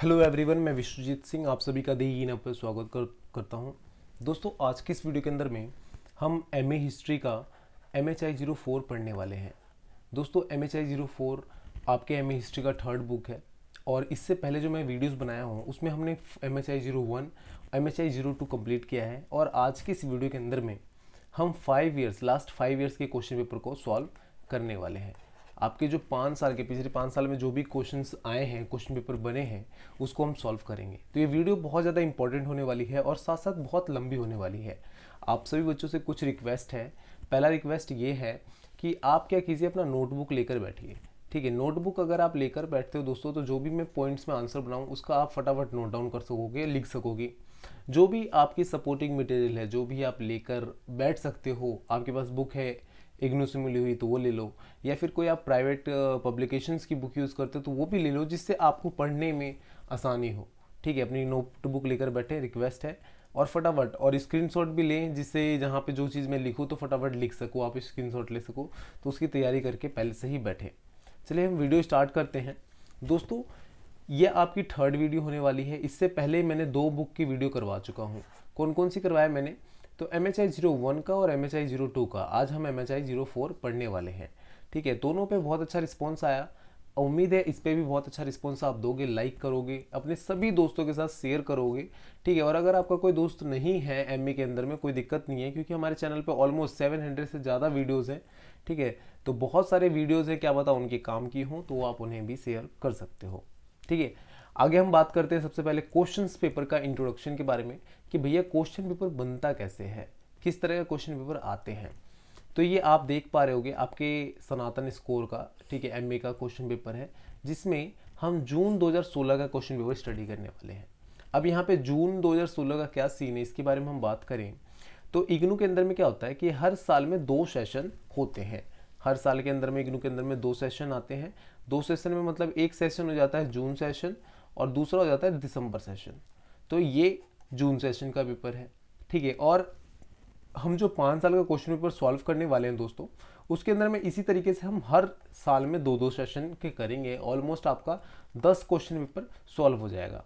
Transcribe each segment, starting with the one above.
hello everyone मैं विश्वजीत सिंह आप सभी का दी इन पर स्वागत कर करता हूं दोस्तों आज के इस वीडियो के अंदर में हम एम हिस्ट्री का M H I zero four पढ़ने वाले हैं दोस्तों M H I zero four आपके एम हिस्ट्री का थर्ड बुक है और इससे पहले जो मैं वीडियोस बनाया हूँ उसमें हमने M H I zero one M H I zero two complete किया है और आज की इस वीडियो के अंदर में हम five years last five years के क्वेश्चन पेपर को सॉल्व करने वाले हैं आपके जो पाँच साल के पिछले पाँच साल में जो भी क्वेश्चन आए हैं क्वेश्चन पेपर बने हैं उसको हम सॉल्व करेंगे तो ये वीडियो बहुत ज़्यादा इंपॉर्टेंट होने वाली है और साथ साथ बहुत लंबी होने वाली है आप सभी बच्चों से कुछ रिक्वेस्ट है पहला रिक्वेस्ट ये है कि आप क्या कीजिए अपना नोटबुक लेकर बैठिए ठीक है नोटबुक अगर आप लेकर बैठते हो दोस्तों तो जो भी मैं पॉइंट्स में आंसर बनाऊँ उसका आप फटाफट नोट डाउन कर सकोगे लिख सकोगे जो भी आपकी सपोर्टिंग मटेरियल है जो भी आप लेकर बैठ सकते हो आपके पास बुक है इग्नू से मिली हुई तो वो ले लो या फिर कोई आप प्राइवेट पब्लिकेशंस की बुक यूज़ करते हो तो वो भी ले लो जिससे आपको पढ़ने में आसानी हो ठीक है अपनी नोटबुक लेकर बैठे रिक्वेस्ट है और फटाफट और स्क्रीन भी लें जिससे जहाँ पे जो चीज़ मैं लिखूँ तो फटाफट लिख सकूँ आप स्क्रीन ले सको तो उसकी तैयारी करके पहले से ही बैठे चलिए हम वीडियो स्टार्ट करते हैं दोस्तों ये आपकी थर्ड वीडियो होने वाली है इससे पहले मैंने दो बुक की वीडियो करवा चुका हूँ कौन कौन सी करवाया मैंने तो M H I zero one का और M H I zero two का आज हम M H I zero four पढ़ने वाले हैं ठीक है दोनों पे बहुत अच्छा रिस्पॉन्स आया उम्मीद है इस पर भी बहुत अच्छा रिस्पॉन्स आप दोगे लाइक करोगे अपने सभी दोस्तों के साथ शेयर करोगे ठीक है और अगर आपका कोई दोस्त नहीं है एम के अंदर में कोई दिक्कत नहीं है क्योंकि हमारे चैनल पर ऑलमोस्ट हंड्रेड से ज़्यादा वीडियोज़ हैं ठीक है तो बहुत सारे वीडियोज़ हैं क्या पता उनके काम की हों तो आप उन्हें भी शेयर कर सकते हो ठीक है आगे हम बात करते हैं सबसे पहले क्वेश्चन पेपर का इंट्रोडक्शन के बारे में कि भैया क्वेश्चन पेपर बनता कैसे है किस तरह का क्वेश्चन पेपर आते हैं तो ये आप देख पा रहे होगे आपके सनातन स्कोर का ठीक है एमए का क्वेश्चन पेपर है जिसमें हम जून 2016 का क्वेश्चन पेपर स्टडी करने वाले हैं अब यहाँ पे जून 2016 का क्या सीन है इसके बारे में हम बात करें तो इग्नू के अंदर में क्या होता है कि हर साल में दो सेशन होते हैं हर साल के अंदर में इग्नू के अंदर में दो सेशन आते हैं दो सेशन में मतलब एक सेशन हो जाता है जून सेशन और दूसरा हो जाता है दिसंबर सेशन तो ये जून सेशन का पेपर है ठीक है और हम जो पाँच साल का क्वेश्चन पेपर सॉल्व करने वाले हैं दोस्तों उसके अंदर में इसी तरीके से हम हर साल में दो दो सेशन के करेंगे ऑलमोस्ट आपका दस क्वेश्चन पेपर सॉल्व हो जाएगा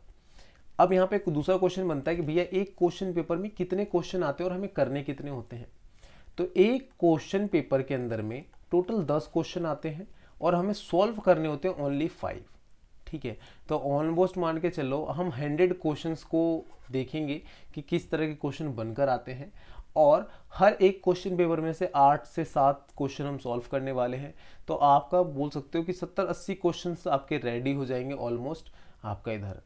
अब यहाँ पे एक दूसरा क्वेश्चन बनता है कि भैया एक क्वेश्चन पेपर में कितने क्वेश्चन आते हैं और हमें करने कितने होते हैं तो एक क्वेश्चन पेपर के अंदर में टोटल दस क्वेश्चन आते हैं और हमें सॉल्व करने होते हैं ओनली फाइव ठीक है तो ऑलमोस्ट मान के चलो हम हंड्रेड क्वेश्चंस को देखेंगे कि किस तरह के क्वेश्चन बनकर आते हैं और हर एक क्वेश्चन पेपर में से आठ से सात क्वेश्चन हम सॉल्व करने वाले हैं तो आपका बोल सकते हो कि सत्तर अस्सी क्वेश्चन आपके रेडी हो जाएंगे ऑलमोस्ट आपका इधर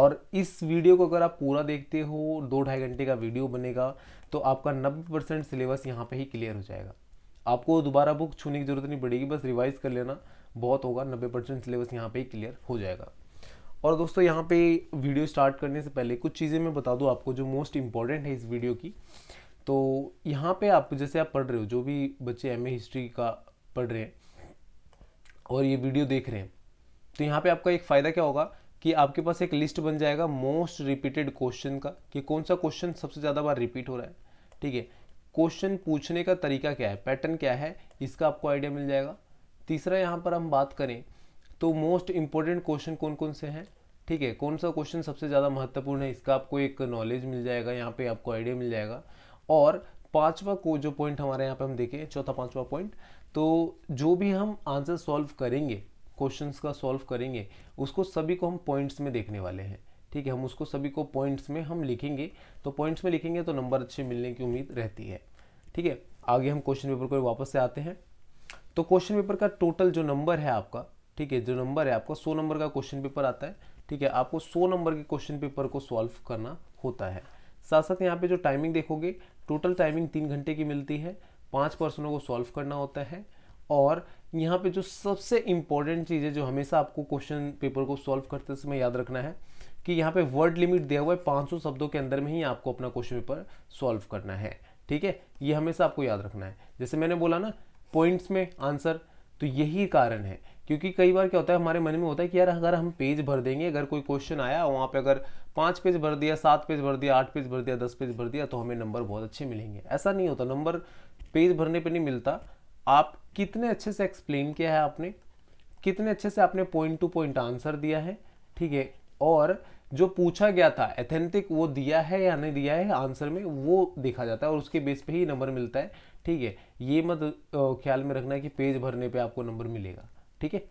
और इस वीडियो को अगर आप पूरा देखते हो दो ढाई घंटे का वीडियो बनेगा तो आपका नब्बे परसेंट सिलेबस यहाँ पर ही क्लियर हो जाएगा आपको दोबारा बुक छूने की ज़रूरत नहीं पड़ेगी बस रिवाइज़ कर लेना बहुत होगा नब्बे परसेंट सिलेबस यहाँ पे क्लियर हो जाएगा और दोस्तों यहाँ पे वीडियो स्टार्ट करने से पहले कुछ चीज़ें मैं बता दूँ आपको जो मोस्ट इम्पॉर्टेंट है इस वीडियो की तो यहाँ पे आप जैसे आप पढ़ रहे हो जो भी बच्चे एम हिस्ट्री का पढ़ रहे हैं और ये वीडियो देख रहे हैं तो यहाँ पर आपका एक फ़ायदा क्या होगा कि आपके पास एक लिस्ट बन जाएगा मोस्ट रिपीटेड क्वेश्चन का कि कौन सा क्वेश्चन सबसे ज़्यादा बार रिपीट हो रहा है ठीक है क्वेश्चन पूछने का तरीका क्या है पैटर्न क्या है इसका आपको आइडिया मिल जाएगा तीसरा यहाँ पर हम बात करें तो मोस्ट इम्पोर्टेंट क्वेश्चन कौन कौन से हैं ठीक है कौन सा क्वेश्चन सबसे ज़्यादा महत्वपूर्ण है इसका आपको एक नॉलेज मिल जाएगा यहाँ पे आपको आइडिया मिल जाएगा और पांचवा को जो पॉइंट हमारे यहाँ पे हम देखें चौथा पांचवा पॉइंट तो जो भी हम आंसर सॉल्व करेंगे क्वेश्चंस का सॉल्व करेंगे उसको सभी को हम पॉइंट्स में देखने वाले हैं ठीक है हम उसको सभी को पॉइंट्स में हम लिखेंगे तो पॉइंट्स में लिखेंगे तो नंबर अच्छे मिलने की उम्मीद रहती है ठीक है आगे हम क्वेश्चन पेपर को वापस से आते हैं तो क्वेश्चन पेपर का टोटल जो नंबर है आपका ठीक है जो नंबर है आपका सौ नंबर का क्वेश्चन पेपर आता है ठीक है आपको सौ नंबर के क्वेश्चन पेपर को सॉल्व करना होता है साथ साथ यहाँ पे जो टाइमिंग देखोगे टोटल टाइमिंग तीन घंटे की मिलती है पाँच पर्सनों को सॉल्व करना होता है और यहाँ पे जो सबसे इंपॉर्टेंट चीज़ है जो हमेशा आपको क्वेश्चन पेपर को सॉल्व करते समय याद रखना है कि यहाँ पे वर्ड लिमिट दिया हुआ है सौ शब्दों के अंदर में ही आपको अपना क्वेश्चन पेपर सॉल्व करना है ठीक है ये हमेशा आपको याद रखना है जैसे मैंने बोला ना पॉइंट्स में आंसर तो यही कारण है क्योंकि कई बार क्या होता है हमारे मन में होता है कि यार अगर हम पेज भर देंगे अगर कोई क्वेश्चन आया वहाँ पे अगर पाँच पेज भर दिया सात पेज भर दिया आठ पेज भर दिया दस पेज भर दिया तो हमें नंबर बहुत अच्छे मिलेंगे ऐसा नहीं होता नंबर पेज भरने पर नहीं मिलता आप कितने अच्छे से एक्सप्लेन किया है आपने कितने अच्छे से आपने पॉइंट टू पॉइंट आंसर दिया है ठीक है और जो पूछा गया था एथेंटिक वो दिया है या नहीं दिया है आंसर में वो देखा जाता है और उसके बेस पे ही नंबर मिलता है ठीक है ये मत ख्याल में रखना है कि पेज भरने पे आपको नंबर मिलेगा ठीक है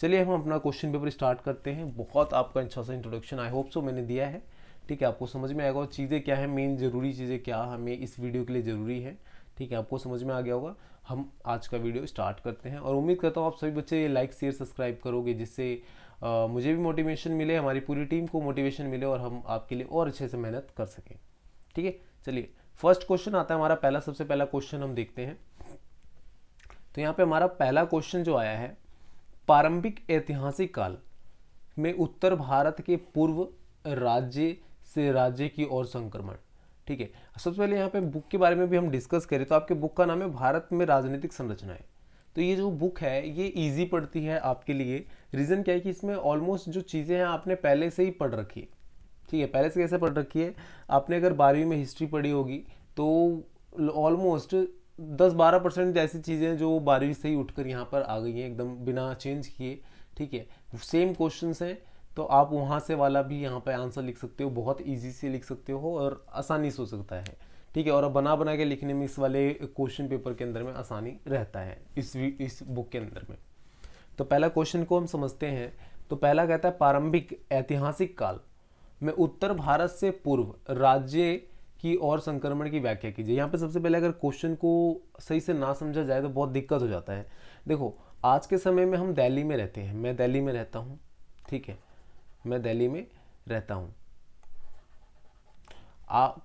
चलिए हम अपना क्वेश्चन पेपर स्टार्ट करते हैं बहुत आपका अच्छा सा इंट्रोडक्शन आई होप सो मैंने दिया है ठीक है आपको समझ में आएगा और चीज़ें क्या है मेन ज़रूरी चीज़ें क्या हमें इस वीडियो के लिए ज़रूरी है ठीक है आपको समझ में आ गया होगा हम आज का वीडियो स्टार्ट करते हैं और उम्मीद करता हूँ आप सभी बच्चे लाइक शेयर सब्सक्राइब करोगे जिससे मुझे भी मोटिवेशन मिले हमारी पूरी टीम को मोटिवेशन मिले और हम आपके लिए और अच्छे से मेहनत कर सकें ठीक है चलिए फर्स्ट क्वेश्चन आता है हमारा पहला सबसे पहला क्वेश्चन हम देखते हैं तो यहाँ पे हमारा पहला क्वेश्चन जो आया है प्रारंभिक ऐतिहासिक काल में उत्तर भारत के पूर्व राज्य से राज्य की ओर संक्रमण ठीक है सबसे पहले यहाँ पे बुक के बारे में भी हम डिस्कस करें तो आपके बुक का नाम है भारत में राजनीतिक संरचनाएं तो ये जो बुक है ये इजी पढ़ती है आपके लिए रीज़न क्या है कि इसमें ऑलमोस्ट जो चीज़ें हैं आपने पहले से ही पढ़ रखी है ठीक है पहले से कैसे पढ़ रखी है आपने अगर बारहवीं में हिस्ट्री पढ़ी होगी तो ऑलमोस्ट दस बारह परसेंट ऐसी चीज़ें जो बारहवीं से ही उठकर यहाँ पर आ गई हैं एकदम बिना चेंज किए ठीक है सेम क्वेश्चन हैं तो आप वहाँ से वाला भी यहाँ पर आंसर लिख सकते हो बहुत ईजी से लिख सकते हो और आसानी से हो सकता है ठीक है और अब बना बना के लिखने में इस वाले क्वेश्चन पेपर के अंदर में आसानी रहता है इस इस बुक के अंदर में तो पहला क्वेश्चन को हम समझते हैं तो पहला कहता है प्रारंभिक ऐतिहासिक काल में उत्तर भारत से पूर्व राज्य की और संक्रमण की व्याख्या कीजिए यहाँ पे सबसे पहले अगर क्वेश्चन को सही से ना समझा जाए तो बहुत दिक्कत हो जाता है देखो आज के समय में हम दिल्ली में रहते हैं मैं दिल्ली में रहता हूँ ठीक है मैं दिल्ली में रहता हूँ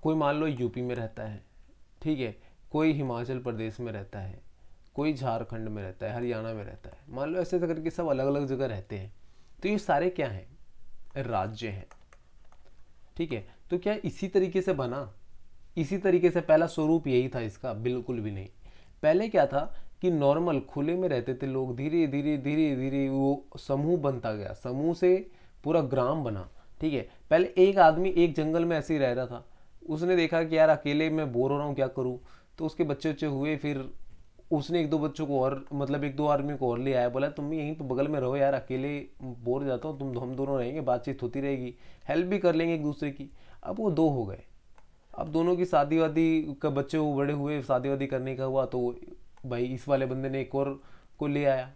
कोई मान लो यूपी में रहता है ठीक है कोई हिमाचल प्रदेश में रहता है कोई झारखंड में रहता है हरियाणा में रहता है मान लो ऐसे करके सब अलग अलग जगह रहते हैं तो ये सारे क्या हैं राज्य हैं ठीक है तो क्या इसी तरीके से बना इसी तरीके से पहला स्वरूप यही था इसका बिल्कुल भी नहीं पहले क्या था कि नॉर्मल खुले में रहते थे लोग धीरे धीरे धीरे धीरे वो समूह बनता गया समूह से पूरा ग्राम बना ठीक है पहले एक आदमी एक जंगल में ऐसे ही रह रहा था उसने देखा कि यार अकेले मैं बोर हो रहा हूँ क्या करूँ तो उसके बच्चे बच्चे हुए फिर उसने एक दो बच्चों को और मतलब एक दो आदमी को और ले आया बोला तुम यहीं पर तो बगल में रहो यार अकेले बोर जाता हूँ तुम हम दोनों रहेंगे बातचीत होती रहेगी हेल्प भी कर लेंगे एक दूसरे की अब वो दो हो गए अब दोनों की शादी वादी का बच्चे वो बड़े हुए शादी वादी करने का हुआ तो भाई इस वाले बंदे ने एक और को ले आया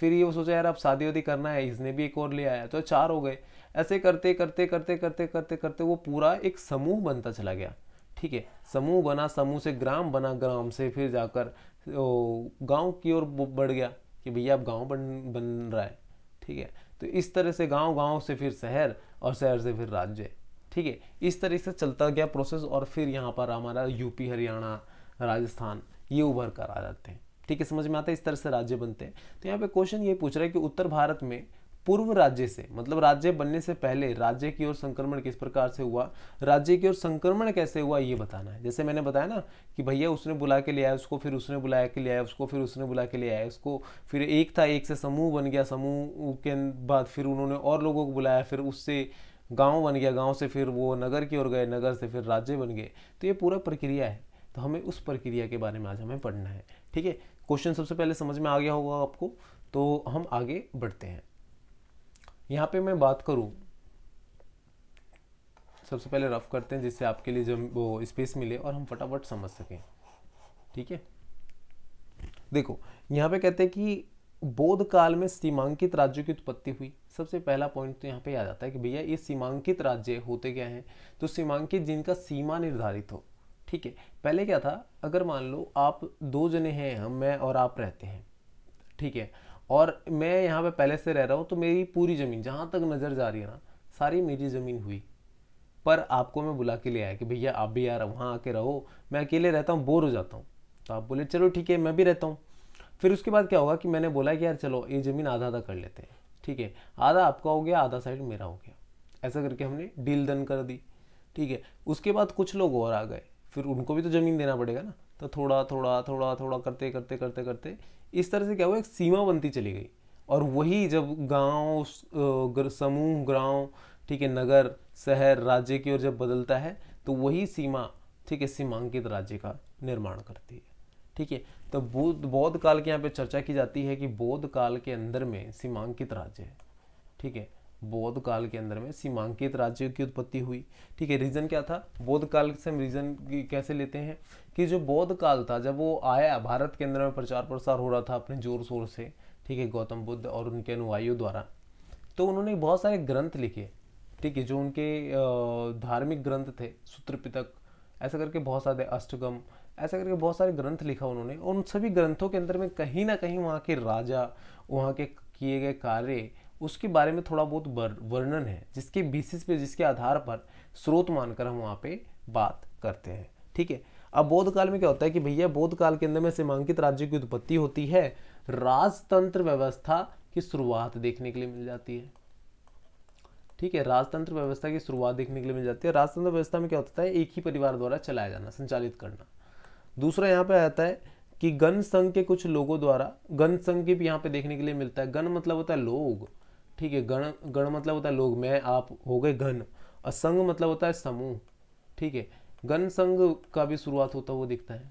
फिर ये वो सोचा यार अब शादी वादी करना है इसने भी एक और ले आया तो चार हो गए ऐसे करते करते करते करते करते करते वो पूरा एक समूह बनता चला गया ठीक है समूह बना समूह से ग्राम बना ग्राम से फिर जाकर तो गांव की ओर बढ़ गया कि भैया अब गांव बन बन रहा है ठीक है तो इस तरह से गांव गांव से फिर शहर और शहर से फिर राज्य ठीक है इस तरह से चलता गया प्रोसेस और फिर यहाँ पर हमारा यूपी हरियाणा राजस्थान ये उभर कर आ जाते हैं ठीक है समझ में आता है इस तरह से राज्य बनते हैं तो यहाँ पे क्वेश्चन ये पूछ रहा है कि उत्तर भारत में पूर्व राज्य से मतलब राज्य बनने से पहले राज्य की ओर संक्रमण किस प्रकार से हुआ राज्य की ओर संक्रमण कैसे हुआ ये बताना है जैसे मैंने बताया ना कि भैया उसने बुला के ले आया उसको फिर उसने बुलाया के ले आया उसको फिर उसने बुला के ले आया उसको फिर एक था एक से समूह बन गया समूह के बाद फिर उन्होंने और लोगों को बुलाया फिर उससे गाँव बन गया गाँव से फिर वो नगर की ओर गए नगर से फिर राज्य बन गए तो ये पूरा प्रक्रिया है तो हमें उस प्रक्रिया के बारे में आज हमें पढ़ना है ठीक है क्वेश्चन सबसे पहले समझ में आ गया होगा आपको तो हम आगे बढ़ते हैं यहाँ पे मैं बात करूँ सबसे पहले रफ करते हैं जिससे आपके लिए जब वो स्पेस मिले और हम फटाफट समझ सकें ठीक है देखो यहाँ पे कहते हैं कि बौद्ध काल में सीमांकित राज्यों की उत्पत्ति हुई सबसे पहला पॉइंट तो यहाँ पे आ जाता है कि भैया ये सीमांकित राज्य होते क्या हैं तो सीमांकित जिनका सीमा निर्धारित हो ठीक है पहले क्या था अगर मान लो आप दो जने हैं हम मैं और आप रहते हैं ठीक है और मैं यहाँ पे पहले से रह रहा हूँ तो मेरी पूरी ज़मीन जहाँ तक नज़र जा रही है ना सारी मेरी ज़मीन हुई पर आपको मैं बुला के ले आया कि भैया आप भी यार वहाँ आके रहो मैं अकेले रहता हूँ बोर हो जाता हूँ तो आप बोले चलो ठीक है मैं भी रहता हूँ फिर उसके बाद क्या होगा कि मैंने बोला कि यार चलो ये ज़मीन आधा आधा कर लेते हैं ठीक है आधा आपका हो गया आधा साइड मेरा हो गया ऐसा करके हमने डील डन कर दी ठीक है उसके बाद कुछ लोग और आ गए फिर उनको भी तो ज़मीन देना पड़ेगा ना तो थोड़ा थोड़ा थोड़ा थोड़ा करते करते करते करते इस तरह से क्या हुआ एक सीमा बनती चली गई और वही जब गांव समूह ग्राम ठीक है नगर शहर राज्य की ओर जब बदलता है तो वही सीमा ठीक है सीमांकित राज्य का निर्माण करती है ठीक है तो बौद्ध बौद्ध काल के यहाँ पे चर्चा की जाती है कि बौद्ध काल के अंदर में सीमांकित राज्य है ठीक है बौद्ध काल के अंदर में सीमांकित राज्यों की उत्पत्ति हुई ठीक है रीज़न क्या था बौद्ध काल से हम रीज़न कैसे लेते हैं कि जो बौद्ध काल था जब वो आया भारत के अंदर में प्रचार प्रसार हो रहा था अपने जोर शोर से ठीक है गौतम बुद्ध और उनके अनुयायियों द्वारा तो उन्होंने बहुत सारे ग्रंथ लिखे ठीक है जो उनके धार्मिक ग्रंथ थे सूत्र ऐसा करके बहुत सारे अष्टगम ऐसा करके बहुत सारे ग्रंथ लिखा उन्होंने उन सभी ग्रंथों के अंदर में कहीं ना कहीं वहाँ के राजा वहाँ के किए गए कार्य उसके बारे में थोड़ा बहुत वर्णन है जिसके बेसिस पे जिसके आधार पर स्रोत मानकर हम वहाँ पे बात करते हैं ठीक है अब बौद्ध काल में क्या होता है कि भैया बौद्ध काल के अंदर में सीमांकित राज्य की उत्पत्ति होती है राजतंत्र व्यवस्था की शुरुआत देखने के लिए मिल जाती है ठीक है राजतंत्र व्यवस्था की शुरुआत देखने के लिए मिल जाती है राजतंत्र व्यवस्था में क्या होता है एक ही परिवार द्वारा चलाया जाना संचालित करना दूसरा यहाँ पे आता है कि गण संघ के कुछ लोगों द्वारा गण संघ के भी यहाँ पे देखने के लिए मिलता है गण मतलब होता है लोग ठीक है गण गण मतलब होता है लोग मैं आप हो गए घन और संघ मतलब होता है समूह ठीक है गण संघ का भी शुरुआत होता हुआ दिखता है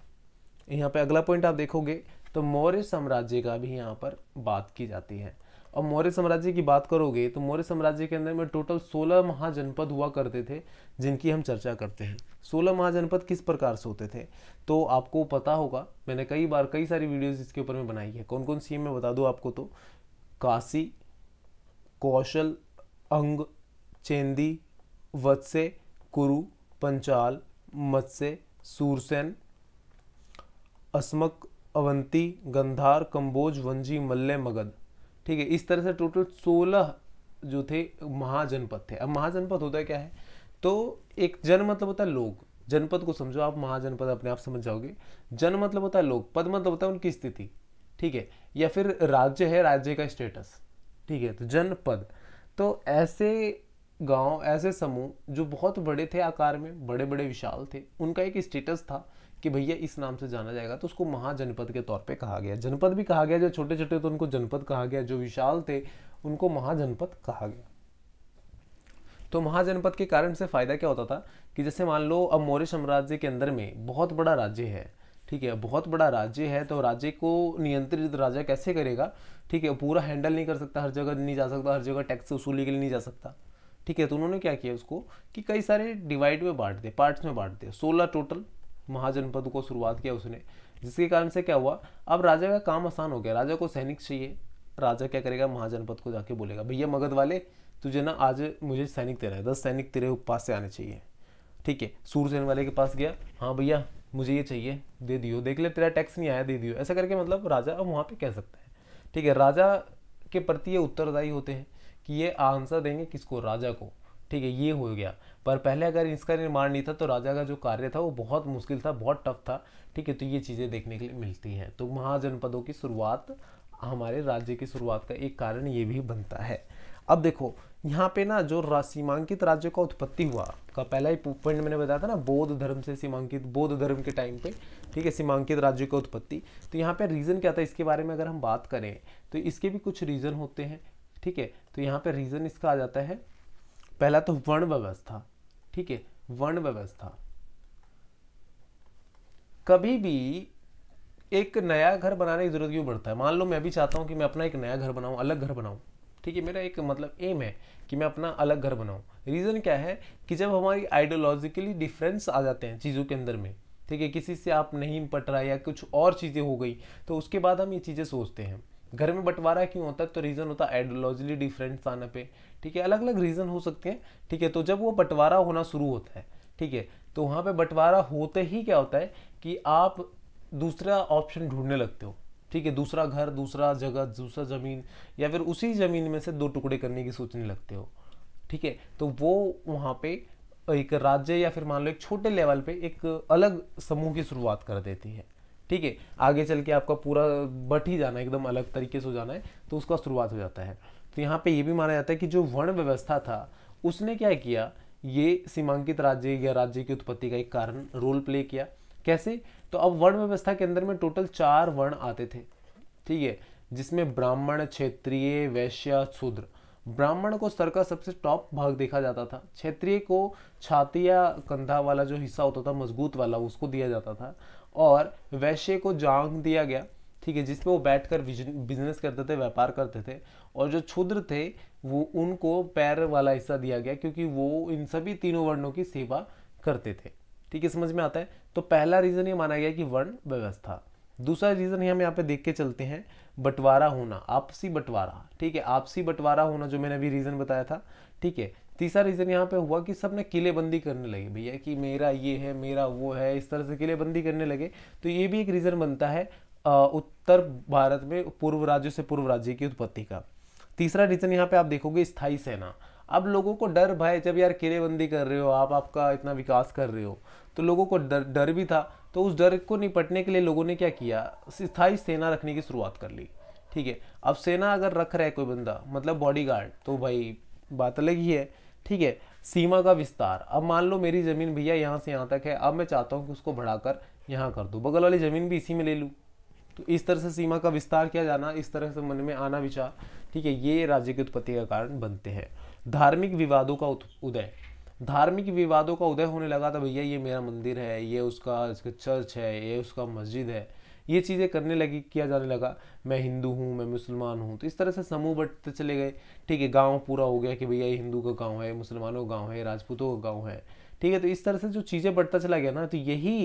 यहाँ पे अगला पॉइंट आप देखोगे तो मौर्य साम्राज्य का भी यहाँ पर बात की जाती है और मौर्य साम्राज्य की बात करोगे तो मौर्य साम्राज्य के अंदर में टोटल 16 महाजनपद हुआ करते थे जिनकी हम चर्चा करते हैं 16 महाजनपद किस प्रकार से होते थे तो आपको पता होगा मैंने कई बार कई सारी वीडियोज इसके ऊपर में बनाई है कौन कौन सी मैं बता दूँ आपको तो काशी कौशल अंग चेंदी वत्से कुरु पंचाल मत्स्य सूरसेन अस्मक अवंती गंधार कंबोज वंजी मल्ले मगध ठीक है इस तरह से टोटल सोलह जो थे महाजनपद थे अब महाजनपद होता है क्या है तो एक जन मतलब होता है लोग जनपद को समझो आप महाजनपद अपने आप समझ जाओगे जन मतलब होता है लोग पद मतलब होता है उनकी स्थिति ठीक है या फिर राज्य है राज्य का स्टेटस ठीक है तो जनपद तो ऐसे गांव ऐसे समूह जो बहुत बड़े थे आकार में बड़े बड़े विशाल थे उनका एक स्टेटस था कि भैया इस नाम से जाना जाएगा तो उसको महाजनपद के तौर पे कहा गया जनपद भी कहा गया जो छोटे छोटे तो उनको जनपद कहा गया जो विशाल थे उनको महाजनपद कहा गया तो महाजनपद के कारण से फायदा क्या होता था कि जैसे मान लो अब मौर्य साम्राज्य के अंदर में बहुत बड़ा राज्य है ठीक है बहुत बड़ा राज्य है तो राज्य को नियंत्रित राजा कैसे करेगा ठीक है पूरा हैंडल नहीं कर सकता हर जगह नहीं जा सकता हर जगह टैक्स वसूली के लिए नहीं जा सकता ठीक है तो उन्होंने क्या किया उसको कि कई सारे डिवाइड में बांट दिए पार्ट्स में बांट दिए सोलह टोटल महाजनपद को शुरुआत किया उसने जिसके कारण से क्या हुआ अब राजा का काम आसान हो गया राजा को सैनिक चाहिए राजा क्या करेगा महाजनपद को जाके बोलेगा भैया मगध वाले तुझे ना आज मुझे सैनिक तेरा है दस सैनिक तेरे पास से आने चाहिए ठीक है सूरसेन वाले के पास गया हाँ भैया मुझे ये चाहिए दे दियो देख ले तेरा टैक्स नहीं आया दे दियो ऐसा करके मतलब राजा अब वहाँ पे कह सकते हैं ठीक है राजा के प्रति ये उत्तरदायी होते हैं कि ये आंसर देंगे किसको राजा को ठीक है ये हो गया पर पहले अगर इसका निर्माण नहीं था तो राजा का जो कार्य था वो बहुत मुश्किल था बहुत टफ था ठीक है तो ये चीज़ें देखने के लिए मिलती हैं तो महाजनपदों की शुरुआत हमारे राज्य की शुरुआत का एक कारण ये भी बनता है अब देखो यहाँ पे ना जो सीमांकित राज्य का उत्पत्ति हुआ का पहला ही पॉइंट मैंने बताया था ना बौद्ध धर्म से सीमांकित बौद्ध धर्म के टाइम पे ठीक है सीमांकित राज्य का उत्पत्ति तो यहाँ पे रीज़न क्या था इसके बारे में अगर हम बात करें तो इसके भी कुछ रीज़न होते हैं ठीक है तो यहाँ पे रीज़न इसका आ जाता है पहला तो वर्ण व्यवस्था ठीक है वर्ण व्यवस्था कभी भी एक नया घर बनाने की जरूरत क्यों पड़ता है मान लो मैं भी चाहता हूँ कि मैं अपना एक नया घर बनाऊँ अलग घर बनाऊँ ठीक है मेरा एक मतलब एम है कि मैं अपना अलग घर बनाऊँ रीज़न क्या है कि जब हमारी आइडियोलॉजिकली डिफरेंस आ जाते हैं चीज़ों के अंदर में ठीक है किसी से आप नहीं पट रहा या कुछ और चीज़ें हो गई तो उसके बाद हम ये चीज़ें सोचते हैं घर में बंटवारा क्यों होता है तो रीज़न होता है आइडियोलॉजिकली डिफरेंट आने पे ठीक है अलग अलग रीज़न हो सकते हैं ठीक है तो जब वो बंटवारा होना शुरू होता है ठीक है तो वहाँ पे बंटवारा होते ही क्या होता है कि आप दूसरा ऑप्शन ढूंढने लगते हो ठीक है दूसरा घर दूसरा जगह दूसरा ज़मीन या फिर उसी ज़मीन में से दो टुकड़े करने की सोचने लगते हो ठीक है तो वो वहाँ पे एक राज्य या फिर मान लो एक छोटे लेवल पे एक अलग समूह की शुरुआत कर देती है ठीक है आगे चल के आपका पूरा बट ही जाना है एकदम अलग तरीके से हो जाना है तो उसका शुरुआत हो जाता है तो यहाँ पे ये भी माना जाता है कि जो वर्ण व्यवस्था था उसने क्या किया ये सीमांकित राज्य या राज्य की उत्पत्ति का एक कारण रोल प्ले किया कैसे तो अब वर्ण व्यवस्था के अंदर में टोटल चार वर्ण आते थे ठीक है जिसमें ब्राह्मण क्षेत्रीय वैश्य शूद्र ब्राह्मण को सर का सबसे टॉप भाग देखा जाता था क्षेत्रीय को छाती या कंधा वाला जो हिस्सा होता था मजबूत वाला उसको दिया जाता था और वैश्य को जांग दिया गया ठीक है जिसपे वो बैठ कर बिजनेस करते थे व्यापार करते थे और जो क्षुद्र थे वो उनको पैर वाला हिस्सा दिया गया क्योंकि वो इन सभी तीनों वर्णों की सेवा करते थे ठीक है समझ में आता है तो पहला रीज़न ये माना गया कि वर्ण व्यवस्था दूसरा रीज़न ये हम यहाँ पे देख के चलते हैं बंटवारा होना आपसी बंटवारा ठीक है आपसी बंटवारा होना जो मैंने अभी रीज़न बताया था ठीक है तीसरा रीज़न यहाँ पे हुआ कि सब ने किलेबंदी करने लगे भैया कि मेरा ये है मेरा वो है इस तरह से किलेबंदी करने लगे तो ये भी एक रीज़न बनता है उत्तर भारत में पूर्व राज्य से पूर्व राज्य की उत्पत्ति का तीसरा रीज़न यहाँ पे आप देखोगे स्थायी सेना अब लोगों को डर भाई जब यार किलेबंदी कर रहे हो आप आपका इतना विकास कर रहे हो तो लोगों को डर डर भी था तो उस डर को निपटने के लिए लोगों ने क्या किया स्थायी सेना रखने की शुरुआत कर ली ठीक है अब सेना अगर रख रहा है कोई बंदा मतलब बॉडी तो भाई बात अलग ही है ठीक है सीमा का विस्तार अब मान लो मेरी ज़मीन भैया यहाँ से यहाँ तक है अब मैं चाहता हूँ कि उसको बढ़ाकर यहाँ कर दूँ बगल वाली ज़मीन भी इसी में ले लूँ तो इस तरह से सीमा का विस्तार किया जाना इस तरह से मन में आना विचार ठीक है ये राज्य की उत्पत्ति का कारण बनते हैं धार्मिक विवादों का उदय धार्मिक विवादों का उदय होने लगा था भैया ये मेरा मंदिर है ये उसका इसका चर्च है ये उसका मस्जिद है ये चीज़ें करने लगी किया जाने लगा मैं हिंदू हूँ मैं मुसलमान हूँ तो इस तरह से समूह बढ़ते चले गए ठीक है गांव पूरा हो गया कि भैया ये हिंदू का गांव है मुसलमानों का गांव है राजपूतों का गांव है ठीक है तो इस तरह से जो चीज़ें बढ़ता चला गया ना तो यही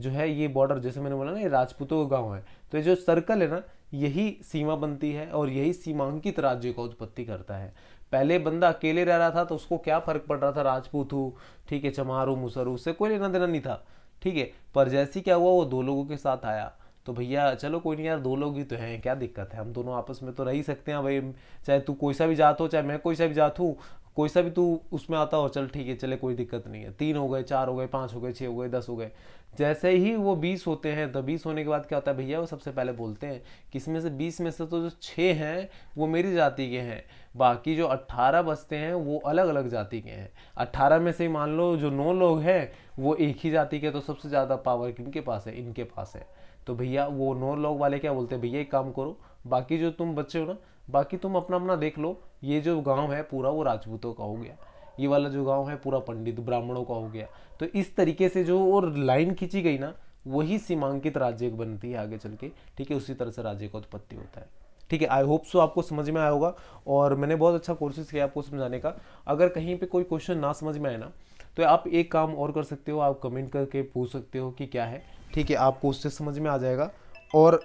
जो है ये बॉर्डर जैसे मैंने बोला ना ये राजपूतों का गाँव है तो ये जो सर्कल है ना यही सीमा बनती है और यही सीमांकित राज्य का उत्पत्ति करता है पहले बंदा अकेले रह रहा था तो उसको क्या फ़र्क पड़ रहा था राजपूत हूँ ठीक है चमार मुसरू मुसर उससे कोई लेना देना नहीं था ठीक है पर जैसे क्या हुआ वो दो लोगों के साथ आया तो भैया चलो कोई नहीं यार दो लोग ही तो हैं क्या दिक्कत है हम दोनों आपस में तो रह ही सकते हैं भाई चाहे तू कोई सा भी जात हो चाहे मैं कोई सा भी जात हूँ कोई सा भी तू उसमें आता हो चल ठीक है चले कोई दिक्कत नहीं है तीन हो गए चार हो गए पाँच हो गए छः हो गए दस हो गए जैसे ही वो बीस होते हैं तो बीस होने के बाद क्या होता है भैया वो सबसे पहले बोलते हैं कि इसमें से बीस में से तो जो छः हैं वो मेरी जाति के हैं बाकी जो 18 बसते हैं वो अलग अलग जाति के हैं 18 में से मान लो जो नौ लोग हैं वो एक ही जाति के तो सबसे ज़्यादा पावर किनके पास है इनके पास है तो भैया वो नौ लोग वाले क्या बोलते हैं भैया एक काम करो बाकी जो तुम बच्चे हो ना बाकी तुम अपना अपना देख लो ये जो गाँव है पूरा वो राजपूतों का हो गया ये वाला जो गाँव है पूरा पंडित ब्राह्मणों का हो गया तो इस तरीके से जो और लाइन खींची गई ना वही सीमांकित राज्य बनती है आगे चल के ठीक है उसी तरह से राज्य का उत्पत्ति होता है ठीक है आई होप सो आपको समझ में आया होगा और मैंने बहुत अच्छा कोर्सेस किया आपको समझाने का अगर कहीं पे कोई क्वेश्चन ना समझ में आए ना तो आप एक काम और कर सकते हो आप कमेंट करके पूछ सकते हो कि क्या है ठीक है आपको उससे समझ में आ जाएगा और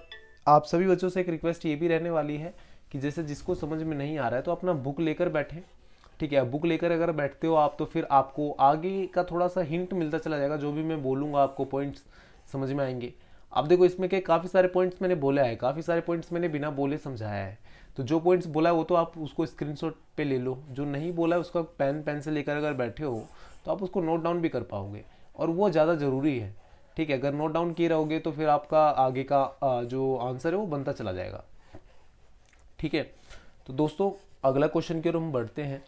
आप सभी बच्चों से एक रिक्वेस्ट ये भी रहने वाली है कि जैसे जिसको समझ में नहीं आ रहा है तो अपना बुक लेकर बैठें ठीक है बुक लेकर अगर बैठते हो आप तो फिर आपको आगे का थोड़ा सा हिंट मिलता चला जाएगा जो भी मैं बोलूँगा आपको पॉइंट्स समझ में आएंगे अब देखो इसमें क्या काफ़ी सारे पॉइंट्स मैंने बोला है काफ़ी सारे पॉइंट्स मैंने बिना बोले समझाया है तो जो पॉइंट्स बोला है वो तो आप उसको स्क्रीनशॉट पे ले लो जो नहीं बोला है उसका पेन पेन से लेकर अगर बैठे हो तो आप उसको नोट डाउन भी कर पाओगे और वो ज़्यादा ज़रूरी है ठीक है अगर नोट डाउन किए रहोगे तो फिर आपका आगे का जो आंसर है वो बनता चला जाएगा ठीक है तो दोस्तों अगला क्वेश्चन की ओर हम बढ़ते हैं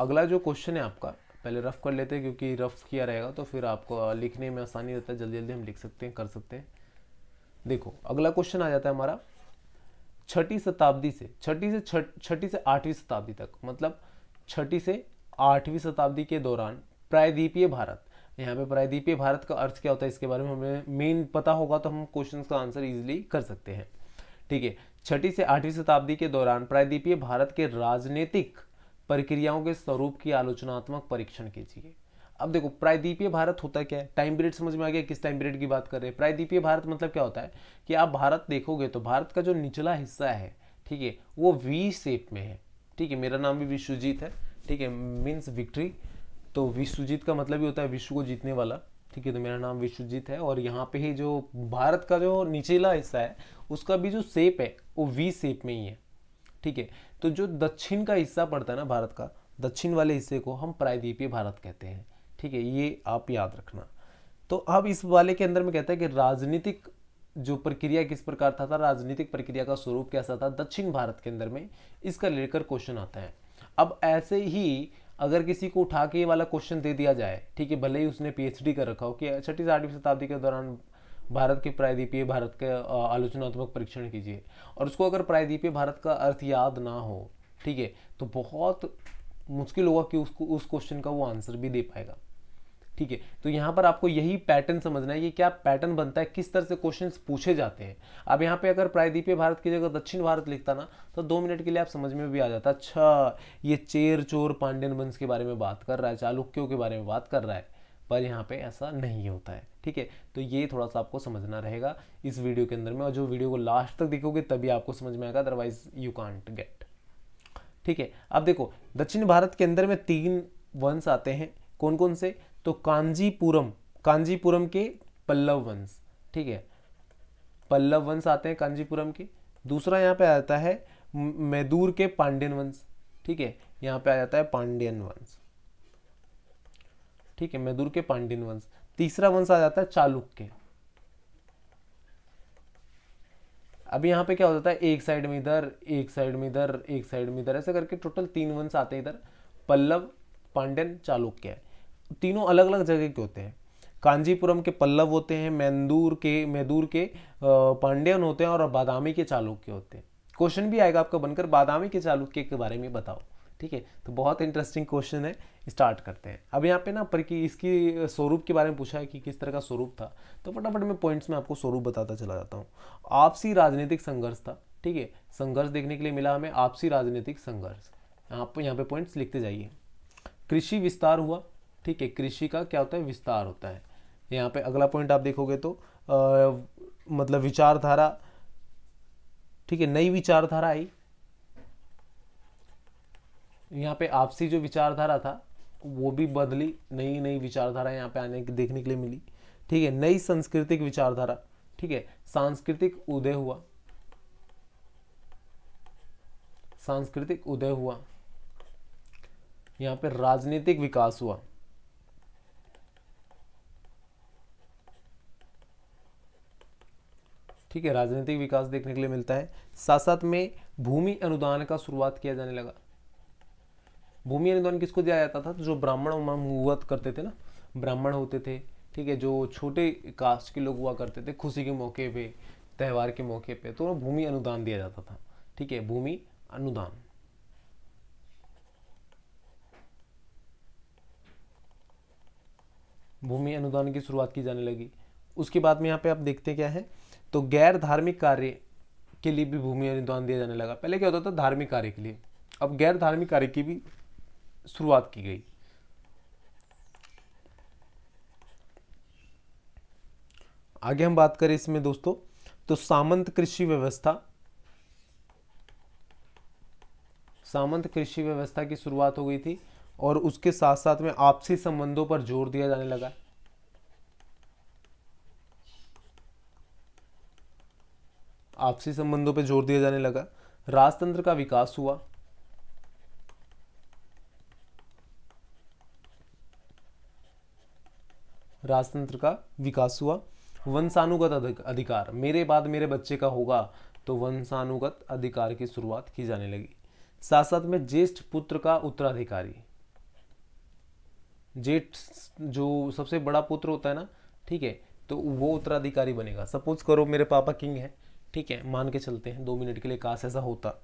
अगला जो क्वेश्चन है आपका पहले रफ़ कर लेते हैं क्योंकि रफ़ किया रहेगा तो फिर आपको लिखने में आसानी रहता है जल्दी जल्दी हम लिख सकते हैं कर सकते हैं देखो अगला क्वेश्चन आ जाता है हमारा छठी शताब्दी से छठी से छठी से आठवीं शताब्दी तक मतलब छठी से आठवीं शताब्दी के दौरान प्रायद्वीपीय भारत यहाँ पे प्रायद्वीपीय भारत का अर्थ क्या होता है इसके बारे में हमें मेन पता होगा तो हम क्वेश्चन का आंसर इजिली कर सकते हैं ठीक है छठी से आठवीं शताब्दी के दौरान प्रायद्वीपीय भारत के राजनीतिक प्रक्रियाओं के स्वरूप की आलोचनात्मक परीक्षण कीजिए अब देखो प्रायद्वीपीय भारत होता क्या है टाइम पीरियड समझ में आ गया किस टाइम पीरियड की बात कर रहे हैं प्रायद्वीपीय भारत मतलब क्या होता है कि आप भारत देखोगे तो भारत का जो निचला हिस्सा है ठीक है वो वी शेप में है ठीक है मेरा नाम भी विश्वजीत है ठीक है मीन्स विक्ट्री तो विश्वजीत का मतलब ही होता है विश्व को जीतने वाला ठीक है तो मेरा नाम विश्वजीत है और यहाँ पे ही जो भारत का जो निचला हिस्सा है उसका भी जो सेप है वो वी सेप में ही है ठीक है तो जो दक्षिण का हिस्सा पड़ता है ना भारत का दक्षिण वाले हिस्से को हम प्रायद्वीपीय भारत कहते हैं ठीक है ये आप याद रखना तो अब इस वाले के अंदर में कहता है कि राजनीतिक जो प्रक्रिया किस प्रकार था, था राजनीतिक प्रक्रिया का स्वरूप कैसा था दक्षिण भारत के अंदर में इसका लेकर क्वेश्चन आता है अब ऐसे ही अगर किसी को उठा के ये वाला क्वेश्चन दे दिया जाए ठीक है भले ही उसने पीएचडी कर रखा हो कि छठी आठवीं शताब्दी के दौरान भारत के प्रायद्वीपीय भारत के आलोचनात्मक परीक्षण कीजिए और उसको अगर प्रायद्वीपीय भारत का अर्थ याद ना हो ठीक है तो बहुत मुश्किल होगा कि उसको उस क्वेश्चन का वो आंसर भी दे पाएगा ठीक है तो यहां पर आपको यही पैटर्न समझना है ये क्या पैटर्न बनता है किस तरह से क्वेश्चन पूछे जाते हैं अब यहां पे अगर प्रायद्वीपीय भारत की जगह दक्षिण भारत लिखता ना तो दो मिनट के लिए आप समझ में भी आ जाता अच्छा ये चेर चोर पांड्यन वंश के बारे में बात कर रहा है चालुक्यों के बारे में बात कर रहा है पर यहाँ पे ऐसा नहीं होता है ठीक है तो ये थोड़ा सा आपको समझना रहेगा इस वीडियो के अंदर में और जो वीडियो को लास्ट तक देखोगे तभी आपको समझ में आएगा अदरवाइज यू कांट गेट ठीक है अब देखो दक्षिण भारत के अंदर में तीन वंश आते हैं कौन कौन से तो कांजीपुरम कांजीपुरम के पल्लव वंश ठीक है पल्लव वंश आते हैं कांजीपुरम के दूसरा यहाँ पे जाता है मैदूर के पांड्यन वंश ठीक है यहाँ पे आ जाता है पांड्यन वंश ठीक है मैदूर के पांड्यन वंश तीसरा वंश आ जाता है चालुक्य अब यहाँ पे क्या हो जाता है एक साइड में इधर एक साइड में इधर एक साइड में इधर ऐसे करके टोटल तीन वंश आते हैं इधर पल्लव पांड्यन चालुक्य है तीनों अलग अलग जगह के होते हैं कांजीपुरम के पल्लव होते हैं मैंदूर के मैदूर के पांड्यन होते हैं और बादामी के चालुक्य होते हैं क्वेश्चन भी आएगा आपका बनकर बादामी के चालुक्य के बारे में बताओ ठीक है तो बहुत इंटरेस्टिंग क्वेश्चन है स्टार्ट करते हैं अब यहाँ पे ना पर कि इसकी स्वरूप के बारे में पूछा है कि किस तरह का स्वरूप था तो फटाफट मैं पॉइंट्स में आपको स्वरूप बताता चला जाता हूँ आपसी राजनीतिक संघर्ष था ठीक है संघर्ष देखने के लिए मिला हमें आपसी राजनीतिक संघर्ष आप यहाँ पे पॉइंट्स लिखते जाइए कृषि विस्तार हुआ ठीक है कृषि का क्या होता है विस्तार होता है यहाँ पे अगला पॉइंट आप देखोगे तो आ, मतलब विचारधारा ठीक है नई विचारधारा आई यहाँ पे आपसी जो विचारधारा था वो भी बदली नई नई विचारधारा यहाँ पे आने देखने के लिए मिली ठीक है नई सांस्कृतिक विचारधारा ठीक है सांस्कृतिक उदय हुआ सांस्कृतिक उदय हुआ यहाँ पे राजनीतिक विकास हुआ ठीक है राजनीतिक विकास देखने के लिए मिलता है साथ साथ में भूमि अनुदान का शुरुआत किया जाने लगा भूमि अनुदान किसको दिया जाता था जो ब्राह्मण हुआ करते थे ना ब्राह्मण होते थे ठीक है जो छोटे कास्ट के लोग हुआ करते थे खुशी के मौके पे त्यौहार के मौके पे तो भूमि अनुदान दिया जाता था ठीक है भूमि अनुदान भूमि अनुदान की शुरुआत की जाने लगी उसके बाद में यहाँ पे आप देखते क्या है तो गैर धार्मिक कार्य के लिए भी भूमि अनुदान दिया जाने लगा पहले क्या होता था धार्मिक कार्य के लिए अब गैर धार्मिक कार्य की भी शुरुआत की गई आगे हम बात करें इसमें दोस्तों तो सामंत कृषि व्यवस्था सामंत कृषि व्यवस्था की शुरुआत हो गई थी और उसके साथ साथ में आपसी संबंधों पर जोर दिया जाने लगा आपसी संबंधों पर जोर दिया जाने लगा राजतंत्र का विकास हुआ राजतंत्र का विकास हुआ वंशानुगत अधिकार मेरे बाद मेरे बच्चे का होगा तो वंशानुगत अधिकार की शुरुआत की जाने लगी साथ साथ में ज्येष्ठ पुत्र का उत्तराधिकारी जेठ जो सबसे बड़ा पुत्र होता है ना ठीक है तो वो उत्तराधिकारी बनेगा सपोज करो मेरे पापा किंग है ठीक है मान के चलते हैं दो मिनट के लिए काश ऐसा होता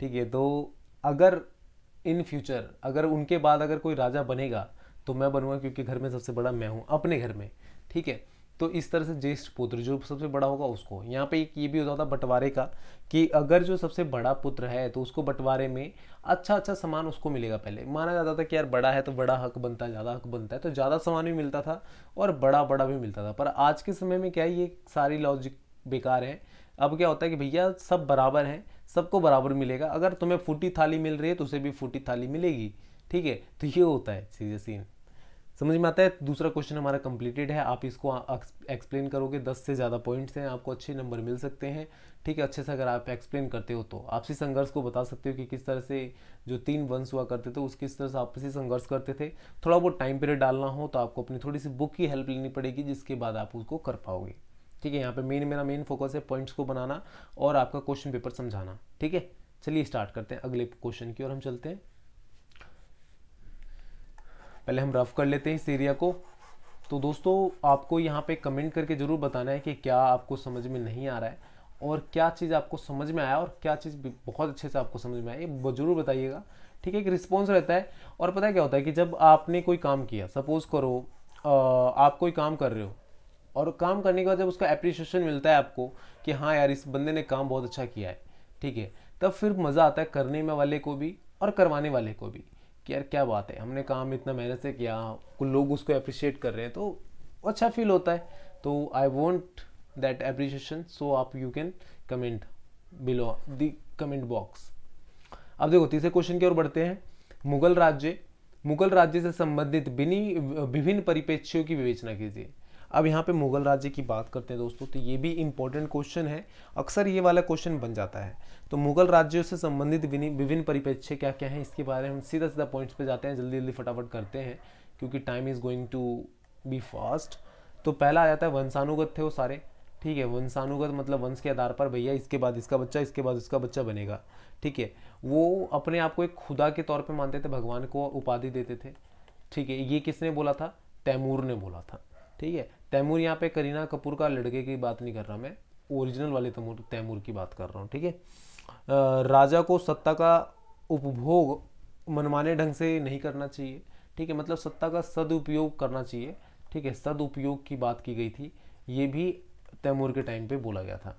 ठीक है तो अगर इन फ्यूचर अगर उनके बाद अगर कोई राजा बनेगा तो मैं बनूंगा क्योंकि घर में सबसे बड़ा मैं हूँ अपने घर में ठीक है तो इस तरह से ज्येष्ठ पुत्र जो सबसे बड़ा होगा उसको यहाँ पे एक ये भी हो जाता बंटवारे का कि अगर जो सबसे बड़ा पुत्र है तो उसको बंटवारे में अच्छा अच्छा सामान उसको मिलेगा पहले माना जाता था कि यार बड़ा है तो बड़ा हक बनता है ज़्यादा हक बनता है तो ज़्यादा सामान भी मिलता था और बड़ा बड़ा भी मिलता था पर आज के समय में क्या है ये सारी लॉजिक बेकार है अब क्या होता है कि भैया सब बराबर हैं सबको बराबर मिलेगा अगर तुम्हें फूटी थाली मिल रही है तो उसे भी फूटी थाली मिलेगी ठीक है तो ये होता है सीधे सीन समझ में आता है दूसरा क्वेश्चन हमारा कंप्लीटेड है आप इसको एक्सप्लेन करोगे दस से ज़्यादा पॉइंट्स हैं आपको अच्छे नंबर मिल सकते हैं ठीक है अच्छे से अगर आप एक्सप्लेन करते हो तो आपसी संघर्ष को बता सकते हो कि किस तरह से जो तीन वंश हुआ करते थे उस किस तरह से आपसी संघर्ष करते थे थोड़ा बहुत टाइम पीरियड डालना हो तो आपको अपनी थोड़ी सी बुक की हेल्प लेनी पड़ेगी जिसके बाद आप उसको कर पाओगे ठीक है यहाँ पे मेन मेरा मेन फोकस है पॉइंट्स को बनाना और आपका क्वेश्चन पेपर समझाना ठीक है चलिए स्टार्ट करते हैं अगले क्वेश्चन की और हम चलते हैं पहले हम रफ कर लेते हैं इस एरिया को तो दोस्तों आपको यहाँ पे कमेंट करके ज़रूर बताना है कि क्या आपको समझ में नहीं आ रहा है और क्या चीज़ आपको समझ में आया और क्या चीज़ बहुत अच्छे से आपको समझ में आई ज़रूर बताइएगा ठीक है एक रिस्पॉन्स रहता है और पता है क्या होता है कि जब आपने कोई काम किया सपोज़ करो आप कोई काम कर रहे हो और काम करने के बाद जब उसका अप्रिसिएशन मिलता है आपको कि हाँ यार इस बंदे ने काम बहुत अच्छा किया है ठीक है तब फिर मज़ा आता है करने में वाले को भी और करवाने वाले को भी कि यार क्या बात है हमने काम इतना मेहनत से किया कुछ लोग उसको अप्रिशिएट कर रहे हैं तो अच्छा फील होता है तो I want that appreciation so आप you can comment below the comment box अब देखो तीसरे क्वेश्चन की ओर बढ़ते हैं मुगल राज्य मुगल राज्य से संबंधित विभिन्न परिपेक्षियों की विवेचना कीजिए अब यहाँ पे मुगल राज्य की बात करते हैं दोस्तों तो ये भी इम्पोर्टेंट क्वेश्चन है अक्सर ये वाला क्वेश्चन बन जाता है तो मुगल राज्यों से संबंधित विभिन्न परिप्रेक्ष्य क्या क्या हैं इसके बारे में हम सीधा सीधा पॉइंट्स पर जाते हैं जल्दी जल्दी फटाफट करते हैं क्योंकि time is going to be fast तो पहला आ जाता है वंशानुगत थे वो सारे ठीक है वंशानुगत मतलब वंश के आधार पर भैया इसके बाद इसका बच्चा इसके बाद उसका बच्चा बनेगा ठीक है वो अपने आप को एक खुदा के तौर पर मानते थे भगवान को उपाधि देते थे ठीक है ये किसने बोला था तैमूर ने बोला था ठीक है तैमूर यहाँ पे करीना कपूर का लड़के की बात नहीं कर रहा मैं ओरिजिनल वाले तैमूर तैमूर की बात कर रहा हूँ ठीक है राजा को सत्ता का उपभोग मनमाने ढंग से नहीं करना चाहिए ठीक है मतलब सत्ता का सदुपयोग करना चाहिए ठीक है सदुपयोग की बात की गई थी ये भी तैमूर के टाइम पे बोला गया था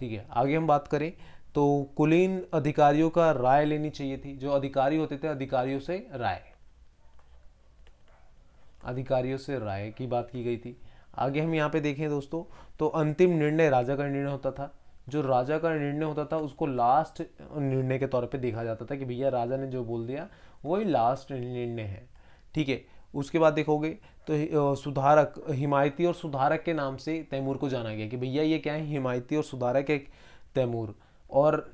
ठीक है आगे हम बात करें तो कुलीन अधिकारियों का राय लेनी चाहिए थी जो अधिकारी होते थे अधिकारियों से राय अधिकारियों से राय की बात की गई थी आगे हम यहाँ पे देखें दोस्तों तो अंतिम निर्णय राजा का निर्णय होता था जो राजा का निर्णय होता था उसको लास्ट निर्णय के तौर पे देखा जाता था कि भैया राजा ने जो बोल दिया वही लास्ट निर्णय है ठीक है उसके बाद देखोगे तो सुधारक हिमायती और सुधारक के नाम से तैमूर को जाना गया कि भैया ये क्या है हिमायती और सुधारक है तैमूर और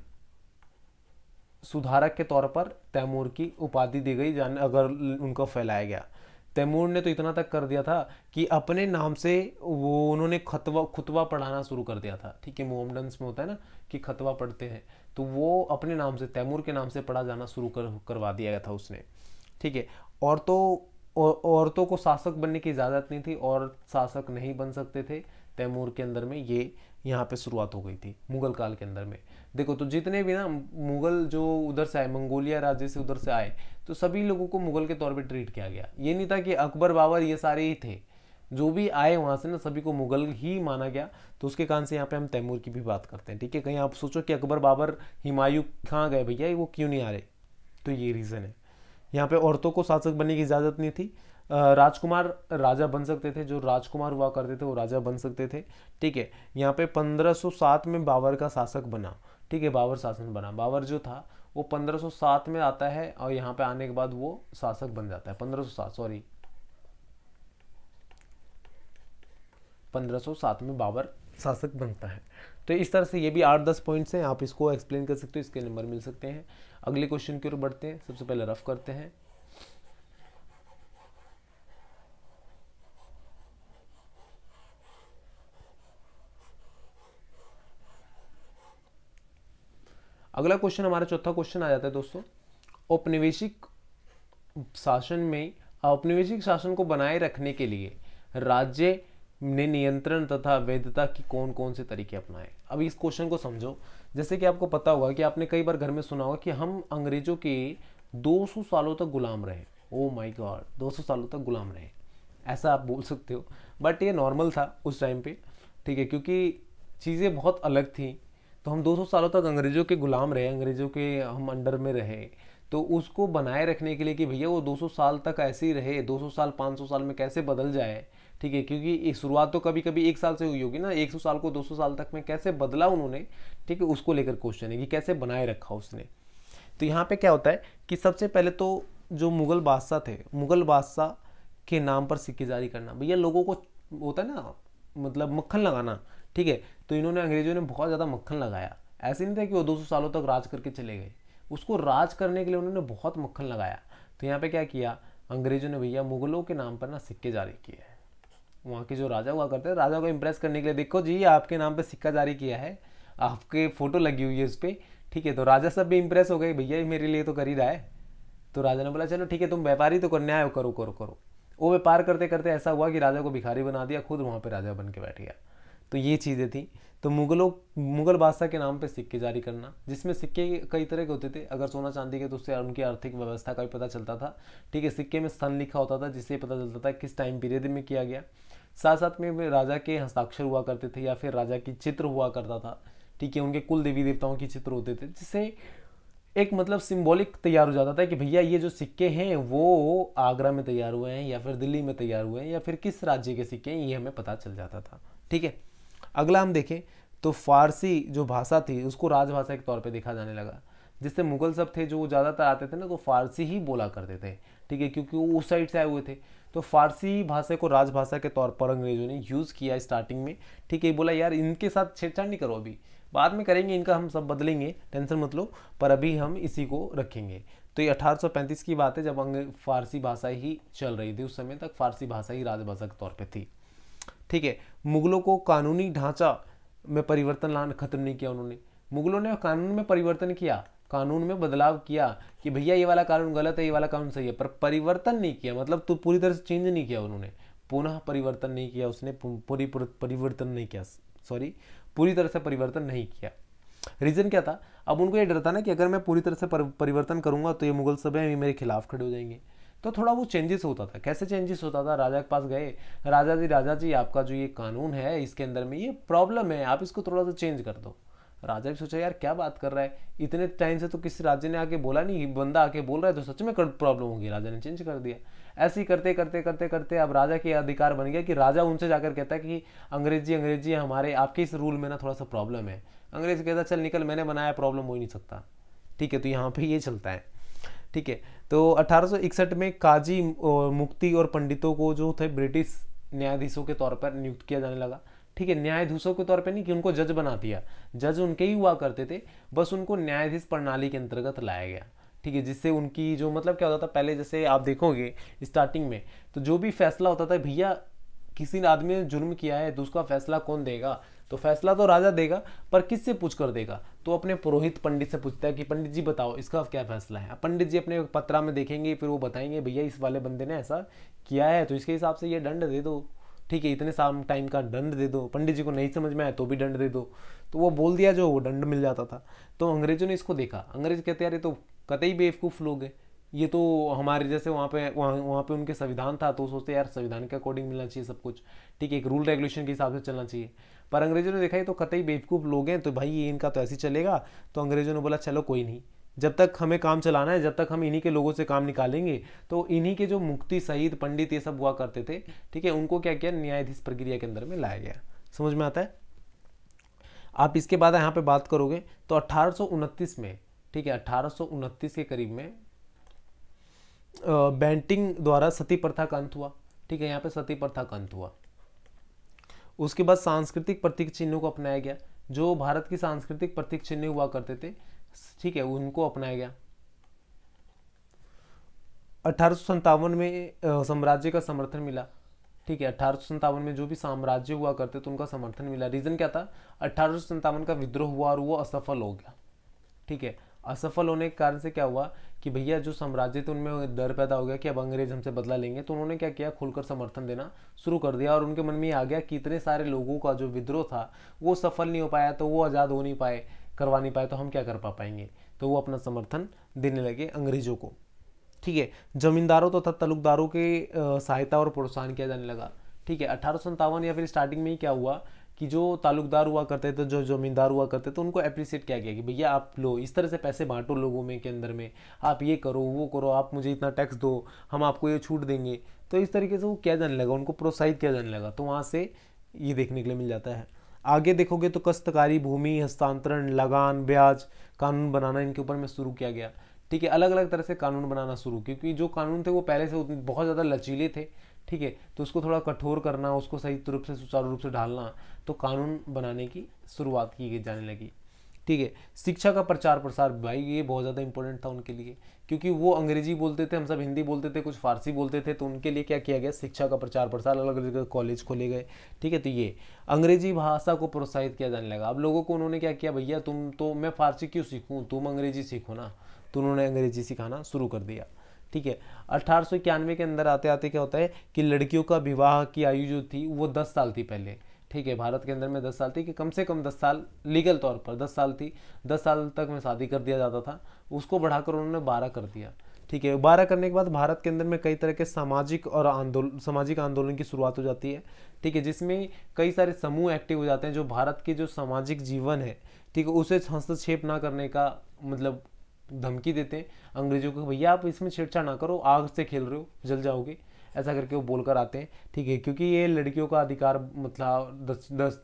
सुधारक के तौर पर तैमूर की उपाधि दी गई जान अगर उनको फैलाया गया तैमूर ने तो इतना तक कर दिया था कि अपने नाम से वो उन्होंने खतवा खुतवा पढ़ाना शुरू कर दिया था ठीक है मोमडन्स में होता है ना कि खतवा पढ़ते हैं तो वो अपने नाम से तैमूर के नाम से पढ़ा जाना शुरू कर करवा दिया गया था उसने ठीक है और तो औरतों को शासक बनने की इजाज़त नहीं थी और शासक नहीं बन सकते थे तैमूर के अंदर में ये यहाँ पे शुरुआत हो गई थी मुगल काल के अंदर में देखो तो जितने भी ना मुगल जो उधर से आए मंगोलिया राज्य से उधर से आए तो सभी लोगों को मुगल के तौर पर ट्रीट किया गया ये नहीं था कि अकबर बाबर ये सारे ही थे जो भी आए वहाँ से ना सभी को मुगल ही माना गया तो उसके कारण से यहाँ पे हम तैमूर की भी बात करते हैं ठीक है कहीं आप सोचो कि अकबर बाबर हिमायू कहाँ गए भैया वो क्यों नहीं आ रहे तो ये रीज़न है यहाँ पे औरतों को शासक बनने की इजाज़त नहीं थी राजकुमार राजा बन सकते थे जो राजकुमार हुआ करते थे वो राजा बन सकते थे ठीक है यहाँ पे 1507 में बाबर का शासक बना ठीक है बाबर शासन बना बाबर जो था वो 1507 में आता है और यहाँ पे आने के बाद वो शासक बन जाता है 1507 सॉरी 1507 में बाबर शासक बनता है तो इस तरह से ये भी आठ दस पॉइंट्स हैं आप इसको एक्सप्लेन कर सकते हो इसके नंबर मिल सकते हैं अगले क्वेश्चन की ओर बढ़ते हैं सबसे पहले रफ करते हैं अगला क्वेश्चन हमारा चौथा क्वेश्चन आ जाता है दोस्तों औपनिवेशिक शासन में औपनिवेशिक शासन को बनाए रखने के लिए राज्य ने नियंत्रण तथा वैधता की कौन कौन से तरीके अपनाए अब इस क्वेश्चन को समझो जैसे कि आपको पता होगा कि आपने कई बार घर में सुना होगा कि हम अंग्रेजों के 200 सालों तक गुलाम रहे ओ माई गॉड 200 सालों तक गुलाम रहे ऐसा आप बोल सकते हो बट ये नॉर्मल था उस टाइम पे ठीक है क्योंकि चीज़ें बहुत अलग थी तो हम 200 सालों तक अंग्रेज़ों के ग़ुलाम रहे अंग्रेज़ों के हम अंडर में रहे तो उसको बनाए रखने के लिए कि भैया वो 200 साल तक ऐसे ही रहे 200 साल 500 साल में कैसे बदल जाए ठीक है क्योंकि शुरुआत तो कभी कभी एक साल से हुई होगी ना 100 साल को 200 साल तक में कैसे बदला उन्होंने ठीक है उसको लेकर क्वेश्चन है कि कैसे बनाए रखा उसने तो यहाँ पर क्या होता है कि सबसे पहले तो जो मुग़ल बादशाह थे मुग़ल बादशाह के नाम पर सिक्के जारी करना भैया लोगों को होता है ना मतलब मक्खन लगाना ठीक है तो इन्होंने अंग्रेजों ने बहुत ज़्यादा मक्खन लगाया ऐसे नहीं था कि वो 200 सालों तक राज करके चले गए उसको राज करने के लिए उन्होंने बहुत मक्खन लगाया तो यहाँ पे क्या किया अंग्रेजों ने भैया मुगलों के नाम पर ना सिक्के जारी किए वहाँ के जो राजा हुआ करते राजा को इम्प्रेस करने के लिए देखो जी आपके नाम पर सिक्का जारी किया है आपके फ़ोटो लगी हुई है उस पर ठीक है तो राजा सब भी इम्प्रेस हो गए भैया मेरे लिए तो कर ही रहा है तो राजा ने बोला चलो ठीक है तुम व्यापारी तो करने आयो हो करो करो करो वो व्यापार करते करते ऐसा हुआ कि राजा को भिखारी बना दिया खुद वहाँ पर राजा बन के बैठ गया तो ये चीज़ें थी तो मुगलों मुगल बादशाह के नाम पे सिक्के जारी करना जिसमें सिक्के कई तरह के होते थे अगर सोना चांदी के तो उससे उनकी आर्थिक व्यवस्था का भी पता चलता था ठीक है सिक्के में सन लिखा होता था जिससे पता चलता था किस टाइम पीरियड में किया गया साथ साथ में राजा के हस्ताक्षर हुआ करते थे या फिर राजा की चित्र हुआ करता था ठीक है उनके कुल देवी देवताओं के चित्र होते थे जिससे एक मतलब सिंबॉलिक तैयार हो जाता था कि भैया ये जो सिक्के हैं वो आगरा में तैयार हुए हैं या फिर दिल्ली में तैयार हुए हैं या फिर किस राज्य के सिक्के हैं ये हमें पता चल जाता था ठीक है अगला हम देखें तो फारसी जो भाषा थी उसको राजभाषा के तौर पे देखा जाने लगा जिससे मुगल सब थे जो ज़्यादातर आते थे ना वो तो फारसी ही बोला करते थे ठीक है क्योंकि वो उस साइड से आए हुए थे तो फारसी भाषा को राजभाषा के तौर पर अंग्रेजों ने यूज़ किया स्टार्टिंग में ठीक है बोला यार इनके साथ छेड़छाड़ नहीं करो अभी बाद में करेंगे इनका हम सब बदलेंगे टेंशन मत लो पर अभी हम इसी को रखेंगे तो ये 1835 की बात है जब अंग्रेज फारसी भाषा ही चल रही थी उस समय तक फारसी भाषा ही राजभाषा के तौर पे थी ठीक है मुगलों को कानूनी ढांचा में परिवर्तन लाना खत्म नहीं किया उन्होंने मुगलों ने कानून में परिवर्तन किया कानून में बदलाव किया कि भैया ये वाला कानून गलत है ये वाला कानून सही है पर परिवर्तन नहीं किया मतलब तो पूरी तरह से चेंज नहीं किया उन्होंने पुनः परिवर्तन नहीं किया उसने पूरी परिवर्तन नहीं किया सॉरी पूरी तरह से परिवर्तन नहीं किया रीज़न क्या था अब उनको ये डर था ना कि अगर मैं पूरी तरह से परिवर्तन करूंगा तो ये मुगल सभा मेरे खिलाफ खड़े हो जाएंगे तो थोड़ा वो चेंजेस होता था कैसे चेंजेस होता था राजा के पास गए राजा जी राजा जी आपका जो ये कानून है इसके अंदर में ये प्रॉब्लम है आप इसको थोड़ा सा चेंज कर दो राजा भी सोचा यार क्या बात कर रहा है इतने टाइम से तो किसी राज्य ने आके बोला नहीं बंदा आके बोल रहा है तो सच में प्रॉब्लम होगी राजा ने चेंज कर दिया ऐसे ही करते करते करते करते अब राजा के अधिकार बन गया कि राजा उनसे जाकर कहता है कि अंग्रेजी अंग्रेजी हमारे आपके इस रूल में ना थोड़ा सा प्रॉब्लम है अंग्रेज कहता चल निकल मैंने बनाया प्रॉब्लम हो ही नहीं सकता ठीक है तो यहाँ पर ये चलता है ठीक है तो अठारह में काजी मुक्ति और पंडितों को जो थे ब्रिटिश न्यायाधीशों के तौर पर नियुक्त किया जाने लगा ठीक है न्यायाधीशों के तौर पर नहीं कि उनको जज बना दिया जज उनके ही हुआ करते थे बस उनको न्यायाधीश प्रणाली के अंतर्गत लाया गया ठीक है जिससे उनकी जो मतलब क्या होता था पहले जैसे आप देखोगे स्टार्टिंग में तो जो भी फैसला होता था भैया किसी आदमी ने जुर्म किया है तो उसका फैसला कौन देगा तो फैसला तो राजा देगा पर किससे पूछ कर देगा तो अपने पुरोहित पंडित से पूछता है कि पंडित जी बताओ इसका क्या फैसला है पंडित जी अपने पत्रा में देखेंगे फिर वो बताएंगे भैया इस वाले बंदे ने ऐसा किया है तो इसके हिसाब से ये दंड दे दो ठीक है इतने साम टाइम का दंड दे दो पंडित जी को नहीं समझ में आया तो भी दंड दे दो तो वो बोल दिया जो वो दंड मिल जाता था तो अंग्रेजों ने इसको देखा अंग्रेज कहते यार ये तो कतई बेवकूफ़ लोग हैं ये तो हमारे जैसे वहाँ पे वहाँ वहाँ पे उनके संविधान था तो सोचते यार संविधान के अकॉर्डिंग मिलना चाहिए सब कुछ ठीक है एक रूल रेगुलेशन के हिसाब से चलना चाहिए पर अंग्रेजों ने देखा ये तो कतई बेवकूफ़ लोग हैं तो भाई ये इनका तो ऐसे चलेगा तो अंग्रेजों ने बोला चलो कोई नहीं जब तक हमें काम चलाना है जब तक हम इन्हीं के लोगों से काम निकालेंगे तो इन्हीं के जो मुक्ति शहीद पंडित ये सब हुआ करते थे ठीक है उनको क्या किया न्यायाधीश प्रक्रिया के अंदर में लाया गया समझ में आता है आप इसके बाद यहाँ पे बात करोगे तो 1829 में ठीक है 1829 के करीब में बैंटिंग द्वारा सती प्रथा का अंत हुआ ठीक है यहाँ पे सती प्रथा का अंत हुआ उसके बाद सांस्कृतिक प्रतीक चिन्हों को अपनाया गया जो भारत की सांस्कृतिक प्रतीक चिन्ह हुआ करते थे ठीक है उनको अपनाया गया अठारह में साम्राज्य का समर्थन मिला ठीक है अठारह में जो भी साम्राज्य हुआ करते थे उनका समर्थन मिला रीज़न क्या था अठारह का विद्रोह हुआ और वो असफल हो गया ठीक है असफल होने के कारण से क्या हुआ कि भैया जो साम्राज्य थे उनमें डर पैदा हो गया कि अब अंग्रेज हमसे बदला लेंगे तो उन्होंने क्या किया खुलकर समर्थन देना शुरू कर दिया और उनके मन में आ गया कि इतने सारे लोगों का जो विद्रोह था वो सफल नहीं हो पाया तो वो आज़ाद हो नहीं पाए करवा नहीं पाए तो हम क्या कर पा पाएंगे तो वो अपना समर्थन देने लगे अंग्रेजों को ठीक है जमींदारों तथा तो तलुकदारों के सहायता और प्रोत्साहन किया जाने लगा ठीक है अठारह या फिर स्टार्टिंग में ही क्या हुआ कि जो ताल्लुकदार हुआ करते थे जो ज़मींदार हुआ करते थे तो उनको अप्रिसिएट किया गया कि भैया आप लो इस तरह से पैसे बांटो लोगों में के अंदर में आप ये करो वो करो आप मुझे इतना टैक्स दो हम आपको ये छूट देंगे तो इस तरीके से वो क्या जाने लगा उनको प्रोत्साहित किया जाने लगा तो वहाँ से ये देखने के लिए मिल जाता है आगे देखोगे तो कश्तकारी भूमि हस्तांतरण लगान ब्याज कानून बनाना इनके ऊपर में शुरू किया गया ठीक है अलग अलग तरह से कानून बनाना शुरू क्योंकि जो कानून थे वो पहले से बहुत ज़्यादा लचीले थे ठीक है तो उसको थोड़ा कठोर करना उसको सही रूप से सुचारू रूप से ढालना तो कानून बनाने की शुरुआत की जाने लगी ठीक है शिक्षा का प्रचार प्रसार भाई ये बहुत ज़्यादा इंपॉर्टेंट था उनके लिए क्योंकि वो अंग्रेजी बोलते थे हम सब हिंदी बोलते थे कुछ फारसी बोलते थे तो उनके लिए क्या किया गया शिक्षा का प्रचार प्रसार अलग अलग जगह कॉलेज खोले गए ठीक है तो ये अंग्रेजी भाषा को प्रोत्साहित किया जाने लगा अब लोगों को उन्होंने क्या किया भैया तुम तो मैं फारसी क्यों सीखूँ तुम अंग्रेजी सीखो ना तो उन्होंने अंग्रेजी सिखाना शुरू कर दिया ठीक है अठारह के अंदर आते आते क्या होता है कि लड़कियों का विवाह की आयु जो थी वो दस साल थी पहले ठीक है भारत के अंदर में दस साल थी कि कम से कम दस साल लीगल तौर पर दस साल थी दस साल तक में शादी कर दिया जाता था उसको बढ़ाकर उन्होंने बारह कर दिया ठीक है बारह करने के बाद भारत के अंदर में कई तरह के सामाजिक और आंदोलन सामाजिक आंदोलन की शुरुआत हो जाती है ठीक है जिसमें कई सारे समूह एक्टिव हो जाते हैं जो भारत के जो सामाजिक जीवन है ठीक है उसे हस्तक्षेप ना करने का मतलब धमकी देते हैं अंग्रेजों को भैया आप इसमें छेड़छाड़ ना करो आग से खेल रहे हो जल जाओगे ऐसा करके वो बोल कर आते हैं ठीक है क्योंकि ये लड़कियों का अधिकार मतलब दस दस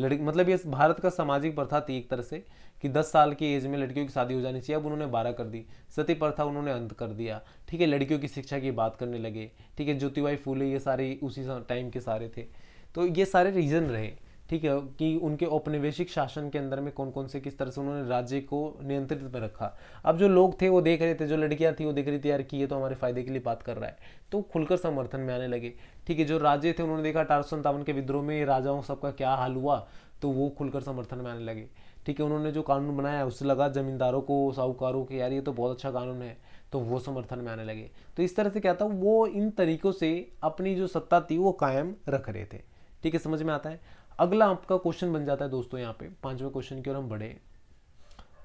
लड़की मतलब ये भारत का सामाजिक प्रथा थी एक तरह से कि 10 साल की एज में लड़कियों की शादी हो जानी चाहिए अब उन्होंने 12 कर दी सती प्रथा उन्होंने अंत कर दिया ठीक है लड़कियों की शिक्षा की बात करने लगे ठीक है ज्योतिबाई फूले ये सारे उसी टाइम के सारे थे तो ये सारे रीज़न रहे ठीक है कि उनके औपनिवेशिक शासन के अंदर में कौन कौन से किस तरह से उन्होंने राज्य को नियंत्रित में रखा अब जो लोग थे वो देख रहे थे जो लड़कियां थी वो देख रही थी यार कि ये तो हमारे फायदे के लिए बात कर रहा है तो खुलकर समर्थन में आने लगे ठीक है जो राज्य थे उन्होंने देखा अठारह सौ के विद्रोह में राजाओं सबका क्या हाल हुआ तो वो खुलकर समर्थन में आने लगे ठीक है उन्होंने जो कानून बनाया उससे लगा जमींदारों को साहूकारों के यार ये तो बहुत अच्छा कानून है तो वो समर्थन में आने लगे तो इस तरह से क्या था वो इन तरीकों से अपनी जो सत्ता थी वो कायम रख रहे थे ठीक है समझ में आता है अगला आपका क्वेश्चन बन जाता है दोस्तों यहाँ पे पांचवा क्वेश्चन की ओर हम बढ़े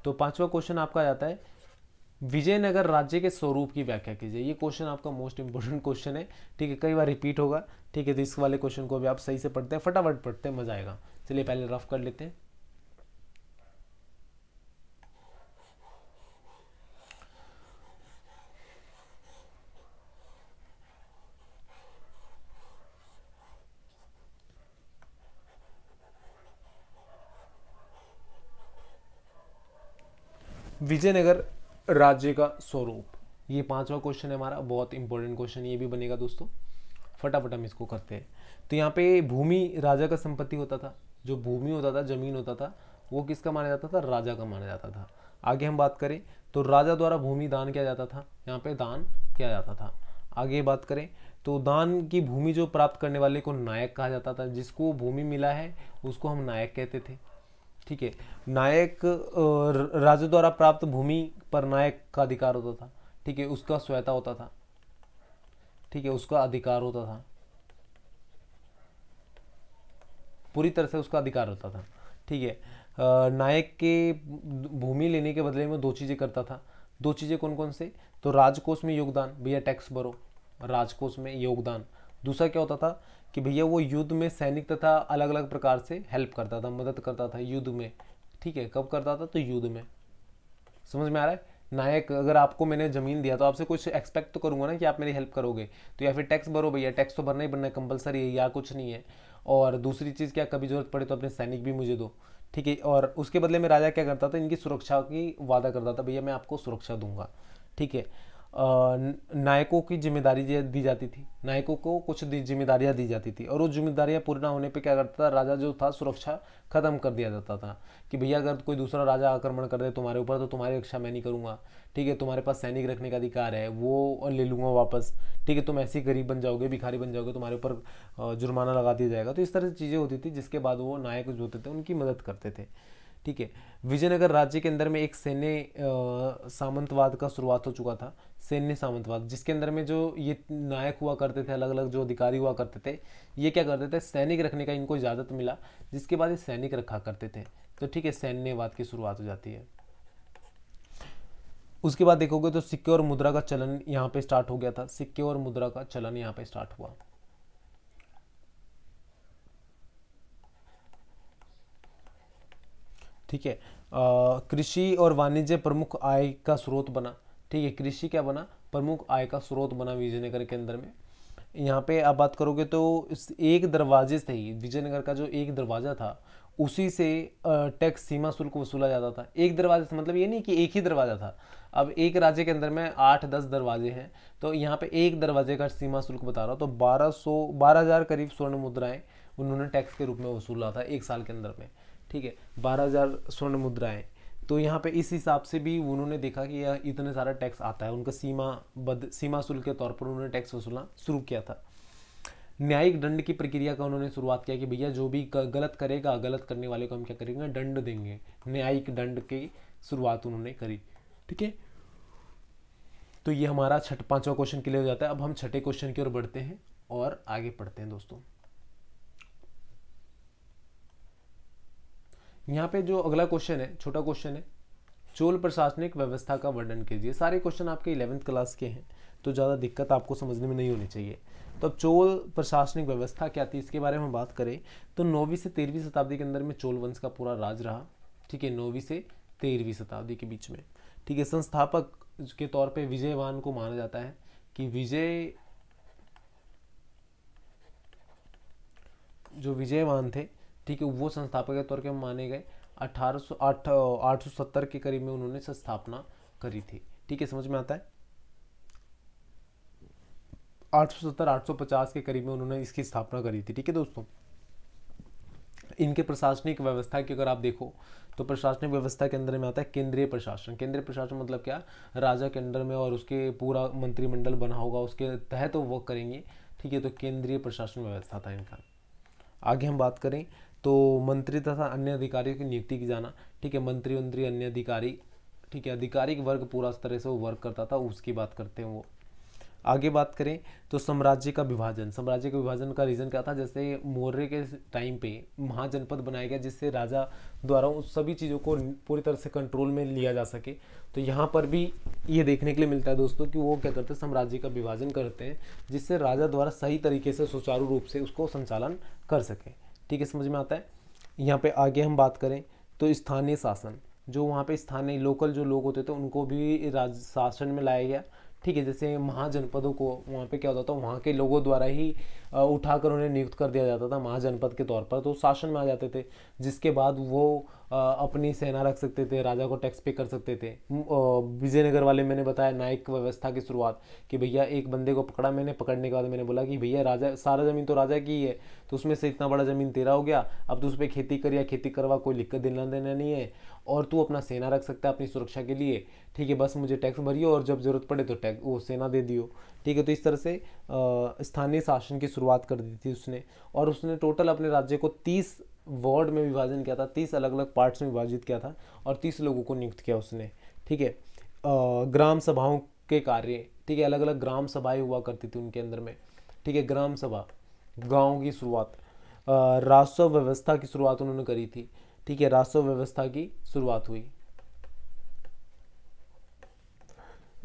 तो पांचवा क्वेश्चन आपका आ जाता है विजयनगर राज्य के स्वरूप की व्याख्या कीजिए ये क्वेश्चन आपका मोस्ट इंपॉर्टेंट क्वेश्चन है ठीक है कई बार रिपीट होगा ठीक है तो इस वाले क्वेश्चन को भी आप सही से पढ़ते हैं फटाफट पढ़ते हैं मजा आएगा चलिए पहले रफ कर लेते हैं विजयनगर राज्य का स्वरूप ये पांचवा क्वेश्चन है हमारा बहुत इंपॉर्टेंट क्वेश्चन ये भी बनेगा दोस्तों फटाफट हम इसको करते हैं तो यहाँ पे भूमि राजा का संपत्ति होता था जो भूमि होता था जमीन होता था वो किसका माना जाता था राजा का माना जाता था आगे हम बात करें तो राजा द्वारा भूमि दान किया जाता था यहाँ पे दान किया जाता था आगे बात करें तो दान की भूमि जो प्राप्त करने वाले को नायक कहा जाता था जिसको भूमि मिला है उसको हम नायक कहते थे ठीक है नायक राजा द्वारा प्राप्त भूमि पर नायक का अधिकार होता था ठीक है उसका स्वेता होता था ठीक है उसका अधिकार होता था पूरी तरह से उसका अधिकार होता था ठीक है नायक के भूमि लेने के बदले में दो चीज़ें करता था दो चीज़ें कौन कौन से तो राजकोष में योगदान भैया टैक्स भरो राजकोष में योगदान दूसरा क्या होता था कि भैया वो युद्ध में सैनिक तथा अलग अलग प्रकार से हेल्प करता था मदद करता था युद्ध में ठीक है कब करता था तो युद्ध में समझ में आ रहा है नायक अगर आपको मैंने ज़मीन दिया तो आपसे कुछ एक्सपेक्ट तो करूँगा ना कि आप मेरी हेल्प करोगे तो या फिर टैक्स भरो भैया टैक्स तो भरना ही बनना है कंपलसरी है या कुछ नहीं है और दूसरी चीज़ क्या कभी ज़रूरत पड़े तो अपने सैनिक भी मुझे दो ठीक है और उसके बदले में राजा क्या करता था इनकी सुरक्षा की वादा करता था भैया मैं आपको सुरक्षा दूंगा ठीक है नायकों की जिम्मेदारी दी जाती थी नायकों को कुछ जिम्मेदारियां दी जाती थी और वो जिम्मेदारियां पूरी ना होने पे क्या करता था राजा जो था सुरक्षा खत्म कर दिया जाता था कि भैया अगर कोई दूसरा राजा आक्रमण कर दे तुम्हारे ऊपर तो तुम्हारी रक्षा मैं नहीं करूँगा ठीक है तुम्हारे पास सैनिक रखने का अधिकार है वो ले लूँगा वापस ठीक है तुम ऐसे गरीब बन जाओगे भिखारी बन जाओगे तुम्हारे ऊपर जुर्माना लगा दिया जाएगा तो इस तरह से चीज़ें होती थी जिसके बाद वो नायक जो होते थे उनकी मदद करते थे ठीक है विजयनगर राज्य के अंदर में एक सैन्य सामंतवाद का शुरुआत हो चुका था सैन्य सामंतवाद जिसके अंदर में जो ये नायक हुआ करते थे अलग अलग जो अधिकारी हुआ करते थे ये क्या करते थे सैनिक रखने का इनको इजाज़त मिला जिसके बाद ये सैनिक रखा करते थे तो ठीक है सैन्यवाद की शुरुआत हो जाती है उसके बाद देखोगे तो सिक्के और मुद्रा का चलन यहाँ पे स्टार्ट हो गया था सिक्के और मुद्रा का चलन यहाँ पे स्टार्ट हुआ ठीक है कृषि और वाणिज्य प्रमुख आय का स्रोत बना ठीक है कृषि क्या बना प्रमुख आय का स्रोत बना विजयनगर के अंदर में यहाँ पे आप बात करोगे तो इस एक दरवाजे से ही विजयनगर का जो एक दरवाज़ा था उसी से टैक्स सीमा शुल्क वसूला जाता था एक दरवाजे से मतलब ये नहीं कि एक ही दरवाज़ा था अब एक राज्य के अंदर में आठ दस दरवाजे हैं तो यहाँ पे एक दरवाजे का सीमा शुल्क बता रहा हूँ तो बारह सौ बारह हज़ार करीब स्वर्ण मुद्राएं उन्होंने टैक्स के रूप में वसूला था एक साल के अंदर में ठीक है बारह हज़ार स्वर्ण मुद्राएं तो यहाँ पे इस हिसाब से भी उन्होंने देखा कि यह इतने सारा टैक्स आता है उनका सीमा बद सीमा शुल्क के तौर पर उन्होंने टैक्स वसूलना शुरू किया था न्यायिक दंड की प्रक्रिया का उन्होंने शुरुआत किया कि भैया जो भी गलत करेगा गलत करने वाले को हम क्या करेंगे दंड देंगे न्यायिक दंड की शुरुआत उन्होंने करी ठीक है तो ये हमारा छठ पाँचवा क्वेश्चन क्लियर हो जाता है अब हम छठे क्वेश्चन की ओर बढ़ते हैं और आगे पढ़ते हैं दोस्तों यहाँ पे जो अगला क्वेश्चन है छोटा क्वेश्चन है चोल प्रशासनिक व्यवस्था का वर्णन कीजिए सारे क्वेश्चन आपके इलेवेंथ क्लास के हैं तो ज़्यादा दिक्कत आपको समझने में नहीं होनी चाहिए तो अब चोल प्रशासनिक व्यवस्था क्या थी इसके बारे में बात करें तो नौवीं से तेरहवीं शताब्दी के अंदर में चोल वंश का पूरा राज रहा ठीक है नौवीं से तेरहवीं शताब्दी के बीच में ठीक है संस्थापक के तौर पर विजयवान को माना जाता है कि विजय जो विजयवान थे ठीक है वो संस्थापक के तौर के माने गए अठारह आठ सौ के करीब में उन्होंने स्थापना करी थी ठीक है समझ में आता है 870 850 के करीब में उन्होंने इसकी स्थापना करी थी ठीक है दोस्तों इनके प्रशासनिक व्यवस्था की अगर आप देखो तो प्रशासनिक व्यवस्था के अंदर में आता है केंद्रीय प्रशासन केंद्रीय प्रशासन मतलब क्या राजा के अंडर में और उसके पूरा मंत्रिमंडल बना होगा उसके तहत तो वो करेंगे ठीक है तो केंद्रीय प्रशासन व्यवस्था था इनका आगे हम बात करें तो मंत्री तथा अन्य अधिकारियों की नियुक्ति की जाना ठीक है मंत्री उन्त्री अन्य अधिकारी ठीक है अधिकारिक वर्ग पूरा तरह से वो वर्क करता था उसकी बात करते हैं वो आगे बात करें तो साम्राज्य का विभाजन साम्राज्य का विभाजन का रीज़न क्या था जैसे मौर्य के टाइम पे महाजनपद बनाया गया जिससे राजा द्वारा उस सभी चीज़ों को पूरी तरह से कंट्रोल में लिया जा सके तो यहाँ पर भी ये देखने के लिए मिलता है दोस्तों कि वो क्या करते हैं साम्राज्य का विभाजन करते हैं जिससे राजा द्वारा सही तरीके से सुचारू रूप से उसको संचालन कर सकें ठीक है समझ में आता है यहाँ पे आगे हम बात करें तो स्थानीय शासन जो वहाँ पे स्थानीय लोकल जो लोग होते थे उनको भी राज्य शासन में लाया गया ठीक है जैसे महाजनपदों को वहाँ पे क्या होता था वहाँ के लोगों द्वारा ही उठाकर उन्हें नियुक्त कर दिया जाता था महाजनपद के तौर पर तो शासन में आ जाते थे जिसके बाद वो अपनी सेना रख सकते थे राजा को टैक्स पे कर सकते थे विजयनगर वाले मैंने बताया नायक व्यवस्था की शुरुआत कि भैया एक बंदे को पकड़ा मैंने पकड़ने के बाद मैंने बोला कि भैया राजा सारा ज़मीन तो राजा की है तो उसमें से इतना बड़ा ज़मीन तेरा हो गया अब तो उस पर खेती कर या खेती करवा कोई दिक्कत देना देना नहीं है और तू अपना सेना रख सकता है अपनी सुरक्षा के लिए ठीक है बस मुझे टैक्स भरियो और जब ज़रूरत पड़े तो टैक्स वो सेना दे दियो ठीक है तो इस तरह से स्थानीय शासन की शुरुआत कर दी थी उसने और उसने टोटल अपने राज्य को तीस वार्ड में विभाजन किया था तीस अलग अलग पार्ट्स में विभाजित किया था और तीस लोगों को नियुक्त किया उसने ठीक है ग्राम सभाओं के कार्य ठीक है अलग अलग ग्राम सभाएं हुआ करती थी उनके अंदर में ठीक है ग्राम सभा गाँव की शुरुआत राजस्व व्यवस्था की शुरुआत उन्होंने करी थी ठीक है राजस्व व्यवस्था की शुरुआत हुई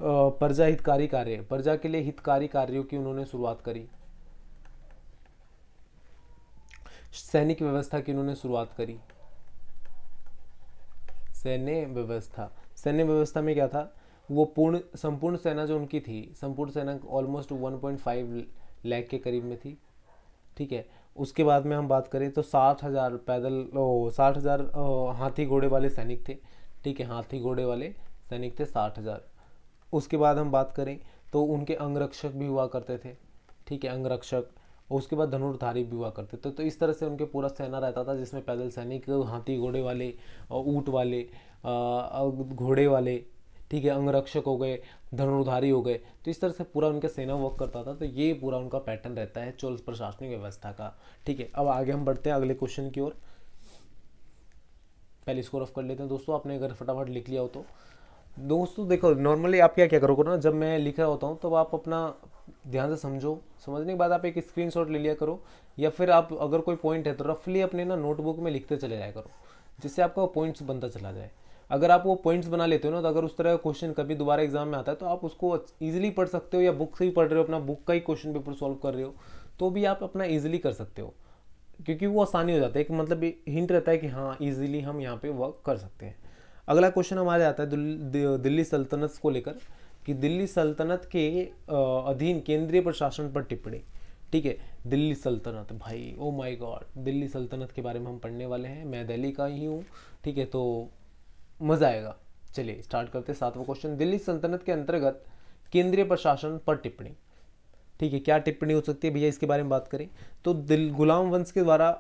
प्रजा हितकारी कार्य प्रजा के लिए हितकारी कार्यों की उन्होंने शुरुआत करी सैनिक व्यवस्था की उन्होंने शुरुआत करी सैन्य व्यवस्था सैन्य व्यवस्था में क्या था वो पूर्ण संपूर्ण सेना जो उनकी थी संपूर्ण सेना ऑलमोस्ट 1.5 लाख के करीब में थी ठीक है उसके बाद में हम बात करें तो साठ हज़ार पैदल साठ हज़ार हाथी घोड़े वाले सैनिक थे ठीक है हाथी घोड़े वाले सैनिक थे साठ हज़ार उसके बाद हम बात करें तो उनके अंगरक्षक भी हुआ करते थे ठीक है अंगरक्षक और उसके बाद धनुर्धारी भी हुआ करते थे तो इस तरह से उनके पूरा सेना रहता था जिसमें पैदल सैनिक हाथी घोड़े वाले ऊँट वाले घोड़े वाले ठीक है अंगरक्षक हो गए धनुर्धारी हो गए तो इस तरह से पूरा उनका सेना वर्क करता था तो ये पूरा उनका पैटर्न रहता है चोल प्रशासनिक व्यवस्था का ठीक है अब आगे हम बढ़ते हैं अगले क्वेश्चन की ओर पहले स्कोर ऑफ कर लेते हैं दोस्तों आपने अगर फटाफट लिख लिया हो तो दोस्तों देखो नॉर्मली आप क्या क्या करोगे ना जब मैं लिख रहा होता हूँ तो आप अपना ध्यान से समझो समझने के बाद आप एक स्क्रीनशॉट ले लिया करो या फिर आप अगर कोई पॉइंट है तो रफली अपने ना नोटबुक में लिखते चले जाया करो जिससे आपका पॉइंट्स बनता चला जाए अगर आप वो पॉइंट्स बना लेते हो ना तो अगर उस तरह का क्वेश्चन कभी दोबारा एग्जाम में आता है तो आप उसको ईजिली पढ़ सकते हो या बुक से ही पढ़ रहे हो अपना बुक का ही क्वेश्चन पेपर सॉल्व कर रहे हो तो भी आप अपना ईजिली कर सकते हो क्योंकि वो आसानी हो जाता है एक मतलब हिंट रहता है कि हाँ ईजिली हम यहाँ पर वर्क कर सकते हैं अगला क्वेश्चन हमारे आता है दिल्ली सल्तनत को लेकर कि दिल्ली सल्तनत के अधीन केंद्रीय प्रशासन पर टिप्पणी ठीक है दिल्ली सल्तनत भाई ओ माय गॉड दिल्ली सल्तनत के बारे में हम पढ़ने वाले हैं मैं दिल्ली का ही हूँ ठीक है तो मजा आएगा चलिए स्टार्ट करते हैं सातवां क्वेश्चन दिल्ली सल्तनत के अंतर्गत केंद्रीय प्रशासन पर टिप्पणी ठीक है क्या टिप्पणी हो सकती है भैया इसके बारे में बात करें तो दिल गुलाम वंश के द्वारा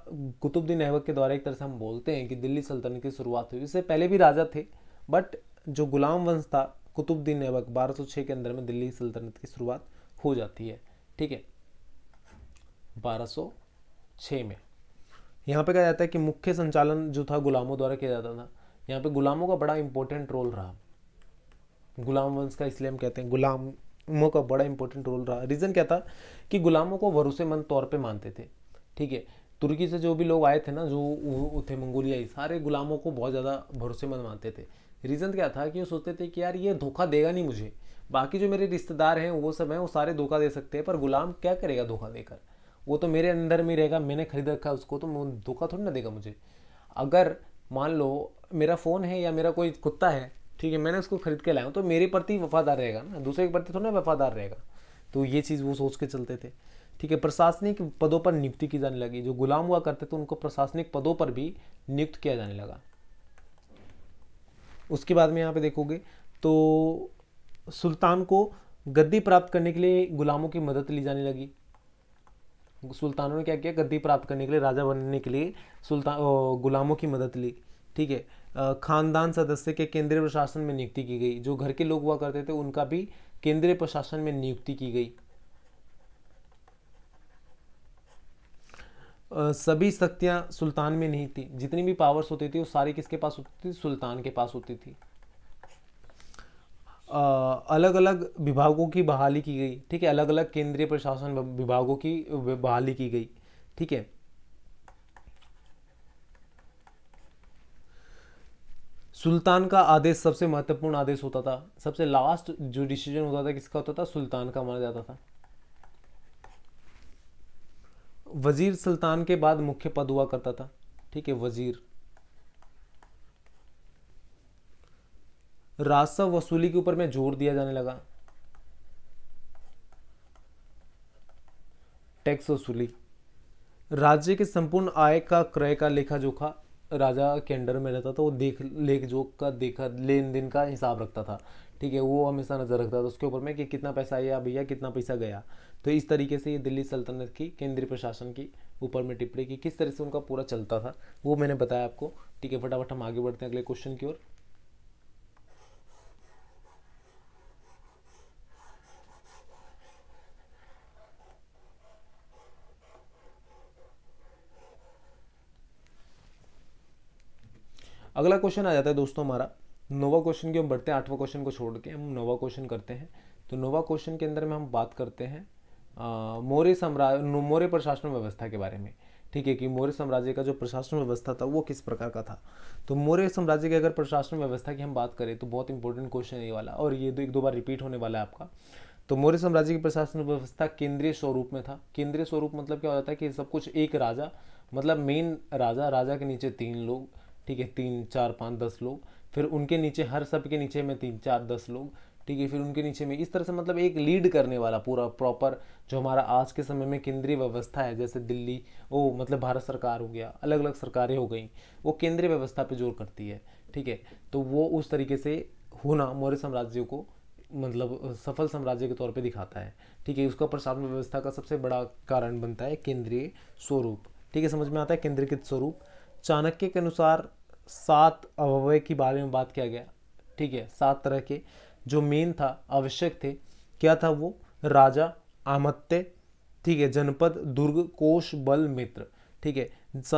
कुतुबुद्दीन ऐबक के द्वारा एक तरह से हम बोलते हैं कि दिल्ली सल्तनत की शुरुआत हुई इससे पहले भी राजा थे बट जो गुलाम वंश था कुतुबुद्दीन ऐबक बारह के अंदर में दिल्ली सल्तनत की शुरुआत हो जाती है ठीक है बारह में यहाँ पे कहा जाता है कि मुख्य संचालन जो था गुलामों द्वारा किया जाता था यहाँ पे गुलामों का बड़ा इंपॉर्टेंट रोल रहा गुलाम वंश का इसलिए हम कहते हैं गुलामों का बड़ा इंपॉर्टेंट रोल रहा रीज़न क्या था कि गुलामों को भरोसेमंद तौर पे मानते थे ठीक है तुर्की से जो भी लोग आए थे ना जो थे मंगोलियाई सारे गुलामों को बहुत ज़्यादा भरोसेमंद मानते थे रीज़न क्या था कि वो सोचते थे कि यार ये धोखा देगा नहीं मुझे बाकी जो मेरे रिश्तेदार हैं वो सब हैं वो सारे धोखा दे सकते हैं पर गुलाम क्या करेगा धोखा देकर वो तो मेरे अंदर में रहेगा मैंने खरीद रखा है उसको तो धोखा थोड़ी ना देगा मुझे अगर मान लो मेरा फ़ोन है या मेरा कोई कुत्ता है ठीक है मैंने उसको खरीद के लाया हूँ तो मेरे प्रति वफादार रहेगा ना दूसरे के प्रति थोड़ा वफादार रहेगा तो ये चीज़ वो सोच के चलते थे ठीक है प्रशासनिक पदों पर नियुक्ति की जाने लगी जो गुलाम हुआ करते थे उनको प्रशासनिक पदों पर भी नियुक्त किया जाने लगा उसके बाद में यहाँ पे देखोगे तो सुल्तान को गद्दी प्राप्त करने के लिए गुलामों की मदद ली जाने लगी सुल्तानों ने क्या किया गद्दी प्राप्त करने के लिए राजा बनने के लिए सुल्तान गुलामों की मदद ली ठीक है खानदान सदस्य के केंद्रीय प्रशासन में नियुक्ति की गई जो घर के लोग हुआ करते थे उनका भी केंद्रीय प्रशासन में नियुक्ति की गई सभी शक्तियां सुल्तान में नहीं थी जितनी भी पावर्स होती थी वो सारी किसके पास होती थी सुल्तान के पास होती थी आ, अलग अलग विभागों की बहाली की गई ठीक है अलग अलग केंद्रीय प्रशासन विभागों की बहाली की गई ठीक है सुल्तान का आदेश सबसे महत्वपूर्ण आदेश होता था सबसे लास्ट जो डिसीजन होता था किसका होता था सुल्तान का माना जाता था वजीर सुल्तान के बाद मुख्य पद हुआ करता था ठीक है वजीर राजस्व वसूली के ऊपर में जोर दिया जाने लगा टैक्स वसूली राज्य के संपूर्ण आय का क्रय का लेखा जोखा राजा केंडर में रहता था वो देख लेख जोक का देखा लेन देन का हिसाब रखता था ठीक है वो हमेशा नज़र रखता था उसके ऊपर में कि कितना पैसा आया भैया कितना पैसा गया तो इस तरीके से ये दिल्ली सल्तनत की केंद्रीय प्रशासन की ऊपर में टिप्पणी की किस तरह से उनका पूरा चलता था वो मैंने बताया आपको ठीक है फटाफट हम आगे बढ़ते हैं अगले क्वेश्चन की ओर अगला क्वेश्चन आ जाता है दोस्तों हमारा नोवा क्वेश्चन की हम बढ़ते हैं आठवां क्वेश्चन को छोड़ के हम नोवा क्वेश्चन करते हैं तो नोवा क्वेश्चन के अंदर में हम बात करते हैं मौर्य साम्राज्य मौर्य प्रशासन व्यवस्था के बारे में ठीक है कि मौर्य साम्राज्य का जो प्रशासन व्यवस्था था वो किस प्रकार का था तो मौर्य साम्राज्य के अगर प्रशासन व्यवस्था की हम बात करें तो बहुत इंपॉर्टेंट क्वेश्चन है ये वाला और ये दो एक दो बार रिपीट होने वाला है आपका तो मौर्य साम्राज्य की प्रशासन व्यवस्था केंद्रीय स्वरूप में था केंद्रीय स्वरूप मतलब क्या हो जाता है कि सब कुछ एक राजा मतलब मेन राजा राजा के नीचे तीन लोग ठीक है तीन चार पाँच दस लोग फिर उनके नीचे हर सब के नीचे में तीन चार दस लोग ठीक है फिर उनके नीचे में इस तरह से मतलब एक लीड करने वाला पूरा प्रॉपर जो हमारा आज के समय में केंद्रीय व्यवस्था है जैसे दिल्ली वो मतलब भारत सरकार हो गया अलग अलग सरकारें हो गई वो केंद्रीय व्यवस्था पे जोर करती है ठीक है तो वो उस तरीके से होना मौर्य साम्राज्य को मतलब सफल साम्राज्य के तौर पे दिखाता है ठीक है उसका प्रशासन व्यवस्था का सबसे बड़ा कारण बनता है केंद्रीय स्वरूप ठीक है समझ में आता है केंद्रीकृत स्वरूप चाणक्य के अनुसार सात अवय के बारे में बात किया गया ठीक है सात तरह के जो मेन था आवश्यक थे क्या था वो राजा आमत्य ठीक है जनपद दुर्ग कोष बल मित्र ठीक है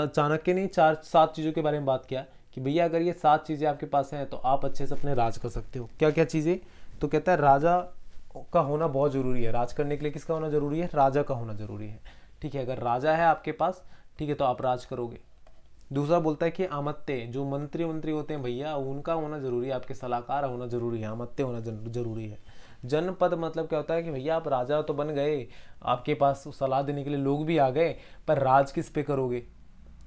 चाणक्य ने चार सात चीज़ों के बारे में बात किया कि भैया अगर ये सात चीज़ें आपके पास हैं तो आप अच्छे से अपने राज कर सकते हो क्या क्या चीज़ें तो कहता है राजा का होना बहुत ज़रूरी है राज करने के लिए किसका होना ज़रूरी है राजा का होना ज़रूरी है ठीक है अगर राजा है आपके पास ठीक है तो आप राज करोगे दूसरा बोलता है कि आमत्ते जो मंत्री मंत्री होते हैं भैया उनका होना जरूरी है आपके सलाहकार होना जरूरी है आमत्ते होना जरूरी है जनपद मतलब क्या होता है कि भैया आप राजा तो बन गए आपके पास सलाह देने के लिए लोग भी आ गए पर राज किस पे करोगे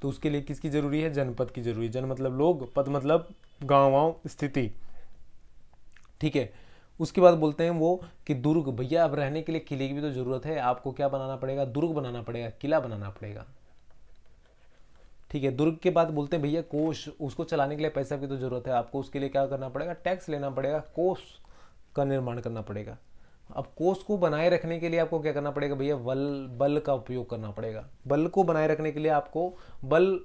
तो उसके लिए किसकी ज़रूरी है जनपद की ज़रूरी जन मतलब लोग पद मतलब गाँव वाँव स्थिति ठीक है उसके बाद बोलते हैं वो कि दुर्ग भैया अब रहने के लिए किले की भी तो ज़रूरत है आपको क्या बनाना पड़ेगा दुर्ग बनाना पड़ेगा किला बनाना पड़ेगा ठीक है दुर्ग के बाद बोलते हैं भैया कोष उसको चलाने के लिए पैसा की तो ज़रूरत है आपको उसके लिए क्या करना पड़ेगा टैक्स लेना पड़ेगा कोष का निर्माण करना पड़ेगा अब कोष को बनाए रखने के लिए आपको क्या करना पड़ेगा भैया बल बल का उपयोग करना पड़ेगा बल को बनाए रखने के लिए आपको बल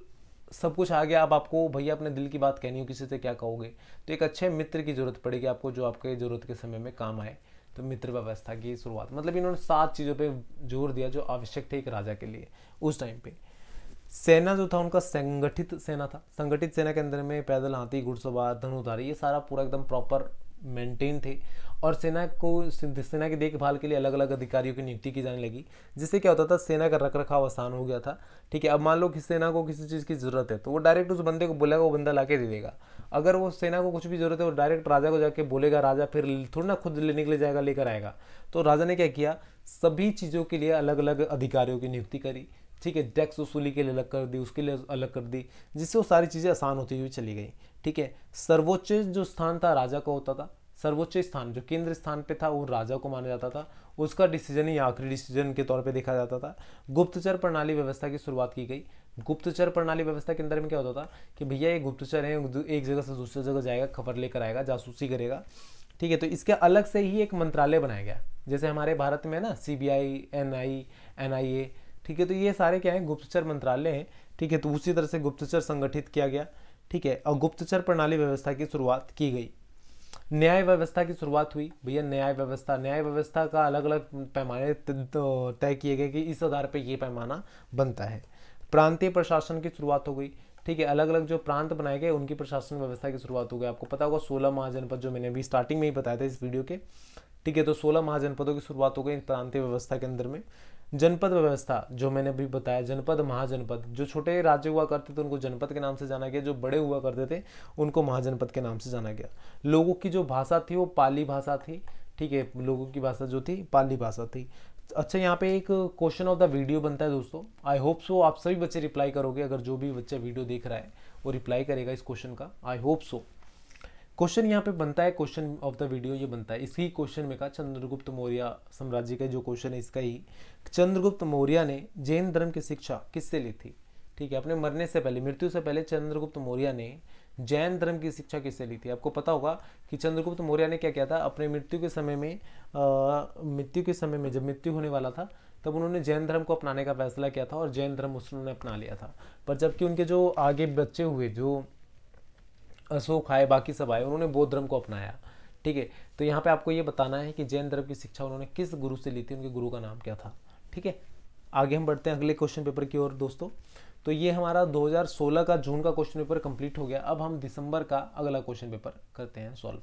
सब कुछ आ गया अब आपको भैया अपने दिल की बात कहनी हो किसी से क्या कहोगे तो एक अच्छे मित्र की ज़रूरत पड़ेगी आपको जो आपके ज़रूरत के समय में काम आए तो मित्र व्यवस्था की शुरुआत मतलब इन्होंने सात चीज़ों पर जोर दिया जो आवश्यक थे एक राजा के लिए उस टाइम पे सेना जो था उनका संगठित सेना था संगठित सेना के अंदर में पैदल हाथी घुड़सवार धनुधारी ये सारा पूरा एकदम प्रॉपर मेंटेन थे और सेना को सेना की देखभाल के लिए अलग अलग अधिकारियों की नियुक्ति की जाने लगी जिससे क्या होता था सेना का रख रखाव आसान हो गया था ठीक है अब मान लो कि सेना को किसी चीज़ की ज़रूरत है तो वो डायरेक्ट उस बंदे को बोलेगा वो बंदा ला दे देगा अगर वो सेना को कुछ भी ज़रूरत है वो डायरेक्ट राजा को जाके बोलेगा राजा फिर थोड़ा ना खुद लेने के लिए जाएगा लेकर आएगा तो राजा ने क्या किया सभी चीज़ों के लिए अलग अलग अधिकारियों की नियुक्ति करी ठीक है टैक्स वसूली के लिए अलग कर दी उसके लिए अलग कर दी जिससे वो सारी चीज़ें आसान होती हुई चली गई ठीक है सर्वोच्च जो स्थान था राजा का होता था सर्वोच्च स्थान जो केंद्र स्थान पे था वो राजा को माना जाता था उसका डिसीजन ही आखिरी डिसीजन के तौर पे देखा जाता था गुप्तचर प्रणाली व्यवस्था की शुरुआत की गई गुप्तचर प्रणाली व्यवस्था के अंदर में क्या होता था कि भैया ये गुप्तचर है एक जगह से दूसरी जगह जाएगा खबर लेकर आएगा जासूसी करेगा ठीक है तो इसके अलग से ही एक मंत्रालय बनाया गया जैसे हमारे भारत में ना C B I N I N I A ठीक है तो ये सारे क्या हैं गुप्तचर मंत्रालय हैं ठीक है तो उसी तरह से गुप्तचर संगठित किया गया ठीक है और गुप्तचर प्रणाली व्यवस्था की शुरुआत की गई न्याय व्यवस्था की शुरुआत हुई भैया न्याय व्यवस्था न्याय व्यवस्था का अलग अलग पैमाने तो तय किए गए कि इस आधार पर ये पैमाना बनता है प्रांतीय प्रशासन की शुरुआत हो गई ठीक है अलग अलग जो प्रांत बनाए गए उनकी प्रशासन व्यवस्था की शुरुआत हो गई आपको पता होगा सोलह महाजनपद जो मैंने अभी स्टार्टिंग में ही बताया था इस वीडियो के ठीक है तो सोलह महाजनपदों की शुरुआत हो गई प्रांतीय व्यवस्था के अंदर में जनपद व्यवस्था जो मैंने अभी बताया जनपद महाजनपद जो छोटे राज्य हुआ करते थे उनको जनपद के नाम से जाना गया जो बड़े हुआ करते थे उनको महाजनपद के नाम से जाना गया लोगों की जो भाषा थी वो पाली भाषा थी ठीक है लोगों की भाषा जो थी पाली भाषा थी अच्छा यहाँ पे एक क्वेश्चन ऑफ द वीडियो बनता है दोस्तों आई होप सो आप सभी बच्चे रिप्लाई करोगे अगर जो भी बच्चा वीडियो देख रहा है वो रिप्लाई करेगा इस क्वेश्चन का आई होप सो क्वेश्चन यहाँ पे बनता है क्वेश्चन ऑफ द वीडियो ये बनता है इसी क्वेश्चन में कहा चंद्रगुप्त मौर्य साम्राज्य का जो क्वेश्चन है इसका ही चंद्रगुप्त मौर्य ने जैन धर्म की शिक्षा किससे ली थी ठीक है अपने मरने से पहले मृत्यु से पहले चंद्रगुप्त मौर्य ने जैन धर्म की शिक्षा किससे ली थी आपको पता होगा कि चंद्रगुप्त मौर्य ने क्या किया था अपने मृत्यु के समय में मृत्यु के समय में जब मृत्यु होने वाला था तब उन्होंने जैन धर्म को अपनाने का फैसला किया था और जैन धर्म उसने अपना लिया था पर जबकि उनके जो आगे बच्चे हुए जो अशोक आए बाकी सब आए उन्होंने बौद्ध धर्म को अपनाया ठीक है तो यहाँ पे आपको ये बताना है कि जैन धर्म की शिक्षा उन्होंने किस गुरु से ली थी उनके गुरु का नाम क्या था ठीक है आगे हम बढ़ते हैं अगले क्वेश्चन पेपर की ओर दोस्तों तो ये हमारा 2016 का जून का क्वेश्चन पेपर कंप्लीट हो गया अब हम दिसंबर का अगला क्वेश्चन पेपर करते हैं सॉल्व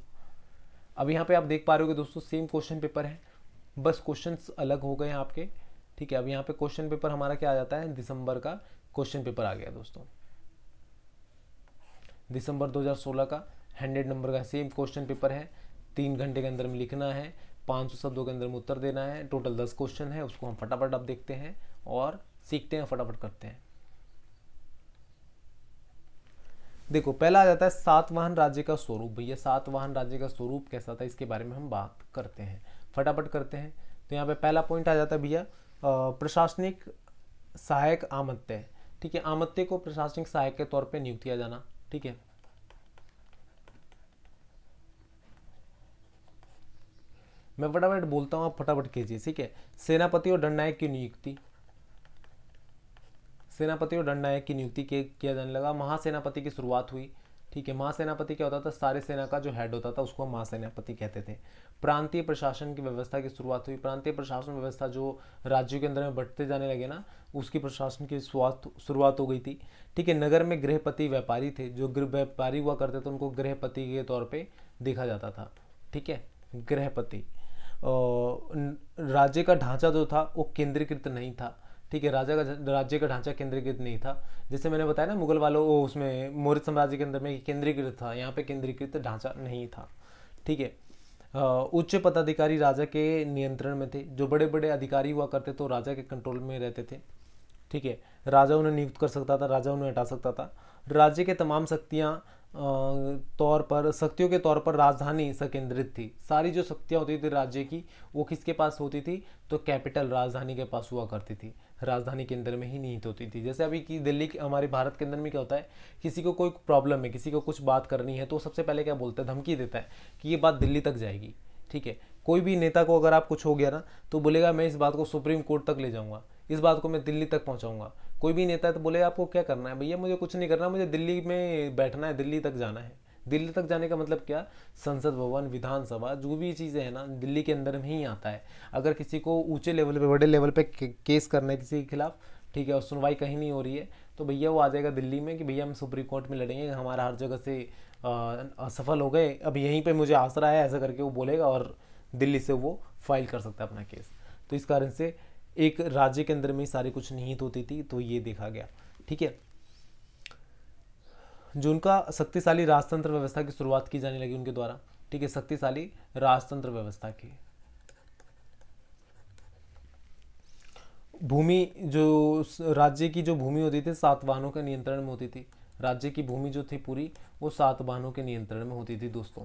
अब यहाँ पे आप देख पा रहे हो दोस्तों सेम क्वेश्चन पेपर है बस क्वेश्चन अलग हो गए हैं आपके ठीक है अब यहाँ पे क्वेश्चन पेपर हमारा क्या आ जाता है दिसंबर का क्वेश्चन पेपर आ गया दोस्तों दिसंबर 2016 का हंड्रेड नंबर का सेम क्वेश्चन पेपर है तीन घंटे के अंदर में लिखना है पाँच सौ शब्दों के अंदर में उत्तर देना है टोटल दस क्वेश्चन है उसको हम फटाफट आप देखते हैं और सीखते हैं फटाफट करते हैं देखो पहला आ जाता है सातवाहन राज्य का स्वरूप भैया सातवाहन राज्य का स्वरूप कैसा था इसके बारे में हम बात करते हैं फटाफट करते हैं तो यहाँ पे पहला पॉइंट आ जाता है भैया प्रशासनिक सहायक आमत्य ठीक है आमत्य को प्रशासनिक सहायक के तौर पे नियुक्त किया जाना ठीक है मैं फटाफट बोलता हूं आप फटाफट कीजिए ठीक है सेनापति और दंडनायक की नियुक्ति सेनापति और दंडनायक की नियुक्ति किया जाने लगा महासेनापति की शुरुआत हुई ठीक है महासेनापति क्या होता था सारे सेना का जो हेड होता था उसको महासेनापति कहते थे प्रांतीय प्रशासन की व्यवस्था की शुरुआत हुई प्रांतीय प्रशासन व्यवस्था जो राज्यों के अंदर में बढ़ते जाने लगे ना उसकी प्रशासन की शुरुआत हो गई थी ठीक है नगर में गृहपति व्यापारी थे जो गृह व्यापारी हुआ करते थे उनको गृहपति के तौर पर देखा जाता था ठीक है गृहपति राज्य का ढांचा जो था वो केंद्रीकृत नहीं था ठीक है राजा का राज्य का ढांचा केंद्रीकृत नहीं था जैसे मैंने बताया ना मुगल वालों वो उसमें मौर्य साम्राज्य के अंदर में केंद्रीकृत था यहाँ पे केंद्रीकृत ढांचा नहीं था ठीक है उच्च पदाधिकारी राजा के नियंत्रण में थे जो बड़े बड़े अधिकारी हुआ करते तो राजा के कंट्रोल में रहते थे ठीक है राजा उन्हें नियुक्त कर सकता था राजा उन्हें हटा सकता था राज्य के तमाम शक्तियाँ तौर पर शक्तियों के तौर पर राजधानी संकेंद्रित थी सारी जो शक्तियाँ होती थी राज्य की वो किसके पास होती थी तो कैपिटल राजधानी के पास हुआ करती थी राजधानी केंद्र में ही निहित होती थी जैसे अभी की दिल्ली के हमारे भारत के अंदर में क्या होता है किसी को कोई प्रॉब्लम है किसी को कुछ बात करनी है तो सबसे पहले क्या बोलता है धमकी देता है कि ये बात दिल्ली तक जाएगी ठीक है कोई भी नेता को अगर आप कुछ हो गया ना तो बोलेगा मैं इस बात को सुप्रीम कोर्ट तक ले जाऊँगा इस बात को मैं दिल्ली तक पहुँचाऊँगा कोई भी नेता है तो बोले आपको क्या करना है भैया मुझे कुछ नहीं करना मुझे दिल्ली में बैठना है दिल्ली तक जाना है दिल्ली तक जाने का मतलब क्या संसद भवन विधानसभा जो भी चीज़ें हैं ना दिल्ली के अंदर में ही आता है अगर किसी को ऊंचे लेवल पे बड़े लेवल पे केस करना है किसी के खिलाफ ठीक है और सुनवाई कहीं नहीं हो रही है तो भैया वो आ जाएगा दिल्ली में कि भैया हम सुप्रीम कोर्ट में लड़ेंगे हमारा हर जगह से असफल हो गए अब यहीं पर मुझे आसरा है ऐसा करके वो बोलेगा और दिल्ली से वो फाइल कर सकता है अपना केस तो इस कारण से एक राज्य के अंदर में सारे कुछ निहित होती थी तो ये देखा गया ठीक है जो उनका शक्तिशाली राजतंत्र व्यवस्था की शुरुआत की जाने लगी उनके द्वारा ठीक है शक्तिशाली राजतंत्र व्यवस्था की भूमि जो राज्य की जो भूमि होती थी सात वाहनों के नियंत्रण में होती थी राज्य की भूमि जो थी पूरी वो सात वाहनों के नियंत्रण में होती थी दोस्तों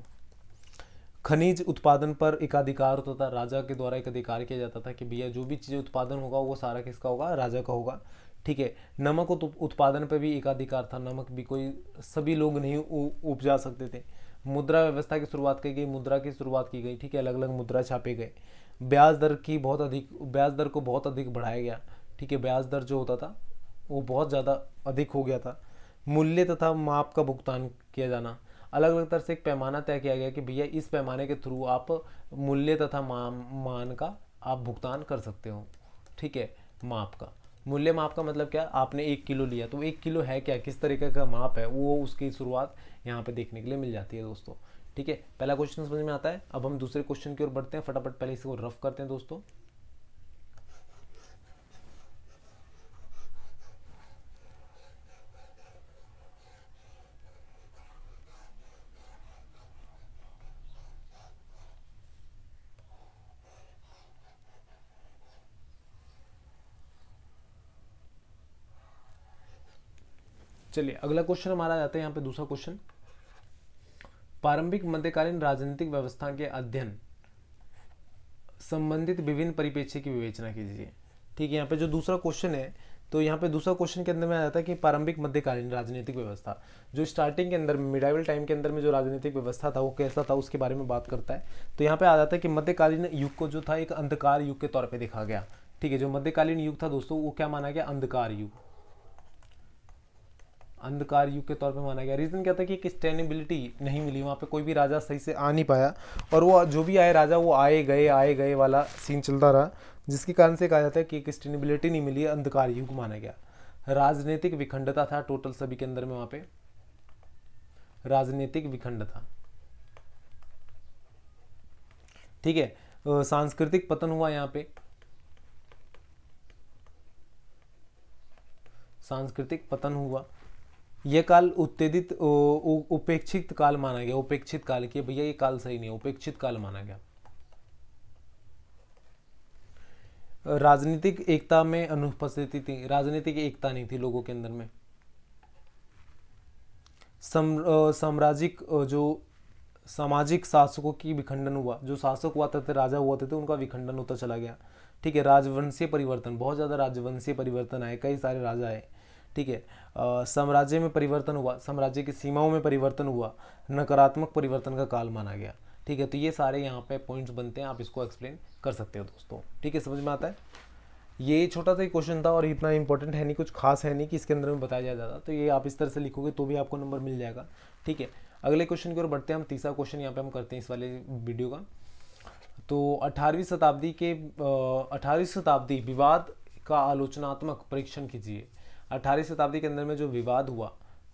खनिज उत्पादन पर एक अधिकार होता था राजा के द्वारा एक अधिकार किया जाता था कि भैया जो भी चीज़ उत्पादन होगा वो सारा किसका होगा राजा का होगा ठीक है नमक उत्पादन पर भी एक अधिकार था नमक भी कोई सभी लोग नहीं उपजा सकते थे मुद्रा व्यवस्था की शुरुआत की गई मुद्रा की शुरुआत की गई ठीक है अलग अलग मुद्रा छापे गए ब्याज दर की बहुत अधिक ब्याज दर को बहुत अधिक बढ़ाया गया ठीक है ब्याज दर जो होता था वो बहुत ज़्यादा अधिक हो गया था मूल्य तथा माप का भुगतान किया जाना अलग अलग तरह से एक पैमाना तय किया गया कि भैया इस पैमाने के थ्रू आप मूल्य तथा मान का आप भुगतान कर सकते हो ठीक है माप का मूल्य माप का मतलब क्या आपने एक किलो लिया तो एक किलो है क्या किस तरीके का माप है वो उसकी शुरुआत यहाँ पे देखने के लिए मिल जाती है दोस्तों ठीक है पहला क्वेश्चन समझ में आता है अब हम दूसरे क्वेश्चन की ओर बढ़ते हैं फटाफट पहले इसको रफ करते हैं दोस्तों चलिए अगला क्वेश्चन हमारा जाता है यहाँ पे दूसरा क्वेश्चन प्रारंभिक मध्यकालीन राजनीतिक व्यवस्था के अध्ययन संबंधित विभिन्न परिपेक्ष्य की विवेचना कीजिए ठीक है यहाँ पे जो दूसरा क्वेश्चन है तो यहाँ पे दूसरा क्वेश्चन के अंदर में आ जाता है कि प्रारंभिक मध्यकालीन राजनीतिक व्यवस्था जो स्टार्टिंग के अंदर मिडाइवल टाइम के अंदर में जो राजनीतिक व्यवस्था था वो कैसा था उसके बारे में बात करता है तो यहाँ पे आ जाता है कि मध्यकालीन युग को जो था एक अंधकार युग के तौर पर देखा गया ठीक है जो मध्यकालीन युग था दोस्तों वो क्या माना गया अंधकार युग अंधकार युग के तौर पे माना गया रीज़न क्या था कि एक स्टेनेबिलिटी नहीं मिली वहाँ पे कोई भी राजा सही से आ नहीं पाया और वो जो भी आए राजा वो आए गए आए गए वाला सीन चलता रहा जिसके कारण से कहा जाता है कि एक स्टेनेबिलिटी नहीं मिली अंधकार युग माना गया राजनीतिक विखंडता था टोटल सभी के अंदर में वहाँ पे राजनीतिक विखंडता ठीक है सांस्कृतिक पतन हुआ यहाँ पे सांस्कृतिक पतन हुआ ये काल उत्तेजित उपेक्षित काल माना गया उपेक्षित काल की भैया ये काल सही नहीं है उपेक्षित काल माना गया राजनीतिक एकता में अनुपस्थिति थी राजनीतिक एकता नहीं थी लोगों के अंदर में सम, साम्राजिक जो सामाजिक शासकों की विखंडन हुआ जो शासक हुआ था राजा हुआ थे तो उनका विखंडन होता चला गया ठीक है राजवंशीय परिवर्तन बहुत ज़्यादा राजवंशीय परिवर्तन आए कई सारे राजा आए ठीक है साम्राज्य में परिवर्तन हुआ साम्राज्य की सीमाओं में परिवर्तन हुआ नकारात्मक परिवर्तन का काल माना गया ठीक है तो ये सारे यहाँ पे पॉइंट्स बनते हैं आप इसको एक्सप्लेन कर सकते हो दोस्तों ठीक है समझ में आता है ये छोटा सा ही क्वेश्चन था और इतना इंपॉर्टेंट है नहीं कुछ खास है नहीं कि इसके अंदर में बताया जाता ज़्यादा तो ये आप इस तरह से लिखोगे तो भी आपको नंबर मिल जाएगा ठीक है अगले क्वेश्चन की ओर बढ़ते हैं हम तीसरा क्वेश्चन यहाँ पे हम करते हैं इस वाले वीडियो का तो 18वीं शताब्दी के अठारहवीं शताब्दी विवाद का आलोचनात्मक परीक्षण कीजिए अठारहवीं शताब्दी के अंदर में जो विवाद हुआ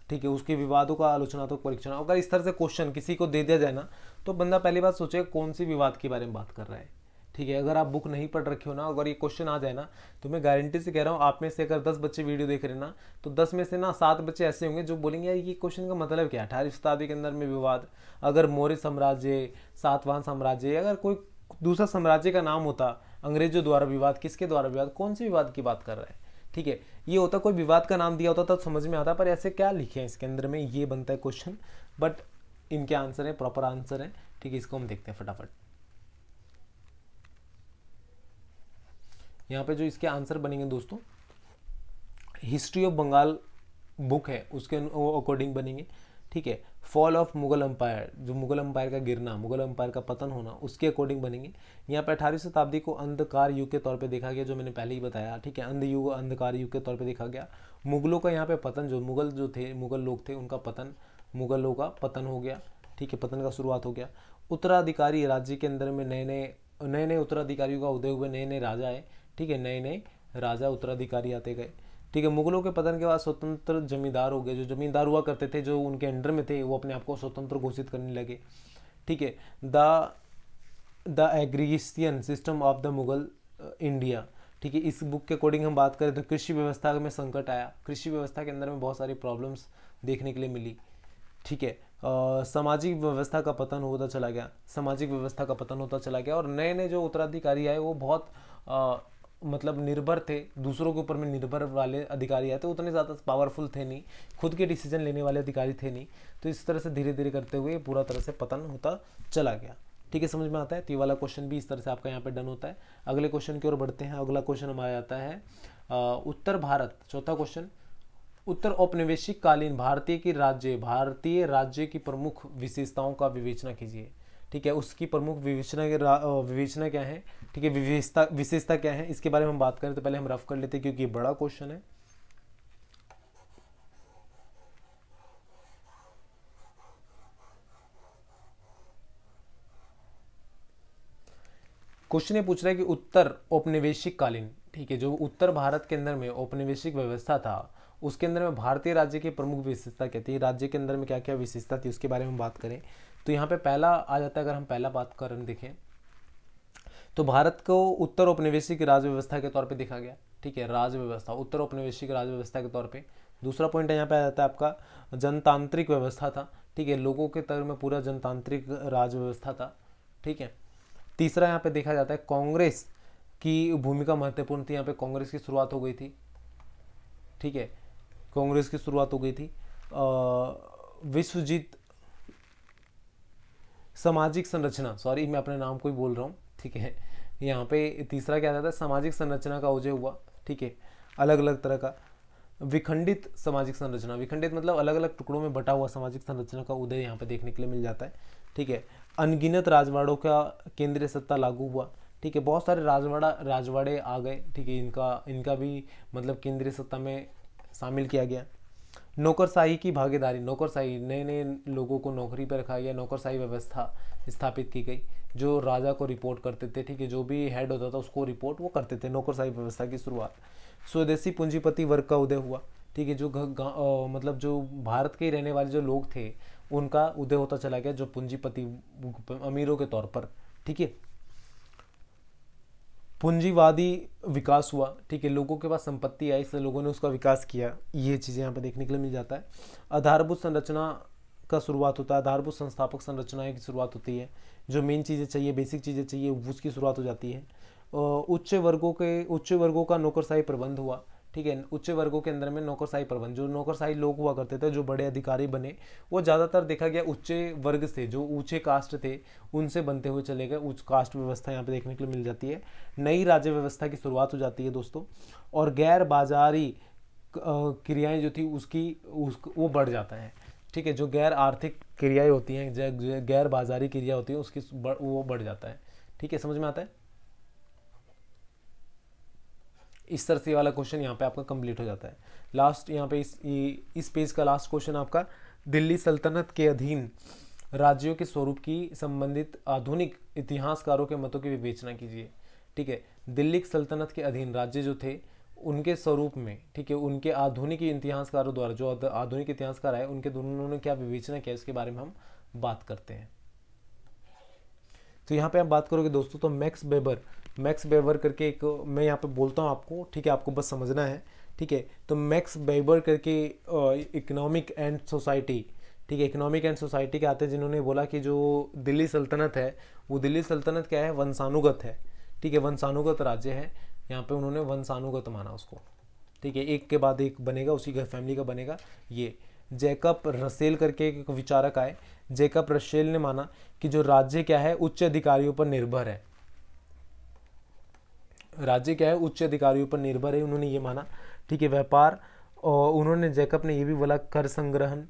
ठीक है उसके विवादों का आलोचनात्मक तो परीक्षण अगर इस तरह से क्वेश्चन किसी को दे दिया जाए ना तो बंदा पहली बात सोचे कौन सी विवाद के बारे में बात कर रहा है ठीक है अगर आप बुक नहीं पढ़ रखे हो ना अगर ये क्वेश्चन आ जाए ना तो मैं गारंटी से कह रहा हूँ आप में से अगर दस बच्चे वीडियो देख रहे ना तो दस में से ना सात बच्चे ऐसे होंगे जो बोलेंगे यार ये क्वेश्चन का मतलब क्या अठारह शताब्दी के अंदर में विवाद अगर मौर्य साम्राज्य सातवाहन साम्राज्य अगर कोई दूसरा साम्राज्य का नाम होता अंग्रेजों द्वारा विवाद किसके द्वारा विवाद कौन से विवाद की बात कर रहा है ठीक है ये होता कोई विवाद का नाम दिया होता तो समझ में आता पर ऐसे क्या लिखे हैं इसके अंदर में ये बनता है क्वेश्चन बट इनके आंसर है प्रॉपर आंसर है ठीक है इसको हम देखते हैं फटाफट यहाँ पे जो इसके आंसर बनेंगे दोस्तों हिस्ट्री ऑफ बंगाल बुक है उसके अकॉर्डिंग बनेंगे ठीक है फॉल ऑफ मुगल अम्पायर जो मुगल अम्पायर का गिरना मुगल अम्पायर का पतन होना उसके अकॉर्डिंग बनेंगे यहाँ पर अठारहवीं शताब्दी को अंधकार युग के तौर पे देखा गया जो मैंने पहले ही बताया ठीक है अंध युग अंधकार युग के तौर पे देखा गया मुगलों का यहाँ पे पतन जो मुगल जो थे मुगल लोग थे उनका पतन मुगलों का पतन हो गया ठीक है पतन का शुरुआत हो गया उत्तराधिकारी राज्य के अंदर में नए नए नए नए उत्तराधिकारियों का उदय हुए नए नए राजा आए ठीक है नए नए राजा उत्तराधिकारी आते गए ठीक है मुगलों के पतन के बाद स्वतंत्र जमींदार हो गए जो जमींदार हुआ करते थे जो उनके अंडर में थे वो अपने आप को स्वतंत्र घोषित करने लगे ठीक है the the agrarian system of the Mughal India ठीक है इस बुक के अकॉर्डिंग हम बात करें तो कृषि व्यवस्था में संकट आया कृषि व्यवस्था के अंदर में बहुत सारी प्रॉब्लम्स देखने के लिए मिली ठीक है सामाजिक व्यवस्था का पतन होता चला गया सामाजिक व्यवस्था का पतन होता चला गया और नए नए जो उत्तराधिकारी आए वो बहुत मतलब निर्भर थे दूसरों के ऊपर में निर्भर वाले अधिकारी आए थे उतने ज़्यादा पावरफुल थे नहीं खुद के डिसीजन लेने वाले अधिकारी थे नहीं तो इस तरह से धीरे धीरे करते हुए पूरा तरह से पतन होता चला गया ठीक है समझ में आता है तो ये वाला क्वेश्चन भी इस तरह से आपका यहाँ पे डन होता है अगले क्वेश्चन की ओर बढ़ते हैं अगला क्वेश्चन हमारा आता है आ, उत्तर भारत चौथा क्वेश्चन उत्तर औपनिवेशिक कालीन भारतीय की राज्य भारतीय राज्य की प्रमुख विशेषताओं का विवेचना कीजिए ठीक है उसकी प्रमुख विवेचना के विवेचना क्या है ठीक है विशेषता विशेषता क्या है इसके बारे में हम बात करें तो पहले हम रफ कर लेते हैं क्योंकि ये बड़ा क्वेश्चन है क्वेश्चन ने पूछ रहा है कि उत्तर औपनिवेशिक कालीन ठीक है जो उत्तर भारत के अंदर में औपनिवेशिक व्यवस्था था उसके अंदर में भारतीय राज्य की प्रमुख विशेषता क्या थी राज्य के अंदर में क्या क्या विशेषता थी उसके बारे में बात करें तो यहाँ पे पहला आ जाता है अगर हम पहला बात करें देखें तो भारत को उत्तर औपनिवेशिक राज्य व्यवस्था के तौर पर देखा गया ठीक है राज्य व्यवस्था उत्तर औपनिवेशिक राज्य व्यवस्था के तौर पर दूसरा पॉइंट यहाँ पे आ जाता है आपका जनतांत्रिक व्यवस्था था ठीक है लोगों के तर में पूरा जनतांत्रिक राज्य व्यवस्था था ठीक है तीसरा यहाँ पे देखा जाता है कांग्रेस की भूमिका महत्वपूर्ण थी यहाँ पे कांग्रेस की शुरुआत हो गई थी ठीक है कांग्रेस की शुरुआत हो गई थी विश्वजीत सामाजिक संरचना सॉरी मैं अपने नाम को ही बोल रहा हूँ ठीक है यहाँ पे तीसरा क्या था सामाजिक संरचना का उदय हुआ ठीक है अलग अलग तरह का विखंडित सामाजिक संरचना विखंडित मतलब अलग अलग टुकड़ों में बटा हुआ सामाजिक संरचना का उदय यहाँ पे देखने के लिए मिल जाता है ठीक है अनगिनत राजवाड़ों का केंद्रीय सत्ता लागू हुआ ठीक है बहुत सारे राजवाड़ा राजवाड़े आ गए ठीक है इनका इनका भी मतलब केंद्रीय सत्ता में शामिल किया गया नौकरशाही की भागीदारी नौकरशाही नए नए लोगों को नौकरी पर रखा गया नौकरशाही व्यवस्था स्थापित की गई जो राजा को रिपोर्ट करते थे ठीक है जो भी हेड होता था उसको रिपोर्ट वो करते थे नौकरशाही व्यवस्था की शुरुआत स्वदेशी पूंजीपति वर्ग का उदय हुआ ठीक है जो गा, आ, मतलब जो भारत के रहने वाले जो लोग थे उनका उदय होता चला गया जो पूंजीपति अमीरों के तौर पर ठीक है पूंजीवादी विकास हुआ ठीक है लोगों के पास संपत्ति आई इसलिए लोगों ने उसका विकास किया ये चीज़ें यहाँ पर देखने के लिए मिल जाता है आधारभूत संरचना का शुरुआत होता है आधारभूत संस्थापक संरचनाएं की शुरुआत होती है जो मेन चीज़ें चाहिए बेसिक चीज़ें चाहिए उसकी शुरुआत हो जाती है उच्च वर्गों के उच्च वर्गों का नौकरशाही प्रबंध हुआ ठीक है उच्च वर्गों के अंदर में नौकरशाही प्रबंध जो नौकरशाही लोग हुआ करते थे जो बड़े अधिकारी बने वो ज़्यादातर देखा गया उच्च वर्ग से जो ऊँचे कास्ट थे उनसे बनते हुए चले गए उच्च कास्ट व्यवस्था यहाँ पे देखने के लिए मिल जाती है नई राज्य व्यवस्था की शुरुआत हो जाती है दोस्तों और गैर बाजारी क्रियाएँ जो थी उसकी उस वो बढ़ जाता है ठीक है जो गैर आर्थिक क्रियाएँ होती हैं जो गैर बाजारी क्रिया होती है उसकी बढ़, वो बढ़ जाता है ठीक है समझ में आता है इस तरह से वाला क्वेश्चन यहाँ पे आपका कंप्लीट हो जाता है लास्ट यहाँ पे इस इस पेज का लास्ट क्वेश्चन आपका दिल्ली सल्तनत के अधीन राज्यों के स्वरूप की संबंधित आधुनिक इतिहासकारों के मतों की विवेचना कीजिए ठीक है दिल्ली सल्तनत के अधीन राज्य जो थे उनके स्वरूप में ठीक है उनके आधुनिक इतिहासकारों द्वारा जो आधुनिक इतिहासकार आए उनके दोनों ने क्या विवेचना किया इसके बारे में हम बात करते हैं तो यहाँ पे आप बात करोगे दोस्तों तो मैक्स बेबर मैक्स बेबर करके एक मैं यहाँ पे बोलता हूँ आपको ठीक है आपको बस समझना है ठीक है तो मैक्स बेबर करके इकोनॉमिक एंड सोसाइटी ठीक है इकोनॉमिक एंड सोसाइटी के आते हैं जिन्होंने बोला कि जो दिल्ली सल्तनत है वो दिल्ली सल्तनत क्या है वंशानुगत है ठीक है वंशानुगत राज्य है यहाँ पे उन्होंने वंशानुगत तो माना उसको ठीक है एक के बाद एक बनेगा उसी घर फैमिली का बनेगा ये जैकब रसेल करके एक विचारक आए जैकब रसेल ने माना कि जो राज्य क्या है उच्च अधिकारियों पर निर्भर है राज्य क्या है उच्च अधिकारियों पर निर्भर है उन्होंने ये माना ठीक है व्यापार और उन्होंने जैकब ने ये भी बोला कर संग्रहण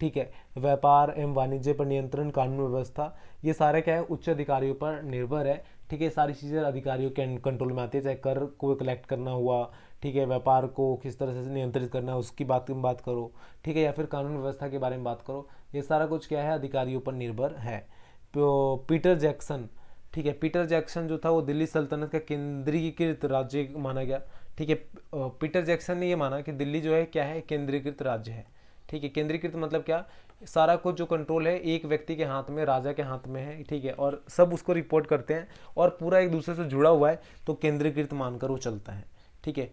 ठीक है व्यापार एवं वाणिज्य पर नियंत्रण कानून व्यवस्था ये सारे क्या है उच्च अधिकारियों पर निर्भर है ठीक है सारी चीज़ें अधिकारियों के कंट्रोल में आती है चाहे कर को कलेक्ट करना हुआ ठीक है व्यापार को किस तरह से नियंत्रित करना है उसकी बात में बात करो ठीक है या फिर कानून व्यवस्था के बारे में बात करो ये सारा कुछ क्या है अधिकारियों पर निर्भर है तो पीटर जैक्सन ठीक है पीटर जैक्सन जो था वो दिल्ली सल्तनत का केंद्रीकृत राज्य माना गया ठीक है पीटर जैक्सन ने ये माना कि दिल्ली जो है क्या है केंद्रीयकृत राज्य है ठीक है केंद्रीकृत मतलब क्या सारा कुछ जो कंट्रोल है एक व्यक्ति के हाथ में राजा के हाथ में है ठीक है और सब उसको रिपोर्ट करते हैं और पूरा एक दूसरे से जुड़ा हुआ है तो केंद्रीकृत मानकर वो चलता है ठीक है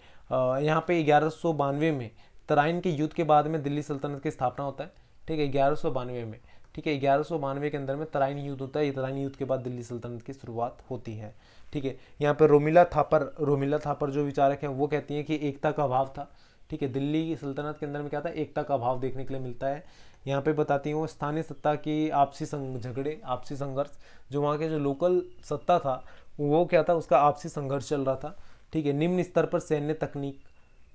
यहाँ पे ग्यारह में तराइन के युद्ध के बाद में दिल्ली सल्तनत की स्थापना होता है ठीक है ग्यारह में ठीक है ग्यारह के अंदर में तराइन युद्ध होता है तराइन युद्ध के बाद दिल्ली सल्तनत की शुरुआत होती है ठीक है यहाँ पर रोमिला थापर रोमिला थापर जो विचारक हैं वो कहती हैं कि एकता का अभाव था ठीक है दिल्ली की सल्तनत के अंदर में क्या था एकता का अभाव देखने के लिए मिलता है यहाँ पे बताती हूँ स्थानीय सत्ता की आपसी झगड़े आपसी संघर्ष जो वहाँ के जो लोकल सत्ता था वो क्या था उसका आपसी संघर्ष चल रहा था ठीक है निम्न स्तर पर सैन्य तकनीक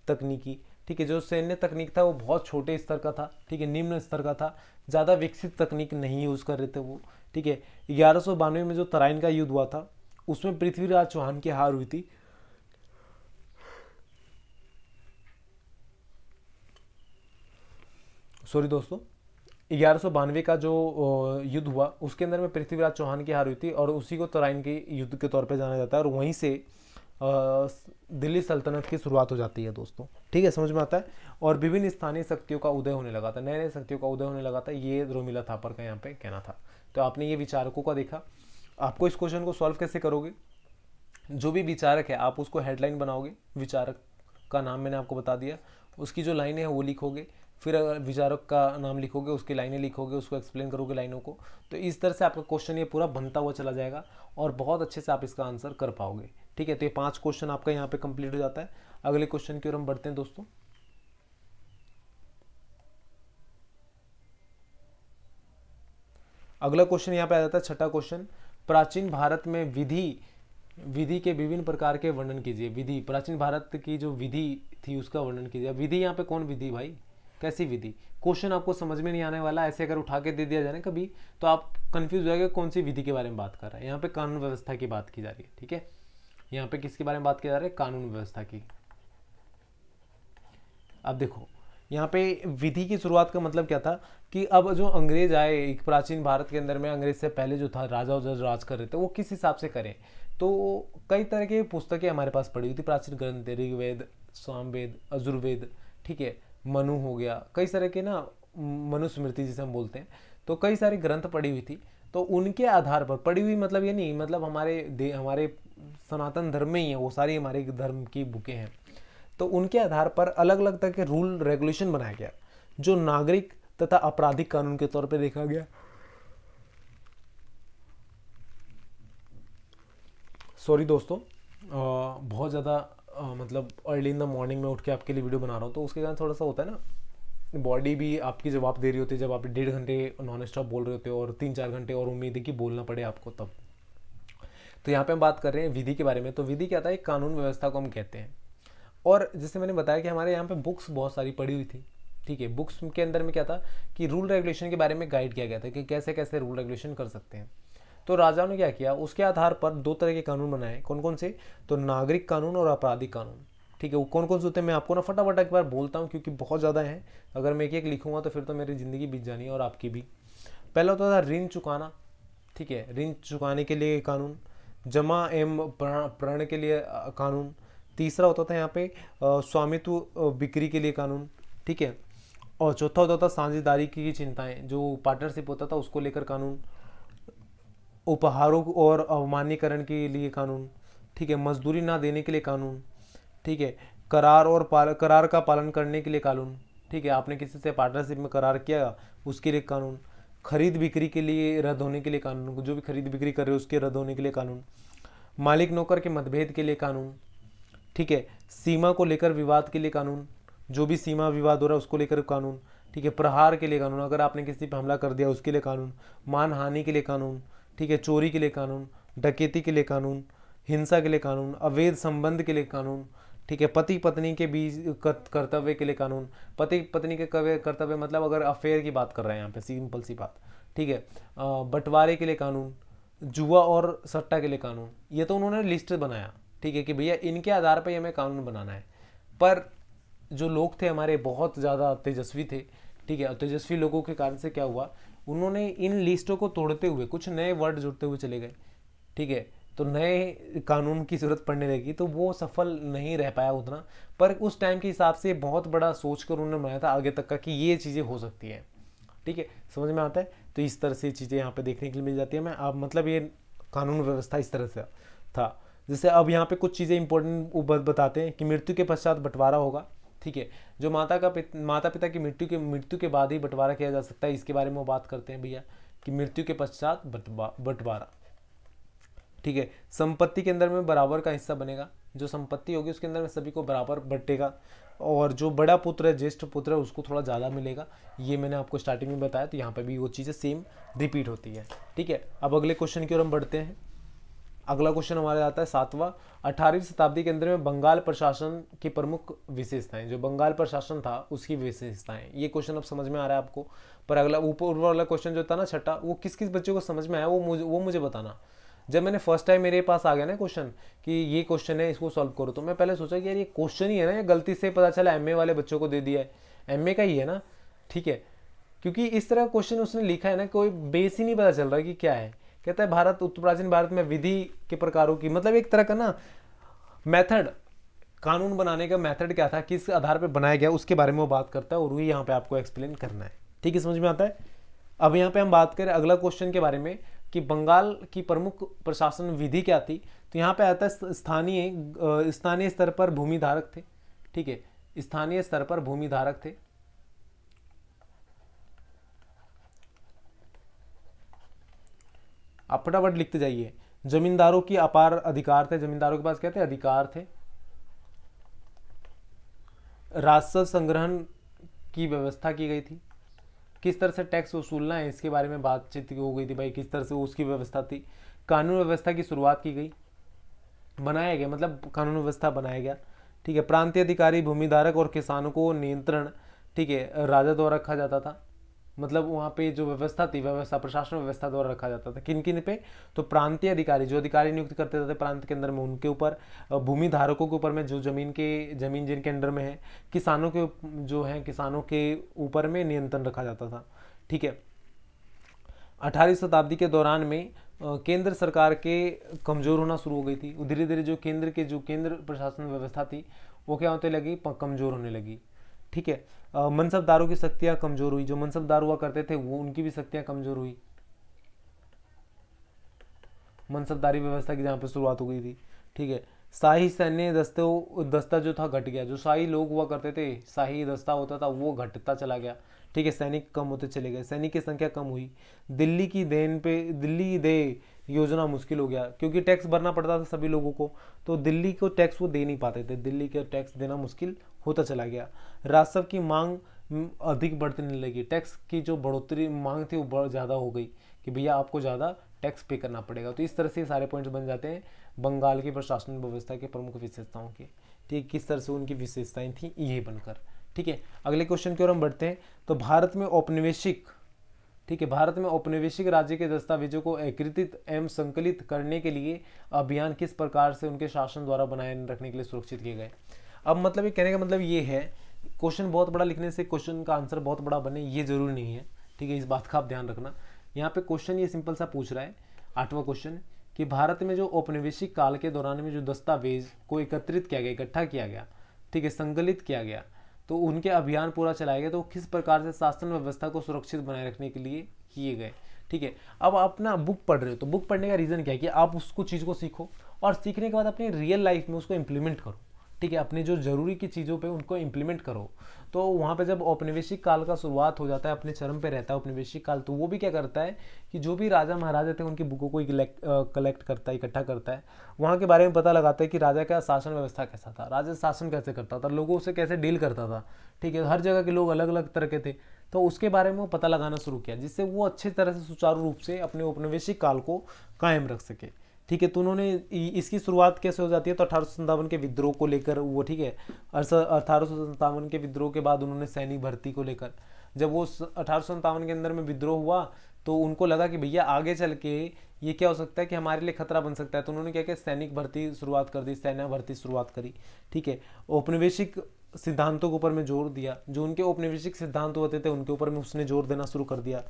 तकनीकी ठीक है जो सैन्य तकनीक था वो बहुत छोटे स्तर का था ठीक है निम्न स्तर का था ज़्यादा विकसित तकनीक नहीं यूज़ कर रहे थे वो ठीक है ग्यारह में जो तराइन का युद्ध हुआ था उसमें पृथ्वीराज चौहान की हार हुई थी सॉरी दोस्तों ग्यारह का जो युद्ध हुआ उसके अंदर में पृथ्वीराज चौहान की हार हुई थी और उसी को तराइन के युद्ध के तौर पे जाना जाता है और वहीं से दिल्ली सल्तनत की शुरुआत हो जाती है दोस्तों ठीक है समझ में आता है और विभिन्न स्थानीय शक्तियों का उदय होने लगा था नए नए शक्तियों का उदय होने लगा था ये रोमिला थापर का यहाँ पर कहना था तो आपने ये विचारकों का देखा आपको इस क्वेश्चन को सॉल्व कैसे करोगे जो भी विचारक है आप उसको हेडलाइन बनाओगे विचारक का नाम मैंने आपको बता दिया उसकी जो लाइन है वो लिखोगे फिर विचारक का नाम लिखोगे उसकी लाइनें लिखोगे उसको एक्सप्लेन करोगे लाइनों को तो इस तरह से आपका क्वेश्चन ये पूरा बनता हुआ चला जाएगा और बहुत अच्छे से आप इसका आंसर कर पाओगे ठीक है तो ये पांच क्वेश्चन आपका यहाँ पे कंप्लीट हो जाता है अगले क्वेश्चन की ओर हम बढ़ते हैं दोस्तों अगला क्वेश्चन यहाँ पे आ जाता है छठा क्वेश्चन प्राचीन भारत में विधि विधि के विभिन्न प्रकार के वर्णन कीजिए विधि प्राचीन भारत की जो विधि थी उसका वर्णन कीजिए विधि यहाँ पे कौन विधि भाई कैसी विधि क्वेश्चन आपको समझ में नहीं आने वाला ऐसे अगर उठा के दे दिया जाए ना कभी तो आप कंफ्यूज हो जाएगा कौन सी विधि के बारे में बात कर रहा है यहाँ पे कानून व्यवस्था की बात की जा रही है ठीक है यहाँ पे किसके बारे में बात की जा रही है कानून व्यवस्था की अब देखो यहाँ पे विधि की शुरुआत का मतलब क्या था कि अब जो अंग्रेज आए एक प्राचीन भारत के अंदर में अंग्रेज से पहले जो था राजा और राज कर रहे थे वो किस हिसाब से करें तो कई तरह की पुस्तकें हमारे पास पड़ी हुई थी प्राचीन ग्रंथ ऋग्वेद स्वामवेद अजुर्वेद ठीक है मनु हो गया कई सारे के ना मनुस्मृति जिसे हम बोलते हैं तो कई सारे ग्रंथ पढ़ी हुई थी तो उनके आधार पर पढ़ी हुई मतलब ये नहीं मतलब हमारे दे हमारे सनातन धर्म में ही है वो सारी हमारे धर्म की बुकें हैं तो उनके आधार पर अलग अलग तरह के रूल रेगुलेशन बनाया गया जो नागरिक तथा आपराधिक कानून के तौर पर देखा गया सॉरी दोस्तों बहुत ज़्यादा आ, मतलब अर्ली इन द मॉर्निंग में उठ के आपके लिए वीडियो बना रहा हूँ तो उसके कारण थोड़ा सा होता है ना बॉडी भी आपकी जवाब दे रही होती है जब आप डेढ़ घंटे नॉन स्टॉप बोल रहे होते हो और तीन चार घंटे और उम्मीद है कि बोलना पड़े आपको तब तो यहाँ पे हम बात कर रहे हैं विधि के बारे में तो विधि क्या था एक कानून व्यवस्था को हम कहते हैं और जैसे मैंने बताया कि हमारे यहाँ पे बुक्स बहुत सारी पड़ी हुई थी ठीक है बुक्स के अंदर में क्या था कि रूल रेगुलेशन के बारे में गाइड किया गया था कि कैसे कैसे रूल रेगुलेशन कर सकते हैं तो राजाओं ने क्या किया उसके आधार पर दो तरह के कानून बनाए कौन कौन से तो नागरिक कानून और आपराधिक कानून ठीक है वो कौन कौन से होते हैं मैं आपको ना फटाफट एक बार बोलता हूँ क्योंकि बहुत ज़्यादा हैं अगर मैं एक एक लिखूंगा तो फिर तो मेरी ज़िंदगी बीत जानी है और आपकी भी पहला होता था ऋण चुकाना ठीक है ऋण चुकाने के लिए कानून जमा एम प्रण के लिए कानून तीसरा होता था यहाँ पे स्वामित्व बिक्री के लिए कानून ठीक है और चौथा होता था साझेदारी की चिंताएं जो पार्टनरशिप होता था उसको लेकर कानून उपहारों और अवमानीकरण के लिए कानून ठीक है मजदूरी ना देने के लिए कानून ठीक है करार और पाल करार का पालन करने के लिए कानून ठीक है आपने किसी से पार्टनरशिप में करार किया उसके लिए कानून खरीद बिक्री के लिए रद्द होने के लिए कानून जो भी खरीद बिक्री कर रहे हो उसके रद्द होने के लिए कानून मालिक नौकर के मतभेद के लिए कानून ठीक है सीमा को लेकर विवाद के लिए कानून जो भी सीमा विवाद हो रहा है उसको लेकर कानून ठीक है प्रहार के लिए कानून अगर आपने किसी पर हमला कर दिया उसके लिए कानून मान हानि के लिए कानून ठीक है चोरी के लिए कानून डकेती के लिए कानून हिंसा के लिए कानून अवैध संबंध के लिए कानून ठीक है पति पत्नी के बीच कर्तव्य के लिए कानून पति पत्नी के कर्तव्य मतलब अगर अफेयर की बात कर रहे हैं यहाँ पे सिंपल सी बात ठीक है बंटवारे के लिए कानून जुआ और सट्टा के लिए कानून ये तो उन्होंने लिस्ट बनाया ठीक है कि भैया इनके आधार पर हमें कानून बनाना है पर जो लोग थे हमारे बहुत ज़्यादा तेजस्वी थे ठीक है तेजस्वी लोगों के कारण से क्या हुआ उन्होंने इन लिस्टों को तोड़ते हुए कुछ नए वर्ड जुड़ते हुए चले गए ठीक है तो नए कानून की ज़रूरत पड़ने लगी तो वो सफल नहीं रह पाया उतना पर उस टाइम के हिसाब से बहुत बड़ा सोच कर उन्होंने बनाया था आगे तक का कि ये चीज़ें हो सकती हैं ठीक है समझ में आता है तो इस तरह से चीज़ें यहाँ पे देखने के लिए मिल जाती है मैं आप मतलब ये कानून व्यवस्था इस तरह से था जैसे अब यहाँ पे कुछ चीज़ें इंपॉर्टेंट बताते हैं कि मृत्यु के पश्चात बंटवारा होगा ठीक है जो माता का माता पिता की मृत्यु के मृत्यु के बाद ही बंटवारा किया जा सकता है इसके बारे में वो बात करते हैं भैया कि मृत्यु के पश्चात बंटवारा ठीक है संपत्ति के अंदर में बराबर का हिस्सा बनेगा जो संपत्ति होगी उसके अंदर में सभी को बराबर बटेगा और जो बड़ा पुत्र है ज्येष्ठ पुत्र है उसको थोड़ा ज़्यादा मिलेगा ये मैंने आपको स्टार्टिंग में बताया तो यहाँ पर भी वो चीज़ें सेम रिपीट होती है ठीक है अब अगले क्वेश्चन की ओर हम बढ़ते हैं अगला क्वेश्चन हमारे आता है सातवां अठारहवीं शताब्दी के अंदर में बंगाल प्रशासन की प्रमुख विशेषताएं जो बंगाल प्रशासन था उसकी विशेषताएं ये क्वेश्चन अब समझ में आ रहा है आपको पर अगला ऊपर वाला क्वेश्चन जो था ना छठा वो किस किस बच्चों को समझ में आया वो मुझे वो मुझे बताना जब मैंने फर्स्ट टाइम मेरे पास आ गया ना क्वेश्चन कि ये क्वेश्चन है इसको सॉल्व करो तो मैं पहले सोचा कि यार ये क्वेश्चन ही है ना ये गलती से पता चला एम वाले बच्चों को दे दिया है एम का ही है ना ठीक है क्योंकि इस तरह क्वेश्चन उसने लिखा है ना कोई बेस ही नहीं पता चल रहा कि क्या है कहता है भारत उत्तर प्राचीन भारत में विधि के प्रकारों की मतलब एक तरह का ना मेथड कानून बनाने का मेथड क्या था किस आधार पर बनाया गया उसके बारे में वो बात करता है और वही यहाँ पे आपको एक्सप्लेन करना है ठीक है समझ में आता है अब यहाँ पे हम बात करें अगला क्वेश्चन के बारे में कि बंगाल की प्रमुख प्रशासन विधि क्या थी तो यहाँ पे आता है स्थानीय स्थानीय स्तर पर भूमिधारक थे ठीक है स्थानीय स्तर पर भूमिधारक थे आप फटाफट लिखते जाइए जमींदारों की अपार अधिकार थे जमींदारों के पास क्या थे अधिकार थे राजस्व संग्रहण की व्यवस्था की गई थी किस तरह से टैक्स वसूलना है इसके बारे में बातचीत हो गई थी भाई किस तरह से उसकी व्यवस्था थी कानून व्यवस्था की शुरुआत की गई बनाया गया मतलब कानून व्यवस्था बनाया गया ठीक है प्रांतीय अधिकारी भूमिधारक और किसानों को नियंत्रण ठीक है राजा द्वारा रखा जाता था मतलब वहाँ पे जो व्यवस्था थी व्यवस्था प्रशासन व्यवस्था द्वारा रखा जाता था किन किन पे तो प्रांतीय अधिकारी जो अधिकारी नियुक्त करते थे प्रांत के अंदर में उनके ऊपर भूमि धारकों के ऊपर में जो जमीन के जमीन जिनके अंडर में है किसानों के जो है किसानों के ऊपर में नियंत्रण रखा जाता था ठीक है अठारहवीं शताब्दी के दौरान में केंद्र सरकार के कमज़ोर होना शुरू हो गई थी धीरे धीरे जो केंद्र के जो केंद्र प्रशासन व्यवस्था थी वो क्या होने लगी कमज़ोर होने लगी ठीक है मनसबदारों की शक्तियां कमज़ोर हुई जो मनसबदार हुआ करते थे वो उनकी भी शक्तियां कमज़ोर हुई मनसबदारी व्यवस्था की जहां पर शुरुआत हो गई थी ठीक है शाही सैन्य दस्ते दस्ता जो था घट गया जो शाही लोग हुआ करते थे शाही दस्ता होता था वो घटता चला गया ठीक है सैनिक कम होते चले गए सैनिक की संख्या कम हुई दिल्ली की देन पे दिल्ली दे योजना मुश्किल हो गया क्योंकि टैक्स भरना पड़ता था सभी लोगों को तो दिल्ली को टैक्स वो दे नहीं पाते थे दिल्ली के टैक्स देना मुश्किल होता चला गया राजस्व की मांग अधिक नहीं लगी टैक्स की जो बढ़ोतरी मांग थी वो ज़्यादा हो गई कि भैया आपको ज़्यादा टैक्स पे करना पड़ेगा तो इस तरह से सारे पॉइंट्स बन जाते हैं बंगाल की प्रशासनिक व्यवस्था के प्रमुख विशेषताओं के ठीक किस तरह से उनकी विशेषताएं थी ये बनकर ठीक है अगले क्वेश्चन की ओर हम बढ़ते हैं तो भारत में औपनिवेशिक ठीक है भारत में औपनिवेशिक राज्य के दस्तावेजों को एकीकृत एवं संकलित करने के लिए अभियान किस प्रकार से उनके शासन द्वारा बनाए रखने के लिए सुरक्षित किए गए अब मतलब ये कहने का मतलब ये है क्वेश्चन बहुत बड़ा लिखने से क्वेश्चन का आंसर बहुत बड़ा बने ये जरूर नहीं है ठीक है इस बात का आप ध्यान रखना यहाँ पे क्वेश्चन ये सिंपल सा पूछ रहा है आठवां क्वेश्चन कि भारत में जो औपनिवेशिक काल के दौरान में जो दस्तावेज को एकत्रित किया गया इकट्ठा किया गया ठीक है संकलित किया गया तो उनके अभियान पूरा चलाया गया तो किस प्रकार से शासन व्यवस्था को सुरक्षित बनाए रखने के लिए किए गए ठीक है अब अपना बुक पढ़ रहे हो तो बुक पढ़ने का रीज़न क्या है कि आप उसको चीज़ को सीखो और सीखने के बाद अपनी रियल लाइफ में उसको इम्प्लीमेंट करो ठीक है अपनी जो ज़रूरी की चीज़ों पे उनको इम्प्लीमेंट करो तो वहाँ पे जब औपनिवेशिक काल का शुरुआत हो जाता है अपने चरम पे रहता है औपनिवेशिक काल तो वो भी क्या करता है कि जो भी राजा महाराजा थे उनकी बुकों को कलेक्ट करता है इकट्ठा करता है वहाँ के बारे में पता लगाता है कि राजा का शासन व्यवस्था कैसा था राजा शासन कैसे करता था लोगों से कैसे डील करता था ठीक है हर जगह के लोग अलग अलग तरह के थे तो उसके बारे में वो पता लगाना शुरू किया जिससे वो अच्छे तरह से सुचारू रूप से अपने औपनिवेशिक काल को कायम रख सके ठीक है तो उन्होंने इसकी शुरुआत कैसे हो जाती है तो अठारह के विद्रोह को लेकर वो ठीक है अठारह के विद्रोह के बाद उन्होंने सैनिक भर्ती को लेकर जब वो अठारह के अंदर में विद्रोह हुआ तो उनको लगा कि भैया आगे चल के ये क्या हो सकता है कि हमारे लिए खतरा बन सकता है तो उन्होंने क्या किया सैनिक भर्ती शुरुआत कर दी सेना भर्ती शुरुआत करी ठीक है औपनिवेशिक सिद्धांतों के ऊपर में जोर दिया जो उनके औपनिवेशिक सिद्धांत होते थे उनके ऊपर में उसने जोर देना शुरू कर दिया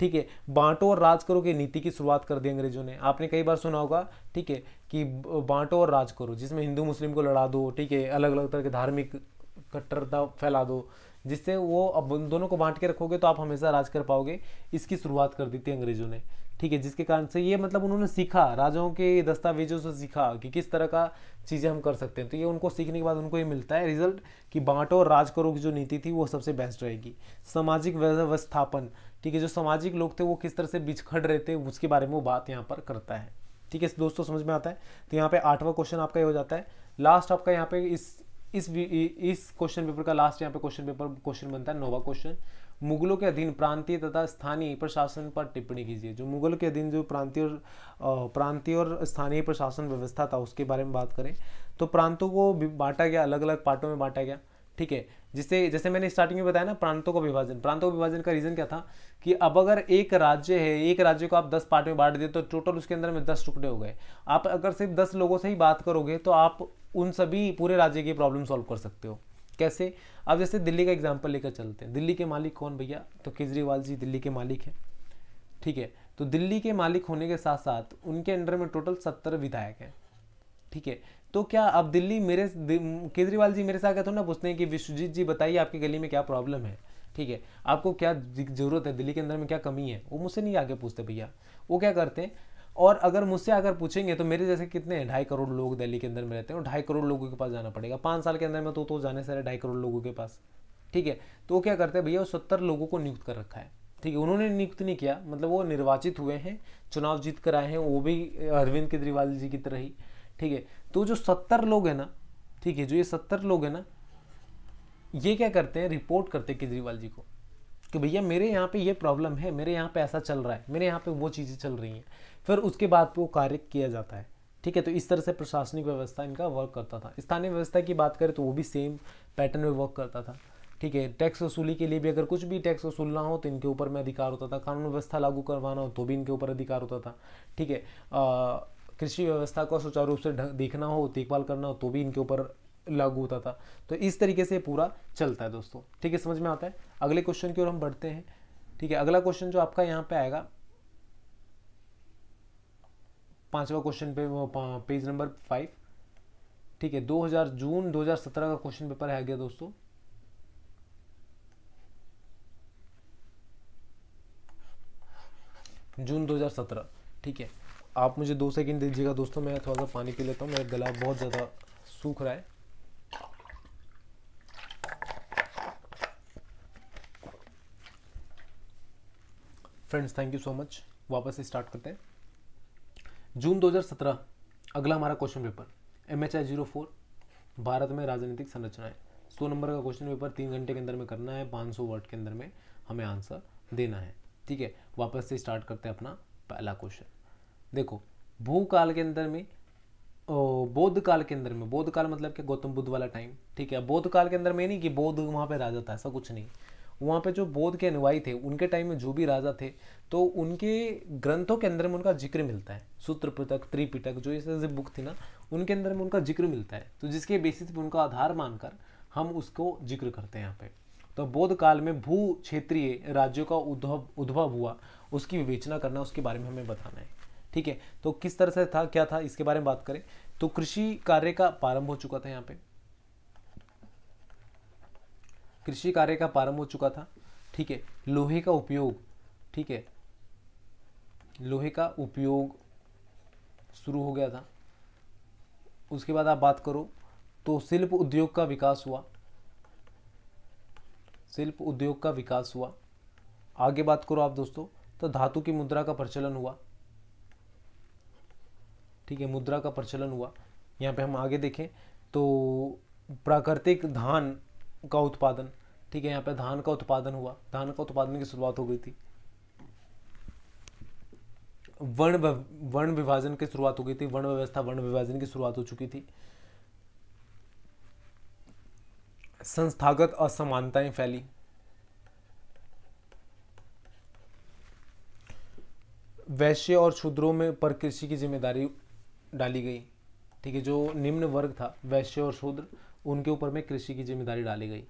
ठीक है बांटो और राज करो की नीति की शुरुआत कर दी अंग्रेजों ने आपने कई बार सुना होगा ठीक है कि बांटो और राज करो जिसमें हिंदू मुस्लिम को लड़ा दो ठीक है अलग अलग तरह के धार्मिक कट्टरता फैला दो जिससे वो अब दोनों को बांट के रखोगे तो आप हमेशा राज कर पाओगे इसकी शुरुआत कर दी थी अंग्रेजों ने ठीक है जिसके कारण से ये मतलब उन्होंने सीखा राजाओं के दस्तावेजों से सीखा कि किस तरह का चीज़ें हम कर सकते हैं तो ये उनको सीखने के बाद उनको ये मिलता है रिजल्ट कि बांटो और राज करो की जो नीति थी वो सबसे बेस्ट रहेगी सामाजिक व्यवस्थापन ठीक है जो सामाजिक लोग थे वो किस तरह से बिछखड़ रहे थे उसके बारे में वो बात यहाँ पर करता है ठीक है दोस्तों समझ में आता है तो यहाँ पे आठवां क्वेश्चन आपका ये हो जाता है लास्ट आपका यहाँ पे इस इस इस क्वेश्चन पेपर का लास्ट यहाँ पे क्वेश्चन पेपर क्वेश्चन बनता है नोवा क्वेश्चन मुगलों के अधीन प्रांतीय तथा स्थानीय प्रशासन पर टिप्पणी कीजिए जो मुगल के अधीन जो प्रांतीय और प्रांतीय और स्थानीय प्रशासन व्यवस्था था उसके बारे में बात करें तो प्रांतों को बांटा गया अलग अलग पार्टों में बांटा गया ठीक है जिससे जैसे मैंने स्टार्टिंग में बताया ना प्रांतों का विभाजन प्रांतों का विभाजन का रीज़न क्या था कि अब अगर एक राज्य है एक राज्य को आप दस पार्ट में बांट दिए तो टोटल उसके अंदर में दस टुकड़े हो गए आप अगर सिर्फ दस लोगों से ही बात करोगे तो आप उन सभी पूरे राज्य की प्रॉब्लम सॉल्व कर सकते हो कैसे अब जैसे दिल्ली का एग्जाम्पल लेकर चलते हैं दिल्ली के मालिक कौन भैया तो केजरीवाल जी दिल्ली के मालिक हैं ठीक है तो दिल्ली के मालिक होने के साथ साथ उनके अंडर में टोटल सत्तर विधायक हैं ठीक है तो क्या अब दिल्ली मेरे केजरीवाल जी मेरे साथ कहते हो ना पूछते हैं कि विश्वजीत जी बताइए आपकी गली में क्या प्रॉब्लम है ठीक है आपको क्या जरूरत है दिल्ली के अंदर में क्या कमी है वो मुझसे नहीं आगे पूछते भैया वो क्या करते हैं और अगर मुझसे अगर पूछेंगे तो मेरे जैसे कितने हैं ढाई करोड़ लोग दिल्ली के अंदर में रहते हैं और ढाई करोड़ लोगों के पास जाना पड़ेगा पाँच साल के अंदर में तो तो जाने से ढाई करोड़ लोगों के पास ठीक है तो क्या करते हैं भैया वो सत्तर लोगों को नियुक्त कर रखा है ठीक है उन्होंने नियुक्त नहीं किया मतलब वो निर्वाचित हुए हैं चुनाव जीत कर आए हैं वो भी अरविंद केजरीवाल जी की तरह ही ठीक है तो जो सत्तर लोग हैं ना ठीक है जो ये सत्तर लोग हैं ना ये क्या करते हैं रिपोर्ट करते हैं केजरीवाल जी को कि भैया मेरे यहाँ पे ये प्रॉब्लम है मेरे यहाँ पे ऐसा चल रहा है मेरे यहाँ पे वो चीज़ें चल रही हैं फिर उसके बाद वो कार्य किया जाता है ठीक है तो इस तरह से प्रशासनिक व्यवस्था इनका वर्क करता था स्थानीय व्यवस्था की बात करें तो वो भी सेम पैटर्न में वर्क करता था ठीक है टैक्स वसूली के लिए भी अगर कुछ भी टैक्स वसूलना हो तो इनके ऊपर में अधिकार होता था कानून व्यवस्था लागू करवाना हो तो भी इनके ऊपर अधिकार होता था ठीक है कृषि व्यवस्था को सुचारू रूप से देखना हो देखभाल करना हो तो भी इनके ऊपर लागू होता था तो इस तरीके से पूरा चलता है दोस्तों ठीक है समझ में आता है अगले क्वेश्चन की ओर हम बढ़ते हैं ठीक है अगला क्वेश्चन जो आपका यहाँ पे आएगा पांचवा क्वेश्चन पे पेज नंबर फाइव ठीक है 2000 जून 2017 का क्वेश्चन पेपर है गया दोस्तों जून 2017 ठीक है आप मुझे दो सेकंड दीजिएगा दोस्तों मैं थोड़ा सा पानी पी लेता हूँ मेरा गला बहुत ज़्यादा सूख रहा है friends thank you so much वापस से स्टार्ट करते हैं जून 2017 अगला हमारा question paper M H I zero four Bharat में राजनीतिक संरचनाएं सौ नंबर का क्वेश्चन पेपर तीन घंटे के अंदर में करना है पाँच सौ वर्ड के अंदर में हमें आंसर देना है ठीक है वापस से स्टार्ट करते हैं अपना पहला क्वेश्चन देखो भूकाल के अंदर में बौद्ध काल के अंदर में बौद्ध काल मतलब कि गौतम बुद्ध वाला टाइम ठीक है बौद्ध काल के अंदर में नहीं कि बौद्ध वहाँ पे राजा था ऐसा कुछ नहीं वहाँ पे जो बौद्ध के अनुवाई थे उनके टाइम में जो भी राजा थे तो उनके ग्रंथों के अंदर में उनका जिक्र मिलता है सूत्र पृथक त्रिपिटक जो इस तरह से बुक थी ना उनके अंदर में उनका जिक्र मिलता है तो जिसके बेसिस पर उनका आधार मानकर हम उसको जिक्र करते हैं यहाँ पे तो बौद्ध काल में भू क्षेत्रीय राज्यों का उद्भव उद्भव हुआ उसकी विवेचना करना उसके बारे में हमें बताना है ठीक है तो किस तरह से था क्या था इसके बारे में बात करें तो कृषि कार्य का प्रारंभ हो चुका था यहाँ पे कृषि कार्य का प्रारंभ हो चुका था ठीक है लोहे का उपयोग ठीक है लोहे का उपयोग शुरू हो गया था उसके बाद आप बात करो तो शिल्प उद्योग का विकास हुआ शिल्प उद्योग का विकास हुआ आगे बात करो आप दोस्तों तो धातु की मुद्रा का प्रचलन हुआ ठीक है मुद्रा का प्रचलन हुआ यहाँ पे हम आगे देखें तो प्राकृतिक धान का उत्पादन ठीक है यहाँ पे धान का उत्पादन हुआ धान का उत्पादन की शुरुआत हो गई थी वर्ण वर्ण विभाजन की शुरुआत हो गई थी वर्ण व्यवस्था वर्ण विभाजन की शुरुआत हो चुकी थी संस्थागत असमानताएं फैली वैश्य और शूद्रों में पर कृषि की जिम्मेदारी डाली गई ठीक है जो निम्न वर्ग था वैश्य और शूद्र उनके ऊपर में कृषि की जिम्मेदारी डाली गई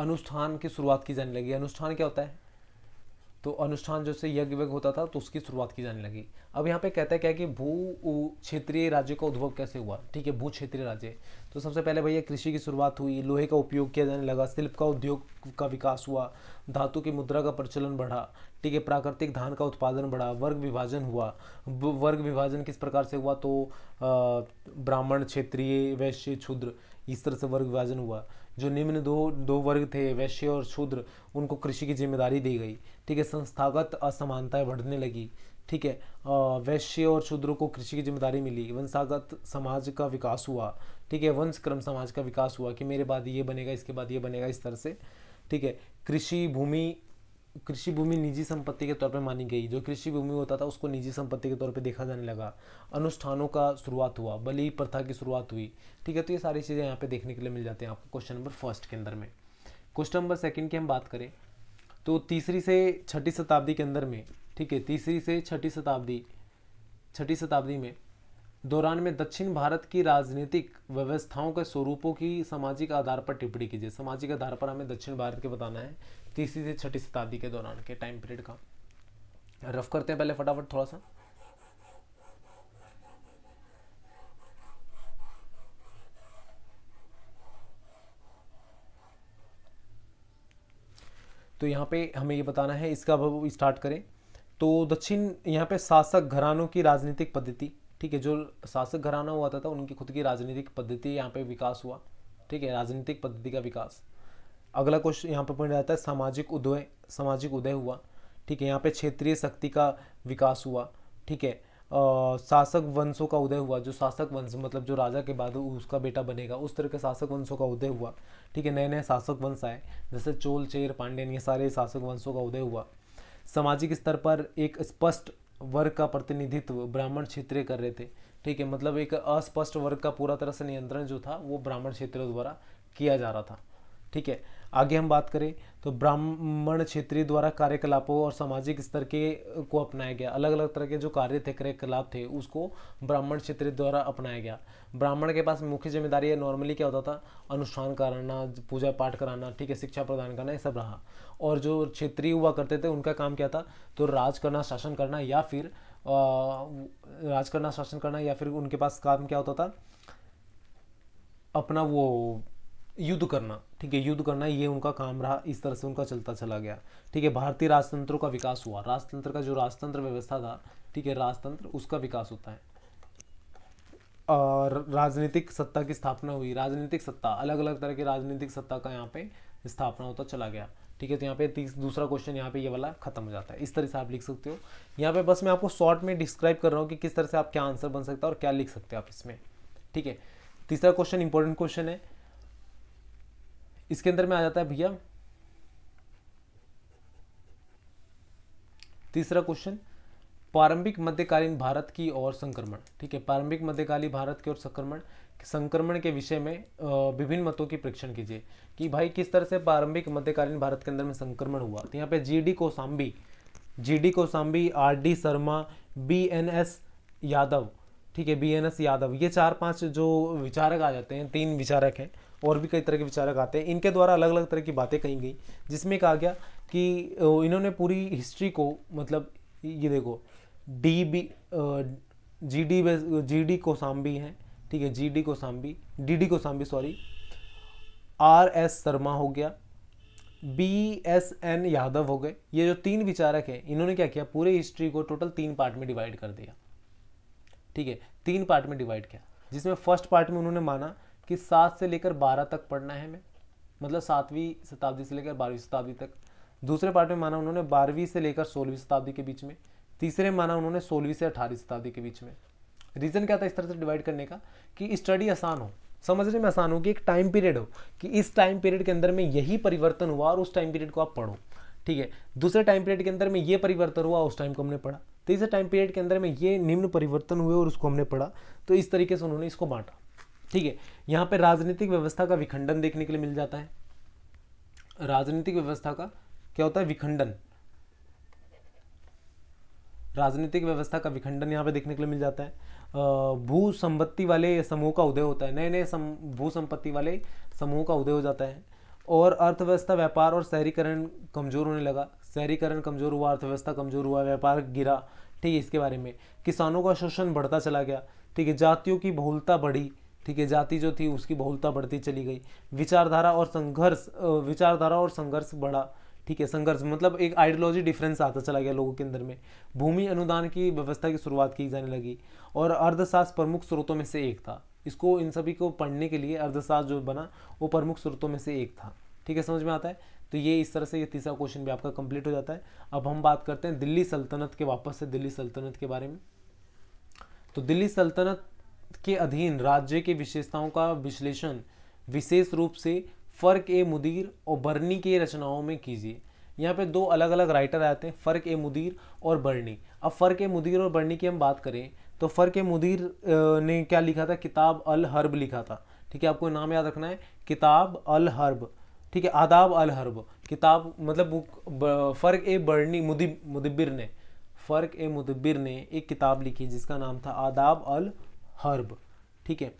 अनुष्ठान की शुरुआत की जाने लगी अनुष्ठान क्या होता है तो अनुष्ठान जैसे यज्ञ वज्ञ होता था तो उसकी शुरुआत की जाने लगी अब यहाँ पे कहता है क्या कि भू क्षेत्रीय राज्य का उद्भव कैसे हुआ ठीक है भू क्षेत्रीय राज्य तो सबसे पहले भैया कृषि की शुरुआत हुई लोहे का उपयोग किया जाने लगा शिल्प का उद्योग का विकास हुआ धातु की मुद्रा का प्रचलन बढ़ा ठीक है प्राकृतिक धान का उत्पादन बढ़ा वर्ग विभाजन हुआ वर्ग विभाजन किस प्रकार से हुआ तो ब्राह्मण क्षेत्रीय वैश्य क्षुद्र इस तरह से वर्ग विभाजन हुआ जो निम्न दो दो वर्ग थे वैश्य और शूद्र उनको कृषि की जिम्मेदारी दी गई ठीक है संस्थागत असमानताएं बढ़ने लगी ठीक है वैश्य और शूद्रों को कृषि की जिम्मेदारी मिली वंशागत समाज का विकास हुआ ठीक है वंशक्रम समाज का विकास हुआ कि मेरे बाद ये बनेगा इसके बाद ये बनेगा इस तरह से ठीक है कृषि भूमि कृषि भूमि निजी संपत्ति के तौर पर मानी गई जो कृषि भूमि होता था उसको निजी संपत्ति के तौर पर देखा जाने लगा अनुष्ठानों का शुरुआत हुआ बलि प्रथा की शुरुआत हुई ठीक है तो ये सारी चीज़ें यहाँ पे देखने के लिए मिल जाती हैं आपको क्वेश्चन नंबर फर्स्ट के अंदर में क्वेश्चन नंबर सेकंड की हम बात करें तो तीसरी से छठी शताब्दी के अंदर में ठीक है तीसरी से छठी शताब्दी छठी शताब्दी में दौरान में दक्षिण भारत की राजनीतिक व्यवस्थाओं के स्वरूपों की सामाजिक आधार पर टिप्पणी कीजिए सामाजिक आधार पर हमें दक्षिण भारत के बताना है तीसरी से छठी शताब्दी के दौरान के टाइम पीरियड का रफ करते हैं पहले फटाफट थोड़ा सा तो यहाँ पे हमें ये बताना है इसका अब स्टार्ट करें तो दक्षिण यहाँ पे शासक घरानों की राजनीतिक पद्धति ठीक है जो शासक घराना हुआ था, था उनकी खुद की राजनीतिक पद्धति यहाँ पे विकास हुआ ठीक है राजनीतिक पद्धति का विकास अगला क्वेश्चन यहाँ पर पॉइंट आता है सामाजिक उदय सामाजिक उदय हुआ ठीक है यहाँ पे क्षेत्रीय शक्ति का विकास हुआ ठीक है शासक वंशों का उदय हुआ जो शासक वंश मतलब जो राजा के बाद उसका बेटा बनेगा उस तरह के शासक वंशों का उदय हुआ ठीक है नए नए शासक वंश आए जैसे चोल चेर पांड्यन ये सारे शासक वंशों का उदय हुआ सामाजिक स्तर पर एक स्पष्ट वर्ग का प्रतिनिधित्व ब्राह्मण क्षेत्रीय कर रहे थे ठीक है मतलब एक अस्पष्ट वर्ग का पूरा तरह से नियंत्रण जो था वो ब्राह्मण क्षेत्रों द्वारा किया जा रहा था ठीक है आगे हम बात करें तो ब्राह्मण क्षेत्रीय द्वारा कार्यकलापों और सामाजिक स्तर के को अपनाया गया अलग अलग तरह के जो कार्य थे कार्यकलाप थे उसको ब्राह्मण क्षेत्रीय द्वारा अपनाया गया ब्राह्मण के पास मुख्य जिम्मेदारी है नॉर्मली क्या होता था अनुष्ठान कराना पूजा पाठ कराना ठीक है शिक्षा प्रदान करना ये सब रहा और जो क्षेत्रीय हुआ करते थे उनका काम क्या था तो राज करना शासन करना या फिर राज करना शासन करना या फिर उनके पास काम क्या होता था अपना वो युद्ध करना ठीक है युद्ध करना ये उनका काम रहा इस तरह से उनका चलता चला गया ठीक है भारतीय राजतंत्रों का विकास हुआ राजतंत्र का जो राजतंत्र व्यवस्था था ठीक है राजतंत्र उसका विकास होता है और राजनीतिक सत्ता की स्थापना हुई राजनीतिक सत्ता अलग अलग तरह की राजनीतिक सत्ता का यहाँ पे स्थापना होता चला गया ठीक है तो यहाँ पे दूसरा क्वेश्चन यहाँ पे ये वाला खत्म हो जाता है इस तरह से आप लिख सकते हो यहाँ पे बस मैं आपको शॉर्ट में डिस्क्राइब कर रहा हूँ कि किस तरह से आप क्या आंसर बन सकता है और क्या लिख सकते हो आप इसमें ठीक है तीसरा क्वेश्चन इंपॉर्टेंट क्वेश्चन है इसके अंदर में आ जाता है भैया तीसरा क्वेश्चन प्रारंभिक मध्यकालीन भारत की और संक्रमण ठीक है प्रारंभिक मध्यकालीन भारत की और संक्रमण संक्रमण के विषय में विभिन्न मतों की परीक्षण कीजिए कि भाई किस तरह से प्रारंभिक मध्यकालीन भारत के अंदर में संक्रमण हुआ तो यहाँ पे G D Kosambi G D Kosambi R D Sharma B N S Yadav ठीक है बी एन एस यादव ये चार पांच जो विचारक आ जाते हैं तीन विचारक हैं और भी कई तरह के विचारक आते हैं इनके द्वारा अलग अलग तरह की बातें कही गई जिसमें कहा गया कि इन्होंने पूरी हिस्ट्री को मतलब ये देखो D B G D G D Kosambi हैं ठीक है G D Kosambi D D Kosambi sorry R S Sharma हो गया बी एस एन यादव हो गए ये जो तीन विचारक हैं इन्होंने क्या किया पूरे हिस्ट्री को टोटल तीन पार्ट में डिवाइड कर दिया ठीक है तीन पार्ट में डिवाइड किया जिसमें फर्स्ट पार्ट में उन्होंने माना कि सात से लेकर बारह तक पढ़ना है हमें मतलब सातवीं शताब्दी से लेकर बारहवीं शताब्दी तक दूसरे पार्ट में माना उन्होंने बारहवीं से लेकर सोलहवीं शताब्दी के बीच में तीसरे माना उन्होंने सोलहवीं से अठारहवीं शताब्दी के बीच में रीज़न क्या था इस तरह से डिवाइड करने का कि स्टडी आसान हो समझने में आसान हो कि एक टाइम पीरियड हो कि इस टाइम पीरियड के अंदर में यही परिवर्तन हुआ और उस टाइम पीरियड को आप पढ़ो ठीक है दूसरे टाइम पीरियड के अंदर में ये परिवर्तन हुआ उस टाइम को हमने पढ़ा तीसरे टाइम पीरियड के अंदर में ये निम्न परिवर्तन हुए और उसको हमने पढ़ा तो इस तरीके से उन्होंने इसको बांटा ठीक है यहाँ पे राजनीतिक व्यवस्था का विखंडन देखने के लिए मिल जाता है राजनीतिक व्यवस्था का क्या होता है विखंडन राजनीतिक व्यवस्था का विखंडन यहाँ पे देखने के लिए मिल जाता है भू संपत्ति वाले समूह का उदय होता है नए नए सम, भू संपत्ति वाले समूह का उदय हो जाता है और अर्थव्यवस्था व्यापार और शहरीकरण कमजोर होने लगा शहरीकरण कमजोर हुआ अर्थव्यवस्था कमजोर हुआ व्यापार गिरा ठीक है इसके बारे में किसानों का शोषण बढ़ता चला गया ठीक है जातियों की बहुलता बढ़ी ठीक है जाति जो थी उसकी बहुलता बढ़ती चली गई विचारधारा और संघर्ष विचारधारा और संघर्ष बढ़ा ठीक है संघर्ष मतलब एक आइडियोलॉजी डिफरेंस आता चला गया लोगों के अंदर में भूमि अनुदान की व्यवस्था की शुरुआत की जाने लगी और अर्धशास्त्र प्रमुख स्रोतों में से एक था इसको इन सभी को पढ़ने के लिए अर्धशास्त्र जो बना वो प्रमुख स्रोतों में से एक था ठीक है समझ में आता है तो ये इस तरह से ये तीसरा क्वेश्चन भी आपका कंप्लीट हो जाता है अब हम बात करते हैं दिल्ली सल्तनत के वापस से दिल्ली सल्तनत के बारे में तो दिल्ली सल्तनत के अधीन राज्य के विशेषताओं का विश्लेषण विशेष रूप से फ़र्क ए मुदीर और बर्नी के रचनाओं में कीजिए यहाँ पे दो अलग अलग राइटर आते हैं फ़र्क ए मुदीर और बर्नी अब फ़र्क ए मुदीर और बर्नी की हम बात करें तो फ़र्क ए मुदीर ने क्या लिखा था किताब अल हर्ब लिखा था ठीक है आपको नाम याद रखना है किताब अल हर्ब ठीक है आदाब अल हर्ब किताब मतलब फ़र्क ए बर्नी मुदिब मुदब्बिर ने फ़र्क ए मुदब्बिर ने एक किताब लिखी जिसका नाम था आदाब अल हर्ब ठीक है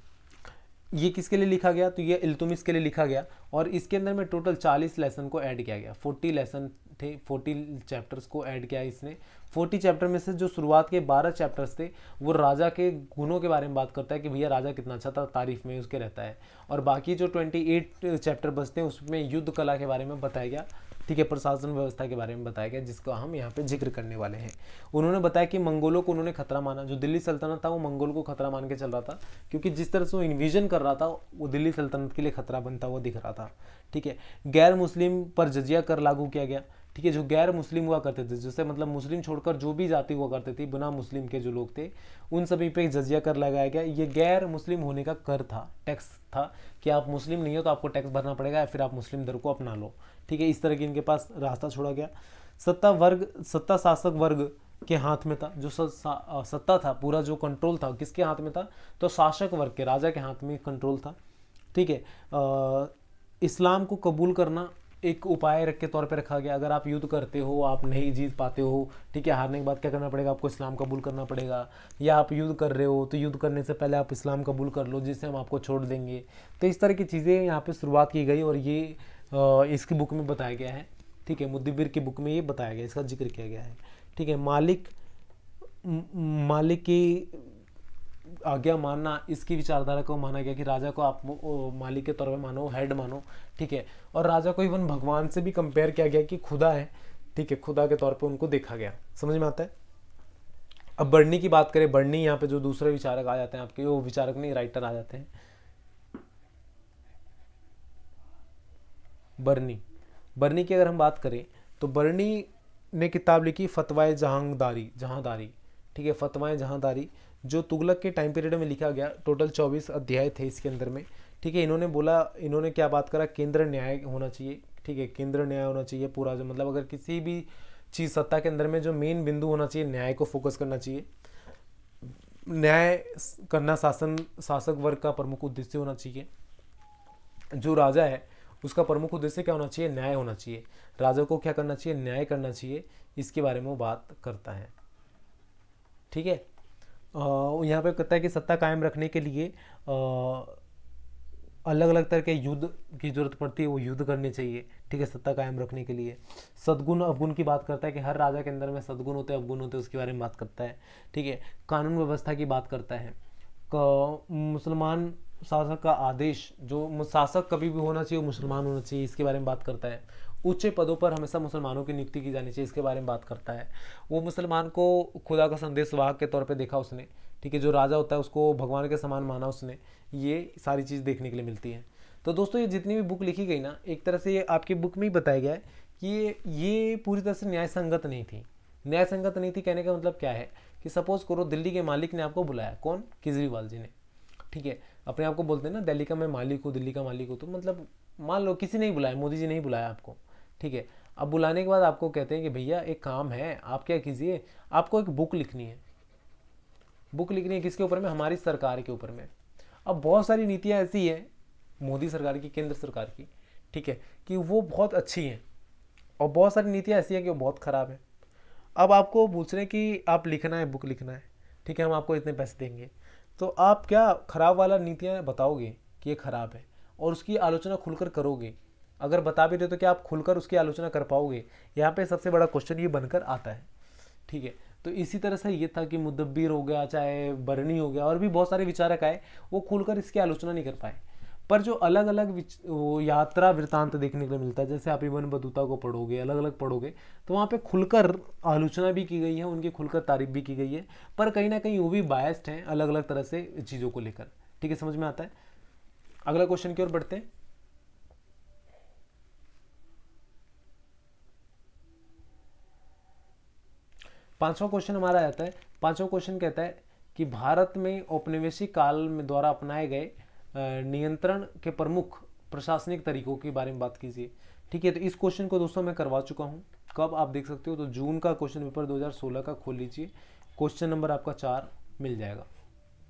ये किसके लिए लिखा गया तो ये इल्तुमिस के लिए लिखा गया और इसके अंदर में टोटल 40 लेसन को ऐड किया गया 40 लेसन थे 40 चैप्टर्स को ऐड किया इसने 40 चैप्टर में से जो शुरुआत के 12 चैप्टर्स थे वो राजा के गुणों के बारे में बात करता है कि भैया राजा कितना अच्छा था तारीफ में उसके रहता है और बाकी जो ट्वेंटी चैप्टर बचते हैं उसमें युद्ध कला के बारे में बताया गया ठीक है प्रशासन व्यवस्था के बारे में बताया गया जिसका हम यहाँ पे जिक्र करने वाले हैं उन्होंने बताया कि मंगोलों को उन्होंने खतरा माना जो दिल्ली सल्तनत था वो मंगोल को खतरा मान के चल रहा था क्योंकि जिस तरह से वो इन्विजन कर रहा था वो दिल्ली सल्तनत के लिए खतरा बनता हुआ दिख रहा था ठीक है गैर मुस्लिम पर जजिया कर लागू किया गया ठीक है जो गैर मुस्लिम हुआ करते थे जिससे मतलब मुस्लिम छोड़कर जो भी जाति हुआ करते थे बिना मुस्लिम के जो लोग थे उन सभी पे जजिया कर लगाया गया ये गैर मुस्लिम होने का कर था टैक्स था कि आप मुस्लिम नहीं हो तो आपको टैक्स भरना पड़ेगा या फिर आप मुस्लिम दर को अपना लो ठीक है इस तरह की इनके पास रास्ता छोड़ा गया सत्ता वर्ग सत्ता शासक वर्ग के हाथ में था जो सत्ता था पूरा जो कंट्रोल था किसके हाथ में था तो शासक वर्ग के राजा के हाथ में कंट्रोल था ठीक है इस्लाम को कबूल करना एक उपाय रख के तौर पे रखा गया अगर आप युद्ध करते हो आप नहीं जीत पाते हो ठीक है हारने के बाद क्या करना पड़ेगा आपको इस्लाम कबूल करना पड़ेगा या आप युद्ध कर रहे हो तो युद्ध करने से पहले आप इस्लाम कबूल कर लो जिससे हम आपको छोड़ देंगे तो इस तरह की चीज़ें यहाँ पे शुरुआत की गई और ये इसकी बुक में बताया गया है ठीक है मुद्दीबिर की बुक में ये बताया गया इसका जिक्र किया गया है ठीक है मालिक मालिक की आज्ञा मानना इसकी विचारधारा को माना गया कि राजा को आप मालिक के तौर पर मानो हेड मानो ठीक है और राजा को इवन भगवान से भी कंपेयर किया गया कि खुदा है ठीक है खुदा के तौर पर उनको देखा गया समझ में आता है अब बढ़नी की बात करें बढ़नी यहाँ पे जो दूसरे विचारक आ जाते हैं आपके वो विचारक नहीं राइटर आ जाते हैं बर्नी बर्नी की अगर हम बात करें तो बर्नी ने किताब लिखी फतवाए जहांगदारी जहांदारी ठीक है फतवाए जहांदारी जो तुगलक के टाइम पीरियड में लिखा गया टोटल चौबीस अध्याय थे इसके अंदर में ठीक है इन्होंने बोला इन्होंने क्या बात करा केंद्र न्याय होना चाहिए ठीक है केंद्र न्याय होना चाहिए पूरा जो मतलब अगर किसी भी चीज़ सत्ता के अंदर में जो मेन बिंदु होना चाहिए न्याय को फोकस करना चाहिए न्याय करना शासन शासक वर्ग का प्रमुख उद्देश्य होना चाहिए जो राजा है उसका प्रमुख उद्देश्य क्या होना चाहिए न्याय होना चाहिए राजा को क्या करना चाहिए न्याय करना चाहिए इसके बारे में वो बात करता है ठीक है यहाँ पे कहता है कि सत्ता कायम रखने के लिए आ, अलग अलग तरह के युद्ध की जरूरत पड़ती है वो युद्ध करने चाहिए ठीक है सत्ता कायम रखने के लिए सदगुण अवगुण की बात करता है कि हर राजा के अंदर में सदगुण होते हैं अवगुण होते हैं उसके बारे में बात करता है ठीक है कानून व्यवस्था की बात करता है मुसलमान शासक का आदेश जो शासक कभी भी होना चाहिए मुसलमान होना चाहिए इसके बारे में बात करता है ऊंचे पदों पर हमेशा मुसलमानों की नियुक्ति की जानी चाहिए इसके बारे में बात करता है वो मुसलमान को खुदा का संदेश वाहक के तौर पे देखा उसने ठीक है जो राजा होता है उसको भगवान के समान माना उसने ये सारी चीज़ देखने के लिए मिलती है तो दोस्तों ये जितनी भी बुक लिखी गई ना एक तरह से ये आपकी बुक में ही बताया गया है कि ये ये पूरी तरह से न्याय संगत नहीं थी न्याय संगत नहीं थी कहने का मतलब क्या है कि सपोज़ करो दिल्ली के मालिक ने आपको बुलाया कौन केजरीवाल जी ने ठीक है अपने आप को बोलते हैं ना दिल्ली का मैं मालिक हूँ दिल्ली का मालिक हूँ तो मतलब मान लो किसी ने ही बुलाया मोदी जी ने ही बुलाया आपको ठीक है अब बुलाने के बाद आपको कहते हैं कि भैया एक काम है आप क्या कीजिए आपको एक बुक लिखनी है बुक लिखनी है किसके ऊपर में हमारी सरकार के ऊपर में अब बहुत सारी नीतियाँ ऐसी हैं मोदी सरकार की केंद्र सरकार की ठीक है कि वो बहुत अच्छी हैं और बहुत सारी नीतियाँ ऐसी हैं कि वो बहुत ख़राब है अब आपको पूछ रहे हैं कि आप लिखना है बुक लिखना है ठीक है हम आपको इतने पैसे देंगे तो आप क्या खराब वाला नीतियाँ बताओगे कि ये ख़राब है और उसकी आलोचना खुलकर करोगे अगर बता भी दे तो क्या आप खुलकर उसकी आलोचना कर पाओगे यहाँ पे सबसे बड़ा क्वेश्चन ये बनकर आता है ठीक है तो इसी तरह से ये था कि मुदब्बिर हो गया चाहे बरनी हो गया और भी बहुत सारे विचारक आए वो खुलकर इसकी आलोचना नहीं कर पाए पर जो अलग अलग वो यात्रा वृत्तांत देखने के लिए मिलता है जैसे आप इवन बदूता को पढ़ोगे अलग अलग पढ़ोगे तो वहाँ पे खुलकर आलोचना भी की गई है उनकी खुलकर तारीफ भी की गई है पर कहीं ना कहीं वो भी बायस्ड हैं अलग अलग तरह से चीज़ों को लेकर ठीक है समझ में आता है अगला क्वेश्चन की ओर बढ़ते हैं पांचवा क्वेश्चन हमारा आता है पांचवा क्वेश्चन कहता है कि भारत में औपनिवेशिक काल में द्वारा अपनाए गए नियंत्रण के प्रमुख प्रशासनिक तरीकों के बारे में बात कीजिए ठीक है तो इस क्वेश्चन को दोस्तों मैं करवा चुका हूँ कब आप देख सकते हो तो जून का क्वेश्चन पेपर 2016 का खोल लीजिए क्वेश्चन नंबर आपका चार मिल जाएगा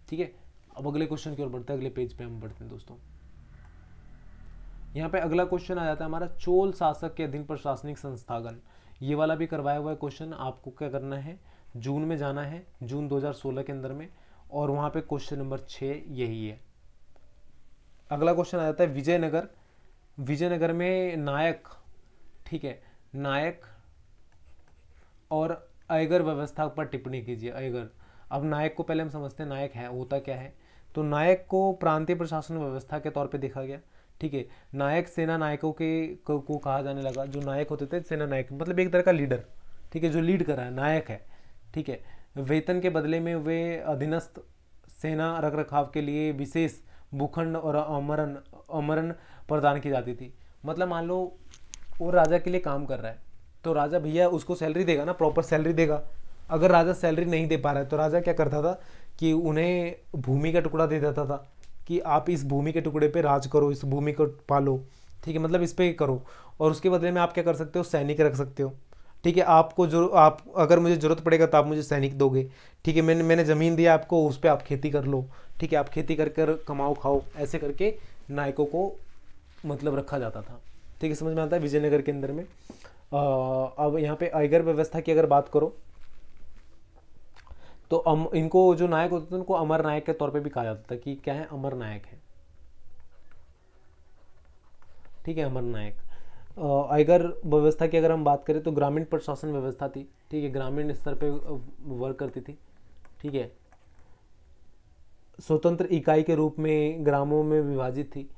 ठीक है अब अगले क्वेश्चन की ओर बढ़ते हैं अगले पेज पे हम बढ़ते हैं दोस्तों यहाँ पे अगला क्वेश्चन आ जाता है हमारा चोल शासक के अधीन प्रशासनिक संस्थागन ये वाला भी करवाया हुआ है क्वेश्चन आपको क्या करना है जून में जाना है जून 2016 के अंदर में और वहाँ पे क्वेश्चन नंबर छः यही है अगला क्वेश्चन आ जाता है विजयनगर विजयनगर में नायक ठीक है नायक और अयगर व्यवस्था पर टिप्पणी कीजिए अयगर अब नायक को पहले हम समझते हैं नायक है होता क्या है तो नायक को प्रांतीय प्रशासन व्यवस्था के तौर पे देखा गया ठीक है नायक सेना नायकों के को, को कहा जाने लगा जो नायक होते थे सेना नायक मतलब एक तरह का लीडर ठीक है जो लीड कर रहा है नायक है ठीक है वेतन के बदले में वे अधीनस्थ सेना रख रखाव के लिए विशेष भूखंड और अमरन अमरन प्रदान की जाती थी मतलब मान लो वो राजा के लिए काम कर रहा है तो राजा भैया उसको सैलरी देगा ना प्रॉपर सैलरी देगा अगर राजा सैलरी नहीं दे पा रहा है तो राजा क्या करता था कि उन्हें भूमि का टुकड़ा दे देता था कि आप इस भूमि के टुकड़े पे राज करो इस भूमि को पालो ठीक है मतलब इस पर करो और उसके बदले में आप क्या कर सकते हो सैनिक रख सकते हो ठीक है आपको जो आप अगर मुझे ज़रूरत पड़ेगा तो आप मुझे सैनिक दोगे ठीक है मैंने मैंने ज़मीन दिया आपको उस पर आप खेती कर लो ठीक है आप खेती कर कर कमाओ खाओ ऐसे करके नायकों को मतलब रखा जाता था ठीक है समझ में आता है विजयनगर के अंदर में आ, अब यहाँ पे आयगर व्यवस्था की अगर बात करो तो अम इनको जो नायक होते थे उनको अमर नायक के तौर पे भी कहा जाता था कि क्या है अमर नायक है ठीक है अमर नायक आयगर व्यवस्था की अगर हम बात करें तो ग्रामीण प्रशासन व्यवस्था थी ठीक है ग्रामीण स्तर पर वर्क करती थी ठीक है स्वतंत्र इकाई के रूप में ग्रामों में विभाजित थी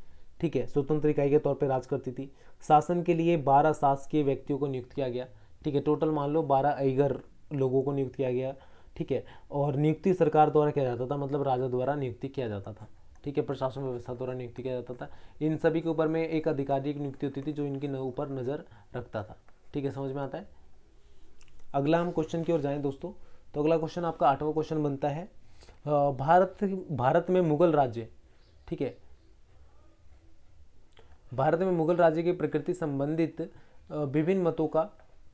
ठीक है स्वतंत्र इकाई के तौर पर राज करती थी शासन के लिए बारह शासकीय व्यक्तियों को नियुक्त किया गया ठीक है टोटल मान लो बारह ऐगर लोगों को नियुक्त किया गया ठीक है और नियुक्ति सरकार द्वारा किया जाता था मतलब राजा द्वारा नियुक्ति किया जाता था ठीक है प्रशासन व्यवस्था द्वारा नियुक्ति किया जाता था इन सभी के ऊपर में एक अधिकारी की नियुक्ति होती थी जो इनके ऊपर नज़र रखता था ठीक है समझ में आता है अगला हम क्वेश्चन की ओर जाएँ दोस्तों तो अगला क्वेश्चन आपका आठवां क्वेश्चन बनता है भारत भारत में मुगल राज्य ठीक है भारत में मुगल राज्य की प्रकृति संबंधित विभिन्न मतों का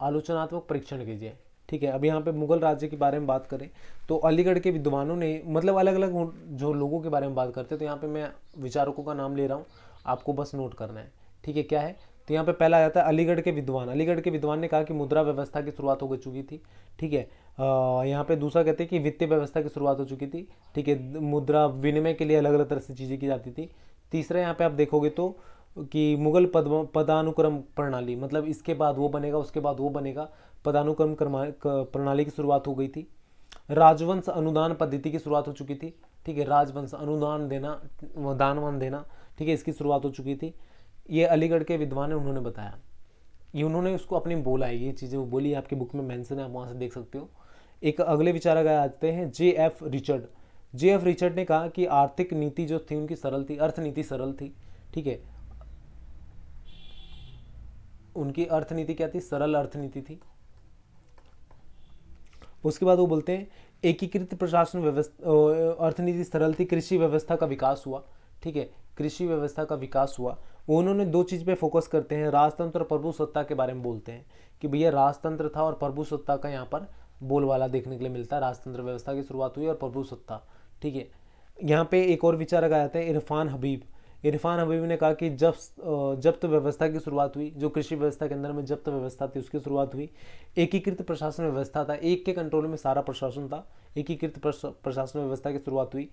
आलोचनात्मक परीक्षण कीजिए ठीक है अब यहाँ पे मुगल राज्य के बारे में बात करें तो अलीगढ़ के विद्वानों ने मतलब अलग अलग जो लोगों के बारे में बात करते हैं तो यहाँ पे मैं विचारकों का नाम ले रहा हूँ आपको बस नोट करना है ठीक है क्या है तो यहाँ पे पहला आ जाता है अलीगढ़ के विद्वान अलीगढ़ के विद्वान ने कहा कि मुद्रा व्यवस्था की शुरुआत हो चुकी थी ठीक है यहाँ पे दूसरा कहते हैं कि वित्तीय व्यवस्था की शुरुआत हो चुकी थी ठीक है मुद्रा विनिमय के लिए अलग अलग तरह से चीज़ें की जाती थी तीसरा यहाँ पे आप देखोगे तो कि मुगल पद पदानुक्रम प्रणाली मतलब इसके बाद वो बनेगा उसके बाद वो बनेगा पदानुक्रम प्रणाली की शुरुआत हो गई थी राजवंश अनुदान पद्धति की शुरुआत हो चुकी थी ठीक है राजवंश अनुदान देना दान वन देना ठीक है इसकी शुरुआत हो चुकी थी ये अलीगढ़ के विद्वान है उन्होंने बताया ये उन्होंने उसको अपनी बोला है ये चीज़ें वो बोली आपकी बुक में मैंसन है आप वहाँ से देख सकते हो एक अगले विचारक आते हैं J F Richard J F Richard ने कहा कि आर्थिक नीति जो थी उनकी सरल थी अर्थनीति सरल थी ठीक है उनकी अर्थनीति क्या थी सरल अर्थनीति थी उसके बाद वो बोलते हैं एकीकृत प्रशासन व्यवस्था अर्थनीति सरल थी कृषि व्यवस्था का विकास हुआ ठीक है कृषि व्यवस्था का विकास हुआ उन्होंने दो चीज़ पे फोकस करते हैं राजतंत्र और प्रभु सत्ता के बारे में बोलते हैं कि भैया राजतंत्र था और प्रभु सत्ता का यहाँ पर बोलवाला देखने के लिए मिलता है राजतंत्र व्यवस्था की शुरुआत हुई और प्रभु सत्ता ठीक है यहाँ पे एक और विचार आ था इरफान हबीब इरफान हबीब ने कहा कि जब जब्त व्यवस्था की शुरुआत हुई जो कृषि व्यवस्था के अंदर में जब्त व्यवस्था थी उसकी शुरुआत हुई एकीकृत प्रशासन व्यवस्था था एक के कंट्रोल में सारा प्रशासन था एकीकृत प्रशासन व्यवस्था की शुरुआत हुई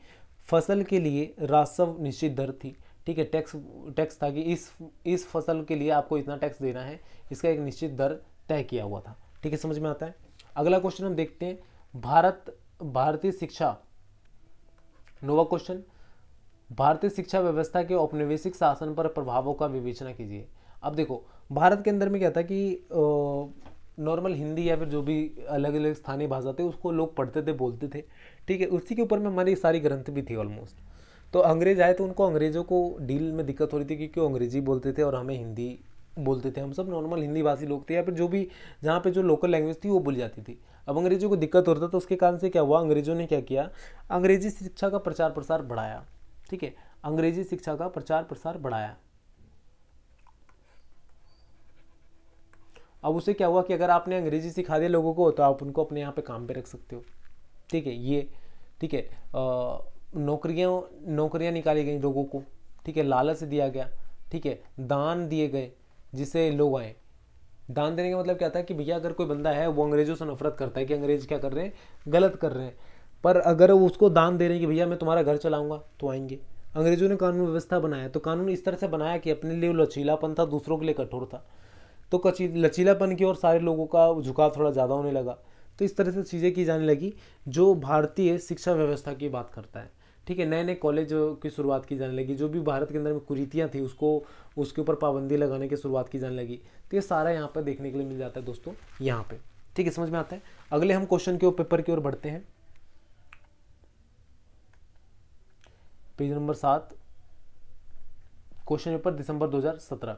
फसल के लिए राजस्व निश्चित दर थी ठीक है टैक्स टैक्स था कि इस इस फसल के लिए आपको इतना टैक्स देना है इसका एक निश्चित दर तय किया हुआ था ठीक है समझ में आता है अगला क्वेश्चन हम देखते हैं भारत भारतीय शिक्षा नोवा क्वेश्चन भारतीय शिक्षा व्यवस्था के औपनिवेशिक शासन पर प्रभावों का विवेचना कीजिए अब देखो भारत के अंदर में क्या था कि नॉर्मल हिंदी या फिर जो भी अलग अलग स्थानीय भाषा थी उसको लोग पढ़ते थे बोलते थे ठीक है उसी के ऊपर में हमारी सारी ग्रंथ भी थी ऑलमोस्ट तो अंग्रेज आए तो उनको अंग्रेज़ों को डील में दिक्कत हो रही थी क्योंकि वो अंग्रेजी बोलते थे और हमें हिंदी बोलते थे हम सब नॉर्मल हिंदी भाषी लोग थे या फिर जो भी जहाँ पे जो लोकल लैंग्वेज थी वो बोली जाती थी अब अंग्रेजों को दिक्कत होता था तो उसके कारण से क्या हुआ अंग्रेजों ने क्या किया अंग्रेजी शिक्षा का प्रचार प्रसार बढ़ाया ठीक है अंग्रेजी शिक्षा का प्रचार प्रसार बढ़ाया अब उसे क्या हुआ कि अगर आपने अंग्रेजी सिखा दिया लोगों को तो आप उनको अपने यहाँ पे काम पे रख सकते हो ठीक है ये ठीक है नौकरियाँ नौकरियाँ निकाली गई लोगों को ठीक है लालच दिया गया ठीक है दान दिए गए जिससे लोग आए दान देने का मतलब क्या था कि भैया अगर कोई बंदा है वो अंग्रेज़ों से नफरत करता है कि अंग्रेज़ क्या कर रहे हैं गलत कर रहे हैं पर अगर वो उसको दान दे रहे हैं कि भैया मैं तुम्हारा घर चलाऊंगा तो आएंगे अंग्रेज़ों ने कानून व्यवस्था बनाया तो कानून इस तरह से बनाया कि अपने लिए लचीलापन था दूसरों के लिए कठोर था तो कची लचीलापन की ओर सारे लोगों का झुकाव थोड़ा ज़्यादा होने लगा तो इस तरह से चीज़ें की जाने लगी जो भारतीय शिक्षा व्यवस्था की बात करता है ठीक है नए नए कॉलेज की शुरुआत की जाने लगी जो भी भारत के अंदर में कुरीतियाँ थी उसको उसके ऊपर पाबंदी लगाने की शुरुआत की जाने लगी तो ये सारा यहाँ पर देखने के लिए मिल जाता है दोस्तों यहाँ पर ठीक है समझ में आता है अगले हम क्वेश्चन के पेपर की ओर बढ़ते हैं पेज नंबर सात क्वेश्चन पेपर दिसंबर 2017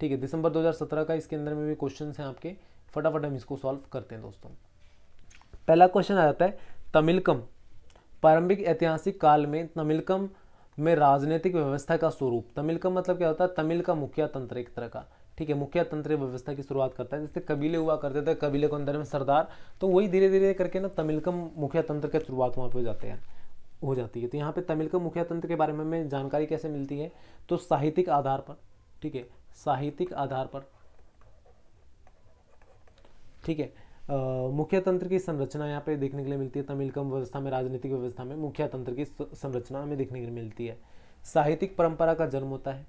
ठीक है दिसंबर 2017 का इसके अंदर में भी क्वेश्चन हैं आपके फटाफट हम इसको सॉल्व करते हैं दोस्तों पहला क्वेश्चन आ जाता है तमिलकम प्रारंभिक ऐतिहासिक काल में तमिलकम में राजनीतिक व्यवस्था का स्वरूप तमिलकम मतलब क्या होता है तमिल का मुखिया तंत्र एक तरह का ठीक है मुखिया तंत्र व्यवस्था की शुरुआत करता है जैसे कबीले हुआ करते थे कबीले के अंदर में सरदार तो वही धीरे धीरे करके ना तमिलकम मुखिया तंत्र की शुरुआत वहाँ पर हो जाते हैं हो जाती है तो यहाँ पे तमिलकम मुखिया तंत्र के बारे में हमें जानकारी कैसे मिलती है तो साहित्यिक आधार पर ठीक है साहित्यिक आधार पर ठीक है मुख्य तंत्र की संरचना यहाँ पे देखने के लिए मिलती है तमिलकम व्यवस्था में राजनीतिक व्यवस्था में मुख्य तंत्र की संरचना हमें देखने के लिए मिलती है साहित्यिक परंपरा का जन्म होता है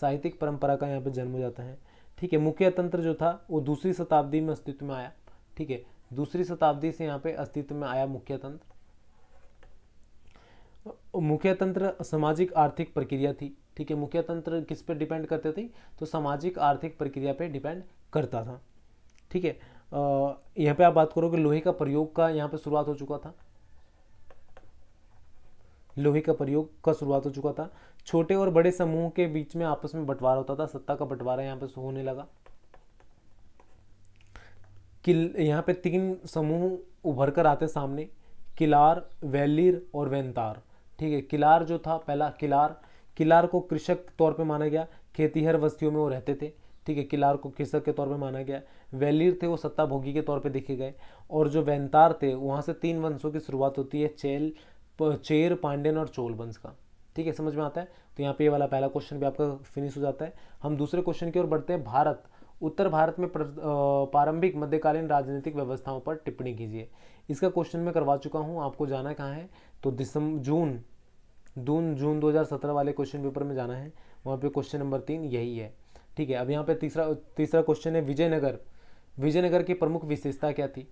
साहित्यिक परंपरा का यहाँ पे जन्म हो जाता है ठीक है मुख्य तंत्र जो था वो दूसरी शताब्दी में अस्तित्व में आया ठीक है दूसरी शताब्दी से यहाँ पे अस्तित्व में आया मुख्य तंत्र मुख्य तंत्र सामाजिक आर्थिक प्रक्रिया थी ठीक है मुख्य तंत्र किस पे डिपेंड करते थे तो सामाजिक आर्थिक प्रक्रिया पे डिपेंड करता था ठीक है यहाँ पे आप बात करोगे लोहे का प्रयोग का यहाँ पे शुरुआत हो चुका था लोहे का प्रयोग का शुरुआत हो चुका था छोटे और बड़े समूह के बीच में आपस में बंटवारा होता था सत्ता का बंटवारा यहाँ पे होने लगा किल यहाँ पे तीन समूह उभर कर आते सामने किलार वैलीर और वैनतार ठीक है किलार जो था पहला किलार किलार को कृषक तौर पे माना गया खेतीहर बस्तियों में वो रहते थे ठीक है किलार को कृषक के तौर पे माना गया वेलिर थे वो सत्ताभोगी के तौर पे देखे गए और जो वैंतार थे वहाँ से तीन वंशों की शुरुआत होती है चेल चेर पांडेन और चोल वंश का ठीक है समझ में आता है तो यहाँ पे ये वाला पहला क्वेश्चन भी आपका फिनिश हो जाता है हम दूसरे क्वेश्चन की ओर बढ़ते हैं भारत उत्तर भारत में प्रारंभिक मध्यकालीन राजनीतिक व्यवस्थाओं पर टिप्पणी कीजिए इसका क्वेश्चन मैं करवा चुका हूँ आपको जाना कहाँ है तो दिसंबर जून जून जून 2017 वाले क्वेश्चन पेपर में जाना है वहाँ पे क्वेश्चन नंबर तीन यही है ठीक है अब यहाँ पे तीसरा तीसरा क्वेश्चन है विजयनगर विजयनगर की प्रमुख विशेषता क्या थी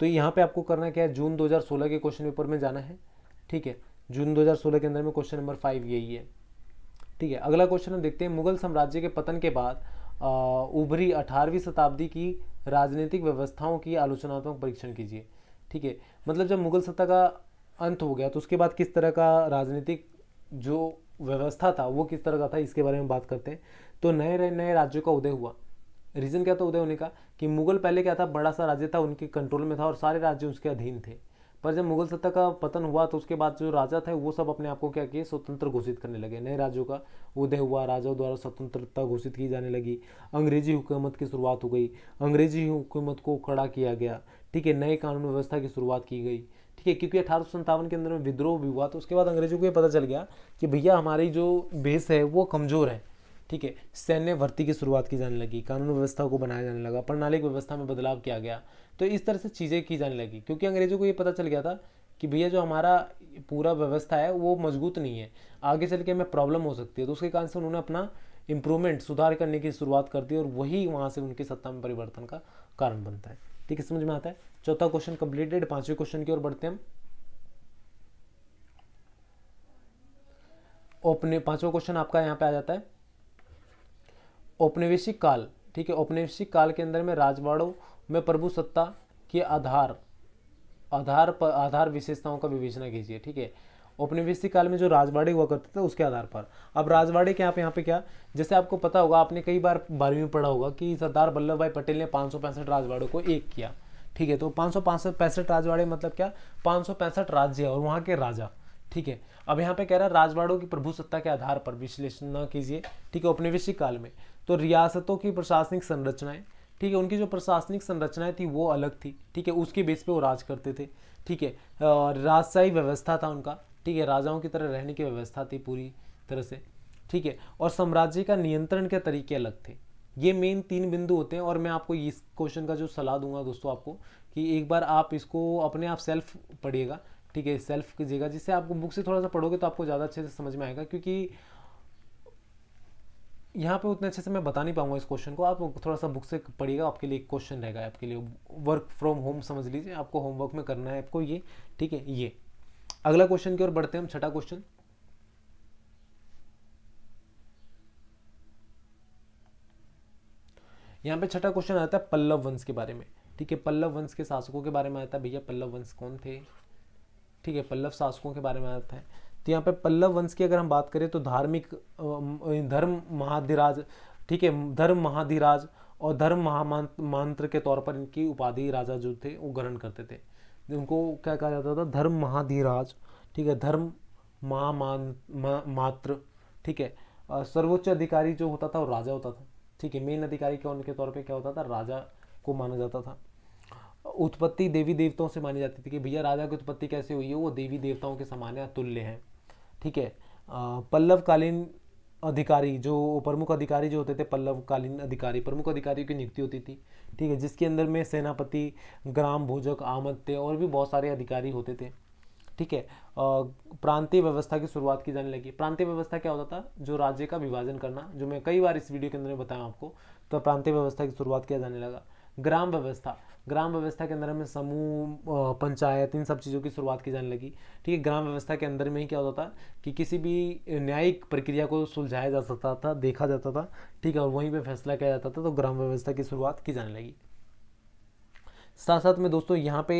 तो यहाँ पे आपको करना क्या है जून 2016 के क्वेश्चन पेपर में जाना है ठीक है जून 2016 के अंदर में क्वेश्चन नंबर फाइव यही है ठीक है अगला क्वेश्चन हम देखते हैं मुगल साम्राज्य के पतन के बाद उभरी अठारहवीं शताब्दी की राजनीतिक व्यवस्थाओं की आलोचनात्मक परीक्षण कीजिए ठीक है मतलब जब मुगल सत्ता का अंत हो गया तो उसके बाद किस तरह का राजनीतिक जो व्यवस्था था वो किस तरह का था इसके बारे में बात करते हैं तो नए नए राज्यों का उदय हुआ रीज़न क्या था उदय होने का कि मुगल पहले क्या था बड़ा सा राज्य था उनके कंट्रोल में था और सारे राज्य उसके अधीन थे पर जब मुगल सत्ता का पतन हुआ तो उसके बाद जो राजा थे वो सब अपने आप को क्या किए स्वतंत्र घोषित करने लगे नए राज्यों का उदय हुआ राजाओं द्वारा स्वतंत्रता घोषित की जाने लगी अंग्रेजी हुकूमत की शुरुआत हो गई अंग्रेजी हुकूमत को खड़ा किया गया ठीक है नए कानून व्यवस्था की शुरुआत की गई ठीक है क्योंकि अठारह के अंदर में विद्रोह भी हुआ तो उसके बाद अंग्रेजों को ये पता चल गया कि भैया हमारी जो बेस है वो कमज़ोर है ठीक है सैन्य भर्ती की शुरुआत की जाने लगी कानून व्यवस्था को बनाया जाने लगा प्रणालिक व्यवस्था में बदलाव किया गया तो इस तरह से चीज़ें की जाने लगी क्योंकि अंग्रेजों को ये पता चल गया था कि भैया जो हमारा पूरा व्यवस्था है वो मजबूत नहीं है आगे चल के हमें प्रॉब्लम हो सकती है तो उसके कारण से उन्होंने अपना इम्प्रूवमेंट सुधार करने की शुरुआत कर दी और वही वहाँ से उनकी सत्ता में परिवर्तन का कारण बनता है ठीक है समझ में आता है चौथा क्वेश्चन कंप्लीटेड पांचवें क्वेश्चन की ओर बढ़ते हैं हम ओपने पांचवा क्वेश्चन आपका यहाँ पे आ जाता है औपनिवेशिक काल ठीक है औपनिवेशिक काल के अंदर में राजवाड़ों में प्रभु सत्ता के आधार आधार पर आधार विशेषताओं का विवेचना कीजिए ठीक है औपनिवेशिक काल में जो राजवाड़े हुआ करते थे उसके आधार पर अब राजवाड़े के आप यहाँ पे क्या जैसे आपको पता होगा आपने कई बार बारहवीं में पढ़ा होगा कि सरदार वल्लभ भाई पटेल ने पाँच राजवाड़ों को एक किया ठीक है तो पाँच सौ राजवाड़े मतलब क्या पाँच राज्य और वहाँ के राजा ठीक है अब यहाँ पे कह रहा है राजवाड़ों की प्रभु सत्ता के आधार पर विश्लेषण कीजिए ठीक है औपनिवेशिक काल में तो रियासतों की प्रशासनिक संरचनाएं ठीक है उनकी जो प्रशासनिक संरचनाएं थी वो अलग थी ठीक है उसके बेस पे वो राज करते थे ठीक है राजशाही व्यवस्था था उनका ठीक है राजाओं की तरह रहने की व्यवस्था थी पूरी तरह से ठीक है और साम्राज्य का नियंत्रण के तरीके अलग थे ये मेन तीन बिंदु होते हैं और मैं आपको इस क्वेश्चन का जो सलाह दूंगा दोस्तों आपको कि एक बार आप इसको अपने आप सेल्फ पढ़िएगा ठीक है सेल्फ कीजिएगा जिससे आपको बुक से थोड़ा सा पढ़ोगे तो आपको ज़्यादा अच्छे से समझ में आएगा क्योंकि यहाँ पे उतने अच्छे से मैं बता नहीं पाऊंगा इस क्वेश्चन को आप थोड़ा सा बुक से पढ़िएगा आपके लिए एक क्वेश्चन रहेगा आपके लिए वर्क फ्रॉम होम समझ लीजिए आपको होमवर्क में करना है आपको ये ठीक है ये अगला क्वेश्चन की ओर बढ़ते हैं हम छठा क्वेश्चन यहाँ पे छठा क्वेश्चन आता है पल्लव वंश के बारे में ठीक है पल्लव वंश के शासकों के बारे में आता है भैया पल्लव वंश कौन थे ठीक है पल्लव शासकों के बारे में आता है तो यहाँ पे पल्लव वंश की अगर हम बात करें तो धार्मिक धर्म महाधिराज ठीक है धर्म महाधिराज और धर्म महामंत्र के तौर पर इनकी उपाधि राजा जो थे वो ग्रहण करते थे उनको क्या कहा जाता था धर्म महाधिराज ठीक है धर्म महामान मात्र ठीक है सर्वोच्च अधिकारी जो होता था वो राजा होता था ठीक है मेन अधिकारी क्या उनके तौर पे क्या होता था राजा को माना जाता था उत्पत्ति देवी देवताओं से मानी जाती थी कि भैया राजा की उत्पत्ति कैसे हुई है वो देवी देवताओं के समान तुल्य हैं ठीक है पल्लवकालीन अधिकारी जो प्रमुख अधिकारी जो होते थे पल्लवकालीन अधिकारी प्रमुख अधिकारियों की नियुक्ति होती थी ठीक है जिसके अंदर में सेनापति ग्राम भोजक आमत्य और भी बहुत सारे अधिकारी होते थे ठीक है प्रांतीय व्यवस्था की शुरुआत की जाने लगी प्रांतीय व्यवस्था क्या होता था जो राज्य का विभाजन करना जो मैं कई बार इस वीडियो के अंदर बताया आपको तो प्रांतीय व्यवस्था की शुरुआत किया जाने लगा ग्राम व्यवस्था ग्राम व्यवस्था के अंदर हमें समूह पंचायत इन सब चीज़ों की शुरुआत की जाने लगी ठीक है ग्राम व्यवस्था के अंदर में ही क्या होता था कि किसी भी न्यायिक प्रक्रिया को सुलझाया जा सकता था देखा जाता था ठीक है और वहीं पर फैसला किया जाता था तो ग्राम व्यवस्था की शुरुआत की जाने लगी साथ साथ में दोस्तों यहाँ पे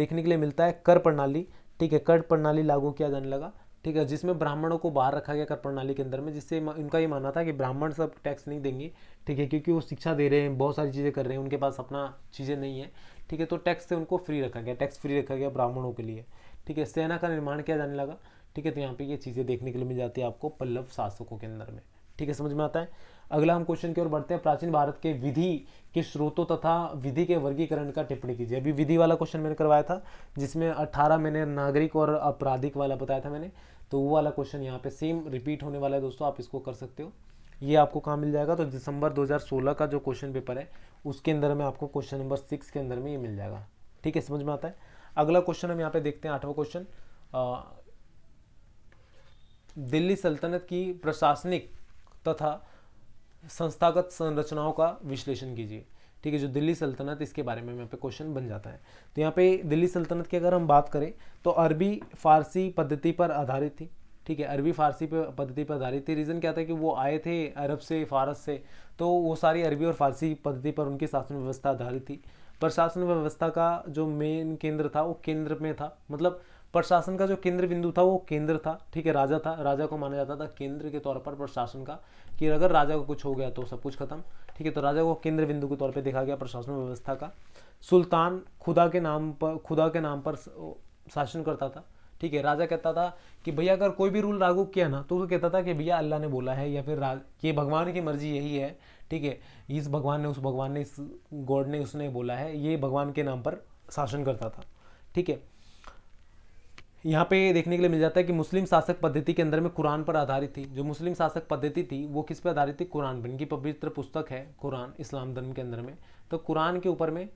देखने के लिए मिलता है कर प्रणाली ठीक है कर प्रणाली लागू किया जाने लगा ठीक है जिसमें ब्राह्मणों को बाहर रखा गया कर प्रणाली के अंदर में जिससे इनका ये मानना था कि ब्राह्मण सब टैक्स नहीं देंगे ठीक है क्योंकि वो शिक्षा दे रहे हैं बहुत सारी चीज़ें कर रहे हैं उनके पास अपना चीज़ें नहीं है ठीक है तो टैक्स से उनको फ्री रखा गया टैक्स फ्री रखा गया ब्राह्मणों के लिए ठीक है सेना का निर्माण किया जाने लगा ठीक है तो यहाँ पे ये चीज़ें देखने के लिए मिल जाती है आपको पल्लव शासकों के अंदर में ठीक है समझ में आता है अगला हम क्वेश्चन की ओर बढ़ते हैं प्राचीन भारत के विधि के स्रोतों तथा विधि के वर्गीकरण का टिप्पणी कीजिए अभी विधि वाला क्वेश्चन मैंने करवाया था जिसमें 18 मैंने नागरिक और आपराधिक वाला बताया था मैंने तो वो वाला क्वेश्चन यहाँ पे सेम रिपीट होने वाला है दोस्तों आप इसको कर सकते हो ये आपको कहाँ मिल जाएगा तो दिसंबर 2016 का जो क्वेश्चन पेपर है उसके अंदर में आपको क्वेश्चन नंबर सिक्स के अंदर में ये मिल जाएगा ठीक है समझ में आता है अगला क्वेश्चन हम यहाँ पे देखते हैं आठवां क्वेश्चन दिल्ली सल्तनत की प्रशासनिक तथा संस्थागत संरचनाओं का विश्लेषण कीजिए ठीक है जो दिल्ली सल्तनत इसके बारे में यहाँ पे क्वेश्चन बन जाता है तो यहाँ पे दिल्ली सल्तनत की अगर हम बात करें तो अरबी फारसी पद्धति पर आधारित थी ठीक है अरबी फारसी पर पद्धति पर आधारित थी रीज़न क्या था कि वो आए थे अरब से फारस से तो वो सारी अरबी और फारसी पद्धति पर उनकी शासन व्यवस्था आधारित थी प्रशासन व्यवस्था का जो मेन केंद्र था वो केंद्र में था मतलब प्रशासन का जो केंद्र बिंदु था वो केंद्र था ठीक है राजा था राजा को माना जाता था केंद्र के तौर पर प्रशासन का कि अगर राजा को कुछ हो गया तो सब कुछ खत्म ठीक है तो राजा को केंद्र बिंदु के तौर पर देखा गया प्रशासन व्यवस्था का सुल्तान खुदा के नाम पर खुदा के नाम पर शासन करता था ठीक है राजा कहता था कि भैया अगर कोई भी रूल लागू किया ना तो वो कहता था कि भैया अल्लाह ने बोला है या फिर राज ये भगवान की मर्जी यही है ठीक है इस भगवान ने उस भगवान ने इस गॉड ने उसने बोला है ये भगवान के नाम पर शासन करता था ठीक है यहाँ पे देखने के लिए मिल जाता है कि मुस्लिम शासक पद्धति के अंदर में कुरान पर आधारित थी जो मुस्लिम शासक पद्धति थी वो किस पर आधारित थी कुरान पर इनकी पवित्र पुस्तक है कुरान इस्लाम धर्म के अंदर में तो कुरान के ऊपर में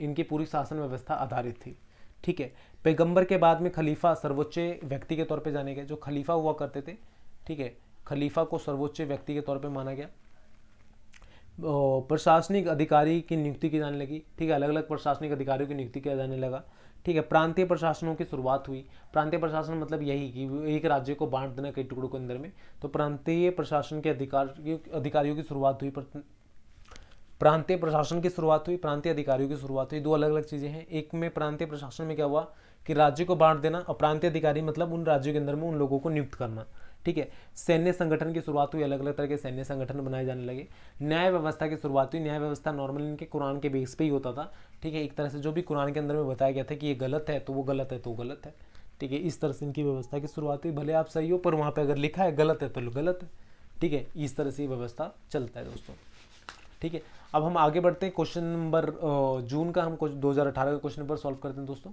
इनकी पूरी शासन व्यवस्था आधारित थी ठीक है पैगंबर के बाद में खलीफा सर्वोच्च व्यक्ति के तौर पर जाने गए जो खलीफा हुआ करते थे ठीक है खलीफा को सर्वोच्च व्यक्ति के तौर पर माना गया प्रशासनिक अधिकारी की नियुक्ति की जाने लगी ठीक है अलग अलग प्रशासनिक अधिकारियों की नियुक्ति किया जाने लगा ठीक है प्रांतीय प्रशासनों की शुरुआत हुई प्रांतीय प्रशासन मतलब यही कि एक राज्य को बांट देना कई टुकड़ों के अंदर में तो प्रांतीय प्रशासन के अधिकार अधिकारियों की शुरुआत हुई प्रांतीय प्रशासन की शुरुआत हुई प्रांतीय अधिकारियों की शुरुआत हुई दो अलग अलग चीज़ें हैं एक में प्रांतीय प्रशासन में क्या हुआ कि राज्य को बांट देना और प्रांतीय अधिकारी मतलब उन राज्यों के अंदर में उन लोगों को नियुक्त करना ठीक है सैन्य संगठन की शुरुआत हुई अलग अलग तरह के सैन्य संगठन बनाए जाने लगे न्याय व्यवस्था की शुरुआत हुई न्याय व्यवस्था नॉर्मल इनके कुरान के बेस पे ही होता था ठीक है एक तरह से जो भी कुरान के अंदर में बताया गया था कि ये गलत है तो वो गलत है तो गलत है ठीक है इस तरह से इनकी व्यवस्था की शुरुआत हुई भले आप सही हो पर वहाँ पर अगर लिखा है गलत है तो गलत है ठीक है इस तरह से व्यवस्था चलता है दोस्तों ठीक है अब हम आगे बढ़ते हैं क्वेश्चन नंबर जून का हम कुछ अठारह का क्वेश्चन नंबर सॉल्व करते हैं दोस्तों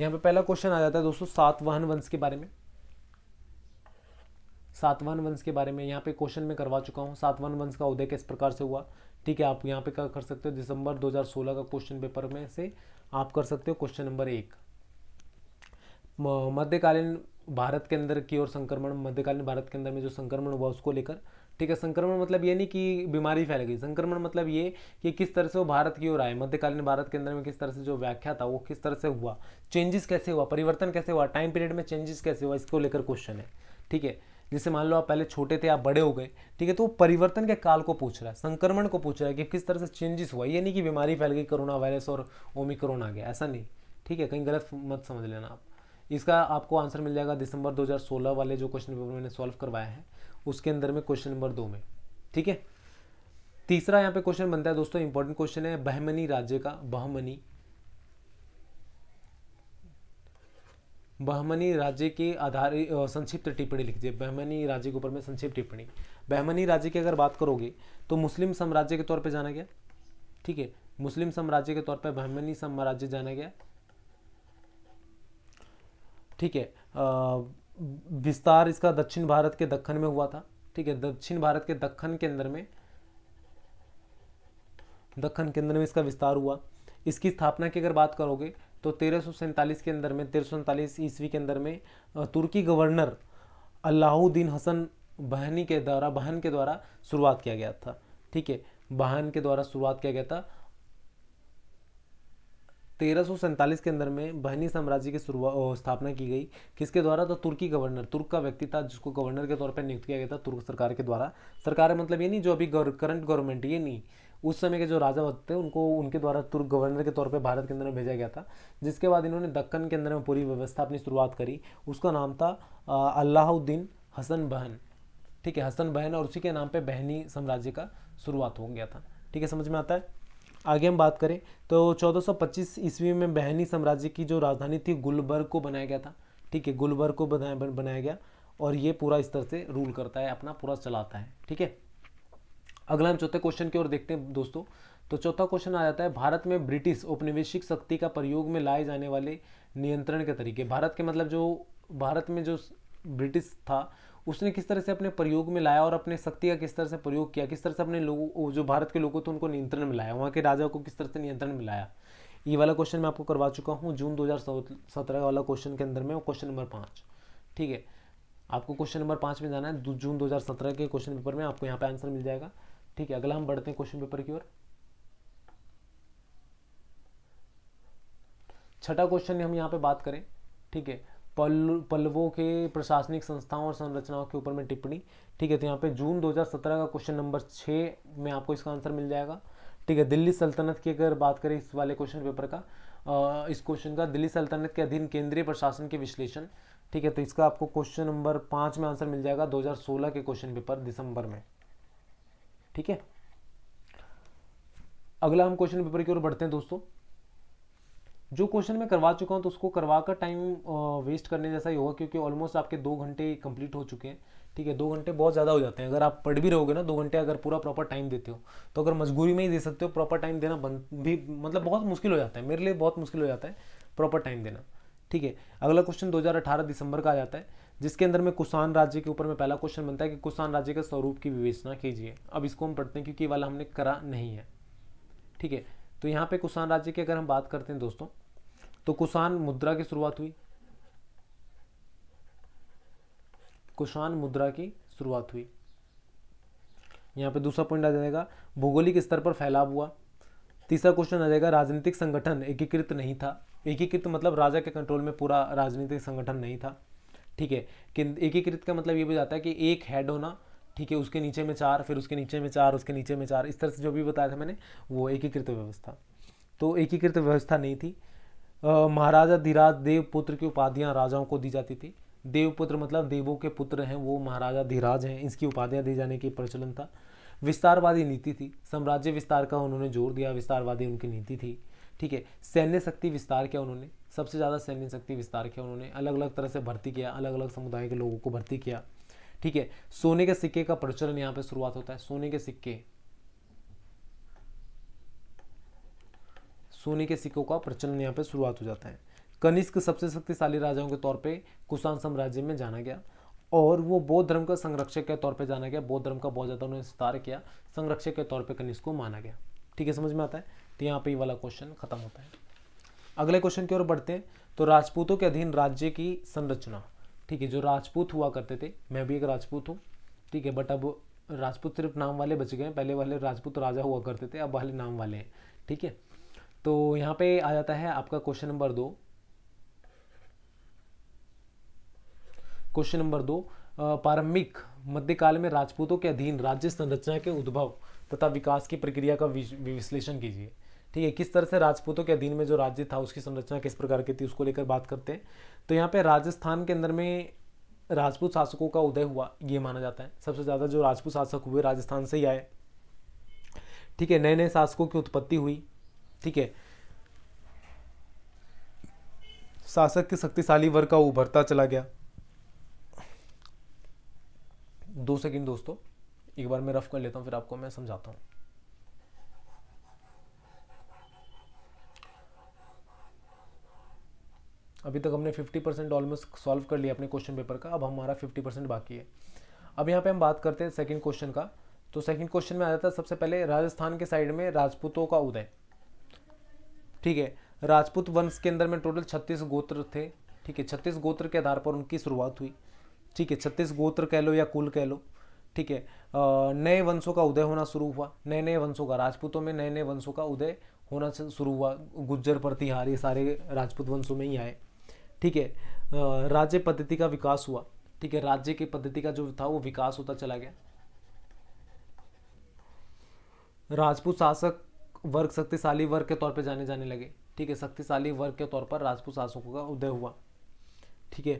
यहाँ पे पहला क्वेश्चन आ जाता है दोस्तों सातवाहन वंश के बारे में सातवाहन वंश के बारे में यहाँ पे क्वेश्चन में करवा चुका हूँ सातवाहन वंश का उदय किस प्रकार से हुआ ठीक है आप यहाँ पे क्या कर सकते हो दिसंबर 2016 का क्वेश्चन पेपर में से आप कर सकते हो क्वेश्चन नंबर एक मध्यकालीन भारत के अंदर की ओर संक्रमण मध्यकालीन भारत के अंदर में जो संक्रमण हुआ उसको लेकर ठीक है संक्रमण मतलब ये नहीं कि बीमारी फैल गई संक्रमण मतलब ये कि किस तरह से वो भारत की ओर आए मध्यकालीन भारत के अंदर में किस तरह से जो व्याख्या था वो किस तरह से हुआ चेंजेस कैसे हुआ परिवर्तन कैसे हुआ टाइम पीरियड में चेंजेस कैसे हुआ इसको लेकर क्वेश्चन है ठीक है जैसे मान लो आप पहले छोटे थे आप बड़े हो गए ठीक है तो वो परिवर्तन के काल को पूछ रहा है संक्रमण को पूछ रहा है कि किस तरह से चेंजेस हुआ ये नहीं कि बीमारी फैल गई कोरोना वायरस और ओमिक्रोन आ गया ऐसा नहीं ठीक है कहीं गलत मत समझ लेना आप इसका आपको आंसर मिल जाएगा दिसंबर 2016 वाले जो क्वेश्चन पेपर मैंने सॉल्व करवाया है उसके अंदर में क्वेश्चन नंबर दो में ठीक है तीसरा यहाँ पे क्वेश्चन बनता है दोस्तों इंपॉर्टेंट क्वेश्चन है बहमनी राज्य का बहमनी बहमनी राज्य के आधार संक्षिप्त टिप्पणी लिख दीजिए बहमनी राज्य के ऊपर में संक्षिप्त टिप्पणी बहमनी राज्य की अगर बात करोगे तो मुस्लिम साम्राज्य के तौर पे जाना गया ठीक है मुस्लिम साम्राज्य के तौर पे बहमनी साम्राज्य जाना गया ठीक है विस्तार इसका दक्षिण भारत के दखन में हुआ था ठीक है दक्षिण भारत के दखन के अंदर में दखन के अंदर में इसका विस्तार हुआ इसकी स्थापना की अगर बात करोगे तो तेरह के अंदर में तेरह ईस्वी के अंदर में तुर्की गवर्नर अलाउद्दीन हसन बहनी के द्वारा बहन के द्वारा शुरुआत किया गया था ठीक है बहन के द्वारा शुरुआत किया गया था तेरह के अंदर में बहनी साम्राज्य की शुरुआत स्थापना की गई किसके द्वारा तो तुर्की गवर्नर तुर्क का व्यक्ति था जिसको गवर्नर के तौर पर नियुक्त किया गया था तुर्क सरकार के द्वारा सरकार मतलब ये नहीं जो अभी करंट गवर्नमेंट ये नहीं उस समय के जो राजा होते थे उनको उनके द्वारा तुर्क गवर्नर के तौर पे भारत के अंदर में भेजा गया था जिसके बाद इन्होंने दक्कन के अंदर में पूरी व्यवस्था अपनी शुरुआत करी उसका नाम था अल्लाहुद्दीन हसन बहन ठीक है हसन बहन और उसी के नाम पे बहनी साम्राज्य का शुरुआत हो गया था ठीक है समझ में आता है आगे हम बात करें तो 1425 ईस्वी में बहनी साम्राज्य की जो राजधानी थी गुलबर्ग को बनाया गया था ठीक है गुलबर्ग को बनाया बनाया गया और ये पूरा इस तरह से रूल करता है अपना पूरा चलाता है ठीक है अगला हम चौथे क्वेश्चन की ओर देखते हैं दोस्तों तो चौथा क्वेश्चन आ जाता है भारत में ब्रिटिश औपनिवेशिक शक्ति का प्रयोग में लाए जाने वाले नियंत्रण के तरीके भारत के मतलब जो भारत में जो ब्रिटिश था उसने किस तरह से अपने प्रयोग में लाया और अपने शक्ति का किस तरह से प्रयोग किया किस तरह से अपने लोगों जो भारत के लोगों थे उनको नियंत्रण में लाया वहाँ के राजा को किस तरह से नियंत्रण में लाया ये वाला क्वेश्चन मैं आपको करवा चुका हूँ जून दो वाला क्वेश्चन के अंदर में क्वेश्चन नंबर पाँच ठीक है आपको क्वेश्चन नंबर पाँच में जाना है जून दो के क्वेश्चन पेपर में आपको यहाँ पे आंसर मिल जाएगा ठीक है अगला हम बढ़ते हैं क्वेश्चन पेपर की ओर छठा क्वेश्चन हम यहाँ पे बात करें ठीक है पल पल्लवों के प्रशासनिक संस्थाओं और संरचनाओं के ऊपर में टिप्पणी ठीक है तो यहाँ पे जून 2017 का क्वेश्चन नंबर छः में आपको इसका आंसर मिल जाएगा ठीक है दिल्ली सल्तनत की अगर बात करें इस वाले क्वेश्चन पेपर का इस क्वेश्चन का दिल्ली सल्तनत के अधीन केंद्रीय प्रशासन के विश्लेषण ठीक है तो इसका आपको क्वेश्चन नंबर पाँच में आंसर मिल जाएगा दो के क्वेश्चन पेपर दिसंबर में ठीक है अगला हम क्वेश्चन पेपर की ओर बढ़ते हैं दोस्तों जो क्वेश्चन मैं करवा चुका हूँ तो उसको करवा कर टाइम वेस्ट करने जैसा ही होगा क्योंकि ऑलमोस्ट आपके दो घंटे कंप्लीट हो चुके हैं ठीक है दो घंटे बहुत ज़्यादा हो जाते हैं अगर आप पढ़ भी रहोगे ना दो घंटे अगर पूरा प्रॉपर टाइम देते हो तो अगर मजबूरी में ही दे सकते हो प्रॉपर टाइम देना बन भी मतलब बहुत मुश्किल हो जाता है मेरे लिए बहुत मुश्किल हो जाता है प्रॉपर टाइम देना ठीक है अगला क्वेश्चन दो दिसंबर का आ जाता है जिसके अंदर में कुसान राज्य के ऊपर में पहला क्वेश्चन बनता है कि कुसान राज्य के स्वरूप की विवेचना कीजिए अब इसको हम पढ़ते हैं क्योंकि वाला हमने करा नहीं है ठीक है तो यहाँ पे कुसान राज्य की अगर हम बात करते हैं दोस्तों तो कुषाण मुद्रा की शुरुआत हुई कुषाण मुद्रा की शुरुआत हुई यहाँ पे दूसरा पॉइंट आ जाएगा भौगोलिक स्तर पर फैलाव हुआ तीसरा क्वेश्चन आ जाएगा राजनीतिक संगठन एकीकृत नहीं था एकीकृत मतलब राजा के कंट्रोल में पूरा राजनीतिक संगठन नहीं था ठीक है कि एकीकृत का मतलब ये भी जाता है कि एक हेड होना ठीक है उसके नीचे में चार फिर उसके नीचे में चार उसके नीचे में चार इस तरह से जो भी बताया था मैंने वो एकीकृत व्यवस्था तो एकीकृत व्यवस्था नहीं थी महाराजा धीराज देवपुत्र की उपाधियाँ राजाओं को दी जाती थी देवपुत्र मतलब देवों के पुत्र हैं वो महाराजा धीराज हैं इसकी उपाधियाँ दी जाने की प्रचलन था विस्तारवादी नीति थी साम्राज्य विस्तार का उन्होंने जोर दिया विस्तारवादी उनकी नीति थी ठीक है सैन्य शक्ति विस्तार किया उन्होंने सबसे ज़्यादा सैन्य शक्ति विस्तार किया उन्होंने अलग अलग तरह से भर्ती किया अलग अलग समुदाय के लोगों को भर्ती किया ठीक है सोने के सिक्के का प्रचलन यहाँ पे शुरुआत होता है सोने के सिक्के सोने के सिक्कों का प्रचलन यहाँ पर शुरुआत हो जाता है कनिष्क सबसे शक्तिशाली राजाओं के तौर पर कुषाण साम्राज्य में जाना गया और वो बौद्ध धर्म का संरक्षक के तौर पे जाना गया बौद्ध धर्म का बहुत ज़्यादा उन्होंने विस्तार किया संरक्षक के तौर पे कनिष्क को माना गया ठीक है समझ में आता है तो यहाँ पे ये वाला क्वेश्चन खत्म होता है अगले क्वेश्चन की ओर बढ़ते हैं तो राजपूतों के अधीन राज्य की संरचना ठीक है जो राजपूत हुआ करते थे मैं भी एक राजपूत हूँ ठीक है बट अब राजपूत सिर्फ नाम वाले बच गए पहले वाले राजपूत राजा हुआ करते थे अब वाले नाम वाले हैं ठीक है तो यहाँ पे आ जाता है आपका क्वेश्चन नंबर दो क्वेश्चन नंबर दो प्रारंभिक मध्यकाल में राजपूतों के अधीन राज्य संरचना के उद्भव तथा विकास की प्रक्रिया का विश्लेषण कीजिए ठीक है किस तरह से राजपूतों के अधीन में जो राज्य था उसकी संरचना किस प्रकार की थी उसको लेकर बात करते हैं तो यहाँ पे राजस्थान के अंदर में राजपूत शासकों का उदय हुआ ये माना जाता है सबसे ज़्यादा जो राजपूत शासक हुए राजस्थान से ही आए ठीक है नए नए शासकों की उत्पत्ति हुई ठीक है शासक के शक्तिशाली वर्ग का उभरता चला गया दो सेकंड दोस्तों एक बार मैं रफ कर लेता हूं फिर आपको मैं समझाता हूं अभी तक हमने 50 परसेंट ऑलमोस्ट सॉल्व कर लिया अपने क्वेश्चन पेपर का अब हमारा 50 परसेंट बाकी है अब यहां पे हम बात करते हैं सेकंड क्वेश्चन का तो सेकंड क्वेश्चन में आ जाता है सबसे पहले राजस्थान के साइड में राजपूतों का उदय ठीक है राजपूत वंश के अंदर में टोटल छत्तीस गोत्र थे ठीक है छत्तीस गोत्र के आधार पर उनकी शुरुआत हुई ठीक है छत्तीस गोत्र कह लो या कुल कह लो ठीक है नए वंशों का उदय होना शुरू हुआ नए नए वंशों का राजपूतों में नए नए वंशों का उदय होना शुरू हुआ गुज्जर प्रतिहार ये सारे राजपूत वंशों में ही आए ठीक है राज्य पद्धति का विकास हुआ ठीक है राज्य की पद्धति का जो था वो विकास होता चला गया राजपूत शासक वर्ग शक्तिशाली वर्ग के तौर पर जाने जाने लगे ठीक है शक्तिशाली वर्ग के तौर पर राजपूत शासकों का उदय हुआ ठीक है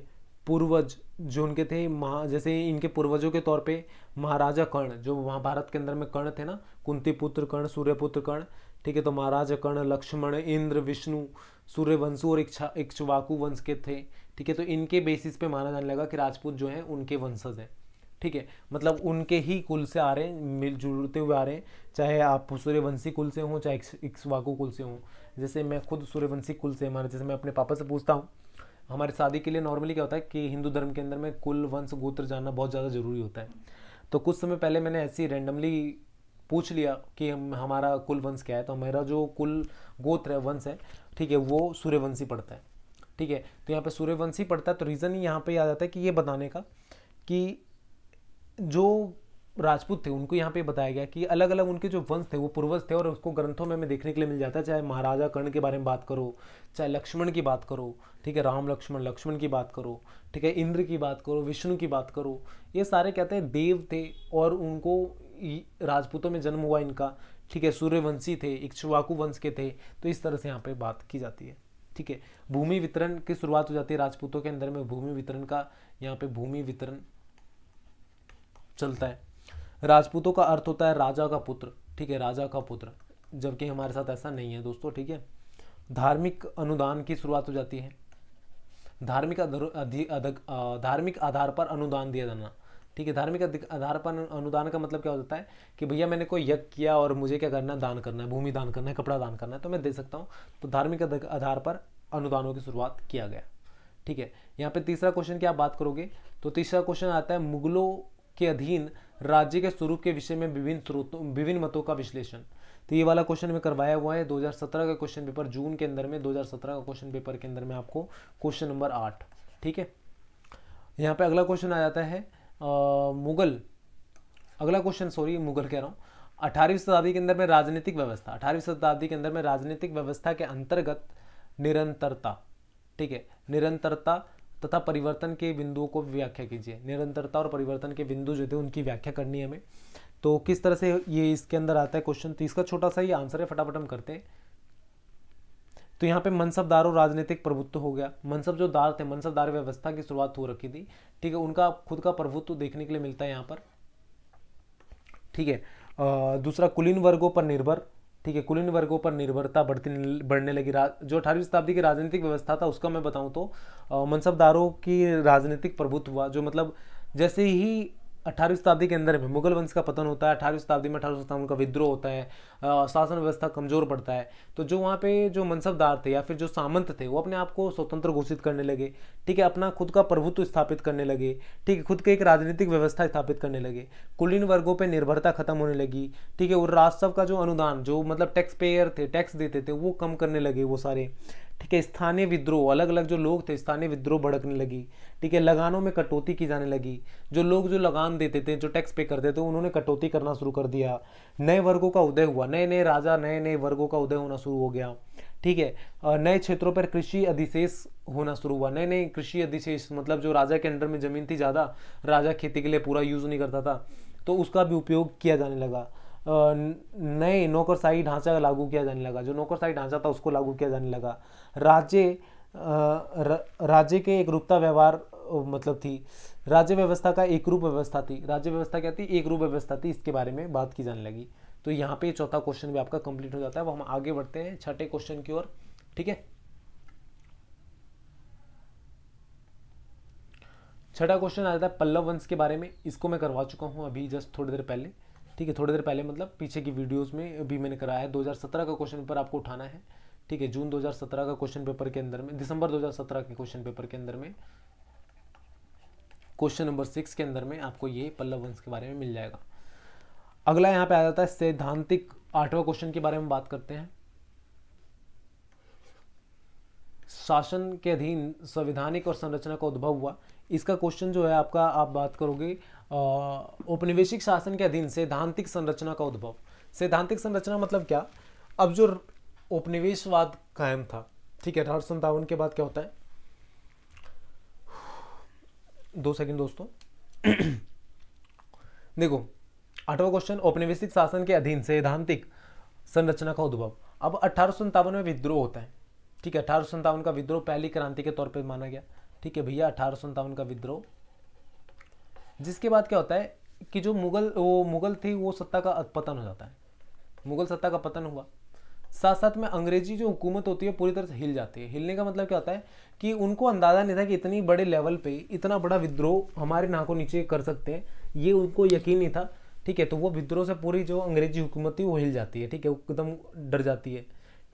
पूर्वज जो उनके थे महा जैसे इनके पूर्वजों के तौर पे महाराजा कर्ण जो महाभारत के अंदर में कर्ण थे ना कुंती पुत्र कर्ण सूर्यपुत्र कर्ण ठीक है तो महाराजा कर्ण लक्ष्मण इंद्र विष्णु सूर्यवंशु और इच्छा इक्ष्वाकु वंश के थे ठीक है तो इनके बेसिस पे माना जाने लगा कि राजपूत जो हैं उनके वंशज हैं ठीक है मतलब उनके ही कुल से आ रहे हैं मिल जुड़ते हुए आ रहे हैं चाहे आप सूर्यवंशी कुल से हों चाहे इक्सवाकू कुल से हों जैसे मैं खुद सूर्यवंशी कुल से हमारे जैसे मैं अपने पापा से पूछता हूँ हमारे शादी के लिए नॉर्मली क्या होता है कि हिंदू धर्म के अंदर में कुल वंश गोत्र जानना बहुत ज़्यादा ज़रूरी होता है तो कुछ समय पहले मैंने ऐसे रैंडमली पूछ लिया कि हम हमारा कुल वंश क्या है तो मेरा जो कुल गोत्र है वंश है ठीक है वो सूर्यवंशी पड़ता है ठीक है तो यहाँ पे सूर्यवंशी पड़ता है तो रीज़न यहाँ पे याद जाता है कि ये बताने का कि जो राजपूत थे उनको यहाँ पे बताया गया कि अलग अलग उनके जो वंश थे वो पूर्वज थे और उसको ग्रंथों में हमें देखने के लिए मिल जाता है चाहे महाराजा कर्ण के बारे में बात करो चाहे लक्ष्मण की बात करो ठीक है राम लक्ष्मण लक्ष्मण की बात करो ठीक है इंद्र की बात करो विष्णु की बात करो ये सारे कहते हैं देव थे और उनको राजपूतों में जन्म हुआ इनका ठीक है सूर्यवंशी थे इक्ष्वाकु वंश के थे तो इस तरह से यहाँ पे बात की जाती है ठीक है भूमि वितरण की शुरुआत हो जाती है राजपूतों के अंदर में भूमि वितरण का यहाँ पे भूमि वितरण चलता है राजपूतों का अर्थ होता है राजा का पुत्र ठीक है राजा का पुत्र जबकि हमारे साथ ऐसा नहीं है दोस्तों ठीक है धार्मिक अनुदान की शुरुआत हो जाती है धार्मिक धार्मिक आधार पर अनुदान दिया जाना ठीक है धार्मिक आधार पर अनुदान का मतलब क्या हो जाता है कि भैया मैंने कोई यज्ञ किया और मुझे क्या करना है दान करना है भूमि दान करना है कपड़ा दान करना है तो मैं दे सकता हूँ तो धार्मिक आधार पर अनुदानों की शुरुआत किया गया ठीक है यहाँ पे तीसरा क्वेश्चन की आप बात करोगे तो तीसरा क्वेश्चन आता है मुगलों के अधीन राज्य के स्वरूप के विषय में विभिन्न स्रोतों विभिन्न मतों का विश्लेषण तो ये वाला क्वेश्चन में करवाया हुआ है 2017 का क्वेश्चन पेपर जून के अंदर में 2017 का क्वेश्चन पेपर के अंदर में आपको क्वेश्चन नंबर आठ ठीक है यहाँ पे अगला क्वेश्चन आ जाता है आ, मुगल अगला क्वेश्चन सॉरी मुगल कह रहा हूँ अठारहवीं शताब्दी के अंदर में राजनीतिक व्यवस्था अठारहवीं शताब्दी के अंदर में राजनीतिक व्यवस्था के अंतर्गत निरंतरता ठीक है निरंतरता तथा परिवर्तन के बिंदुओं को व्याख्या कीजिए निरंतरता और परिवर्तन के बिंदु जो थे उनकी व्याख्या करनी है हमें तो किस तरह से ये इसके अंदर आता है क्वेश्चन तो इसका छोटा सा ये आंसर है फटाफट हम करते हैं तो यहाँ पे मनसबदार और राजनीतिक प्रभुत्व हो गया मनसब जो दार थे मनसबदार व्यवस्था की शुरुआत हो रखी थी ठीक है उनका खुद का प्रभुत्व देखने के लिए मिलता है यहाँ पर ठीक है दूसरा कुलीन वर्गों पर निर्भर ठीक है कुलीन वर्गों पर निर्भरता बढ़ती बढ़ने लगी जो अठारहवीं शताब्दी की राजनीतिक व्यवस्था था उसका मैं बताऊँ तो मनसबदारों की राजनीतिक प्रभुत्व हुआ जो मतलब जैसे ही अठारहवीं शताब्दी के अंदर में मुगल वंश का पतन होता है अठारहवीं शताब्दी में अठारह का विद्रोह होता है शासन व्यवस्था कमज़ोर पड़ता है तो जो वहाँ पे जो मनसबदार थे या फिर जो सामंत थे वो अपने आप को स्वतंत्र घोषित करने लगे ठीक है अपना खुद का प्रभुत्व स्थापित करने लगे ठीक है खुद के एक राजनीतिक व्यवस्था स्थापित करने लगे कुलीन वर्गों पर निर्भरता खत्म होने लगी ठीक है और राजस्व का जो अनुदान जो मतलब टैक्स पेयर थे टैक्स देते थे वो कम करने लगे वो सारे ठीक है स्थानीय विद्रोह अलग अलग जो लोग थे स्थानीय विद्रोह भड़कने लगी ठीक है लगानों में कटौती की जाने लगी जो लोग जो लगान देते थे जो टैक्स पे करते थे उन्होंने कटौती करना शुरू कर दिया नए वर्गों का उदय हुआ नए नए राजा नए नए वर्गों का उदय होना शुरू हो गया ठीक है नए क्षेत्रों पर कृषि अधिशेष होना शुरू हुआ नए नए कृषि अधिशेष मतलब जो राजा के अंडर में जमीन थी ज़्यादा राजा खेती के लिए पूरा यूज़ नहीं करता था तो उसका भी उपयोग किया जाने लगा नए नौकरशाही ढांचा लागू किया जाने लगा जो नौकरशाही ढांचा था उसको लागू किया जाने लगा राज्य राज्य के एक रूपता व्यवहार मतलब थी राज्य व्यवस्था का एक रूप व्यवस्था थी राज्य व्यवस्था क्या थी एक रूप व्यवस्था थी इसके बारे में बात की जाने लगी तो यहाँ पे चौथा क्वेश्चन भी आपका कंप्लीट हो जाता है वो हम आगे बढ़ते हैं छठे क्वेश्चन की ओर ठीक है छठा क्वेश्चन आ जाता है पल्लव वंश के बारे में इसको मैं करवा चुका हूँ अभी जस्ट थोड़ी देर पहले ठीक है थोड़ी देर पहले मतलब पीछे की वीडियोस में भी मैंने कराया है 2017 का क्वेश्चन पेपर आपको उठाना है ठीक है जून 2017 का क्वेश्चन पेपर के अंदर में दिसंबर 2017 के क्वेश्चन पेपर के अंदर में क्वेश्चन नंबर सिक्स के अंदर में आपको ये पल्लव वंश के बारे में मिल जाएगा अगला यहां पे आ जाता है सैद्धांतिक आठवां क्वेश्चन के बारे में बात करते हैं शासन के अधीन संविधानिक और संरचना का उद्भव हुआ इसका क्वेश्चन जो है आपका आप बात करोगे औपनिवेशिक शासन के अधीन सैद्धांतिक संरचना का उद्भव सैद्धांतिक संरचना मतलब क्या अब जो उपनिवेशवाद कायम था ठीक है अठारह सौ के बाद क्या होता है दो सेकंड दोस्तों देखो आठवां क्वेश्चन औपनिवेशिक शासन के अधीन सैद्धांतिक संरचना का उद्भव अब अठारह में विद्रोह होता है ठीक है अठारह का विद्रोह पहली क्रांति के तौर पर माना गया ठीक है भैया अठारह का विद्रोह जिसके बाद क्या होता है कि जो मुगल वो मुगल थी वो सत्ता का पतन हो जाता है मुगल सत्ता का पतन हुआ साथ साथ में अंग्रेजी जो हुकूमत होती है पूरी तरह से हिल जाती है हिलने का मतलब क्या होता है कि उनको अंदाज़ा नहीं था कि इतनी बड़े लेवल पे इतना बड़ा विद्रोह हमारे नाकों नीचे कर सकते हैं ये उनको यकीन नहीं था ठीक है तो वो विद्रोह से पूरी जो अंग्रेजी हुकूमत थी वो हिल जाती है ठीक है एकदम डर जाती है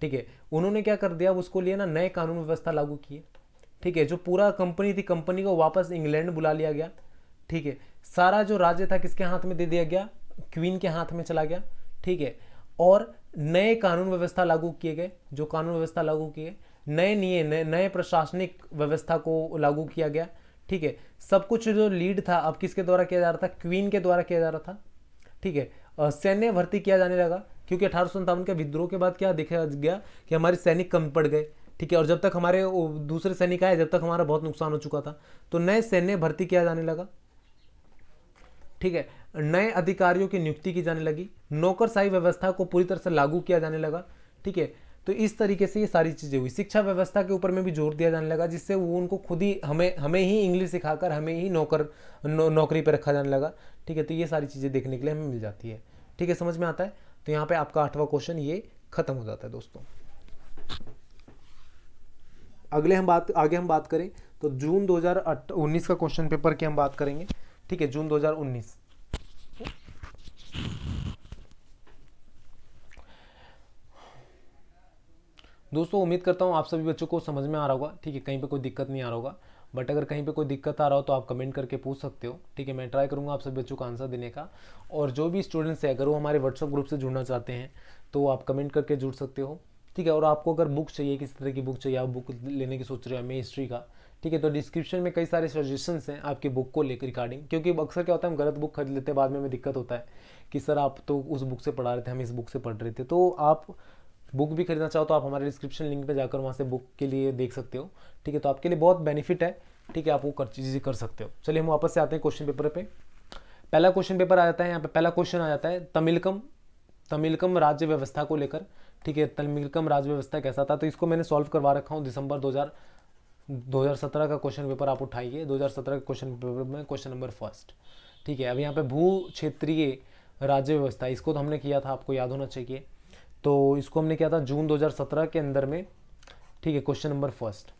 ठीक है उन्होंने क्या कर दिया उसको लिए ना नए कानून व्यवस्था लागू किए ठीक है जो पूरा कंपनी थी कंपनी को वापस इंग्लैंड बुला लिया गया ठीक है सारा जो राज्य था किसके हाथ में दे दिया गया क्वीन के हाथ में चला गया ठीक है और नए कानून व्यवस्था लागू किए गए जो कानून व्यवस्था लागू किए नए निये नए नए प्रशासनिक व्यवस्था को लागू किया गया ठीक है सब कुछ जो लीड था अब किसके द्वारा किया जा रहा था क्वीन के द्वारा किया जा रहा था ठीक है सैन्य भर्ती किया जाने लगा क्योंकि अठारह के विद्रोह के बाद क्या देखा गया कि हमारे सैनिक कम पड़ गए ठीक है और जब तक हमारे दूसरे सैनिक आए जब तक हमारा बहुत नुकसान हो चुका था तो नए सैन्य भर्ती किया जाने लगा ठीक है नए अधिकारियों की नियुक्ति की जाने लगी नौकरशाही व्यवस्था को पूरी तरह से लागू किया जाने लगा ठीक है तो इस तरीके से ये सारी चीज़ें हुई शिक्षा व्यवस्था के ऊपर में भी जोर दिया जाने लगा जिससे वो उनको खुद ही हमें हमें ही इंग्लिश सिखाकर हमें ही नौकर नौ, नौकरी पर रखा जाने लगा ठीक है तो ये सारी चीज़ें देखने के लिए हमें मिल जाती है ठीक है समझ में आता है तो यहाँ पर आपका आठवां क्वेश्चन ये ख़त्म हो जाता है दोस्तों अगले हम बात आगे हम बात करें तो जून दो का क्वेश्चन पेपर की हम बात करेंगे ठीक है जून दो दोस्तों उम्मीद करता हूँ आप सभी बच्चों को समझ में आ रहा होगा ठीक है कहीं पे कोई दिक्कत नहीं आ रहा होगा बट अगर कहीं पे कोई दिक्कत आ रहा हो तो आप कमेंट करके पूछ सकते हो ठीक है मैं ट्राई करूँगा आप सभी बच्चों को आंसर देने का और जो भी स्टूडेंट्स है अगर वो हमारे व्हाट्सअप ग्रुप से जुड़ना चाहते हैं तो आप कमेंट करके जुड़ सकते हो ठीक है और आपको अगर बुक चाहिए किस तरह की बुक चाहिए आप बुक लेने की सोच रहे हो हमें हिस्ट्री का ठीक है तो डिस्क्रिप्शन में कई सारे सजेशंस हैं आपकी बुक को लेकर रिगार्डिंग क्योंकि अक्सर क्या होता है हम गलत बुक खरीद लेते हैं बाद में हमें दिक्कत होता है कि सर आप तो उस बुक से पढ़ा रहे थे हम इस बुक से पढ़ रहे थे तो आप बुक भी खरीदना चाहो तो आप हमारे डिस्क्रिप्शन लिंक पर जाकर वहाँ से बुक के लिए देख सकते हो ठीक है तो आपके लिए बहुत बेनिफिट है ठीक है आप वो कर चीज़ें कर सकते हो चलिए हम वापस से आते हैं क्वेश्चन पेपर पे पहला क्वेश्चन पेपर आ जाता है यहाँ पे पहला क्वेश्चन आ जाता है तमिलकम तमिलकम राज्य व्यवस्था को लेकर ठीक है तमिलकम राज्य व्यवस्था कैसा था तो इसको मैंने सॉल्व करवा रखा हूँ दिसंबर 2000 2017 का क्वेश्चन पेपर आप उठाइए 2017 का क्वेश्चन पेपर में क्वेश्चन नंबर फर्स्ट ठीक है अब यहाँ पे भू क्षेत्रीय राज्य व्यवस्था इसको तो हमने किया था आपको याद होना चाहिए तो इसको हमने किया था जून 2017 के अंदर में ठीक है क्वेश्चन नंबर फर्स्ट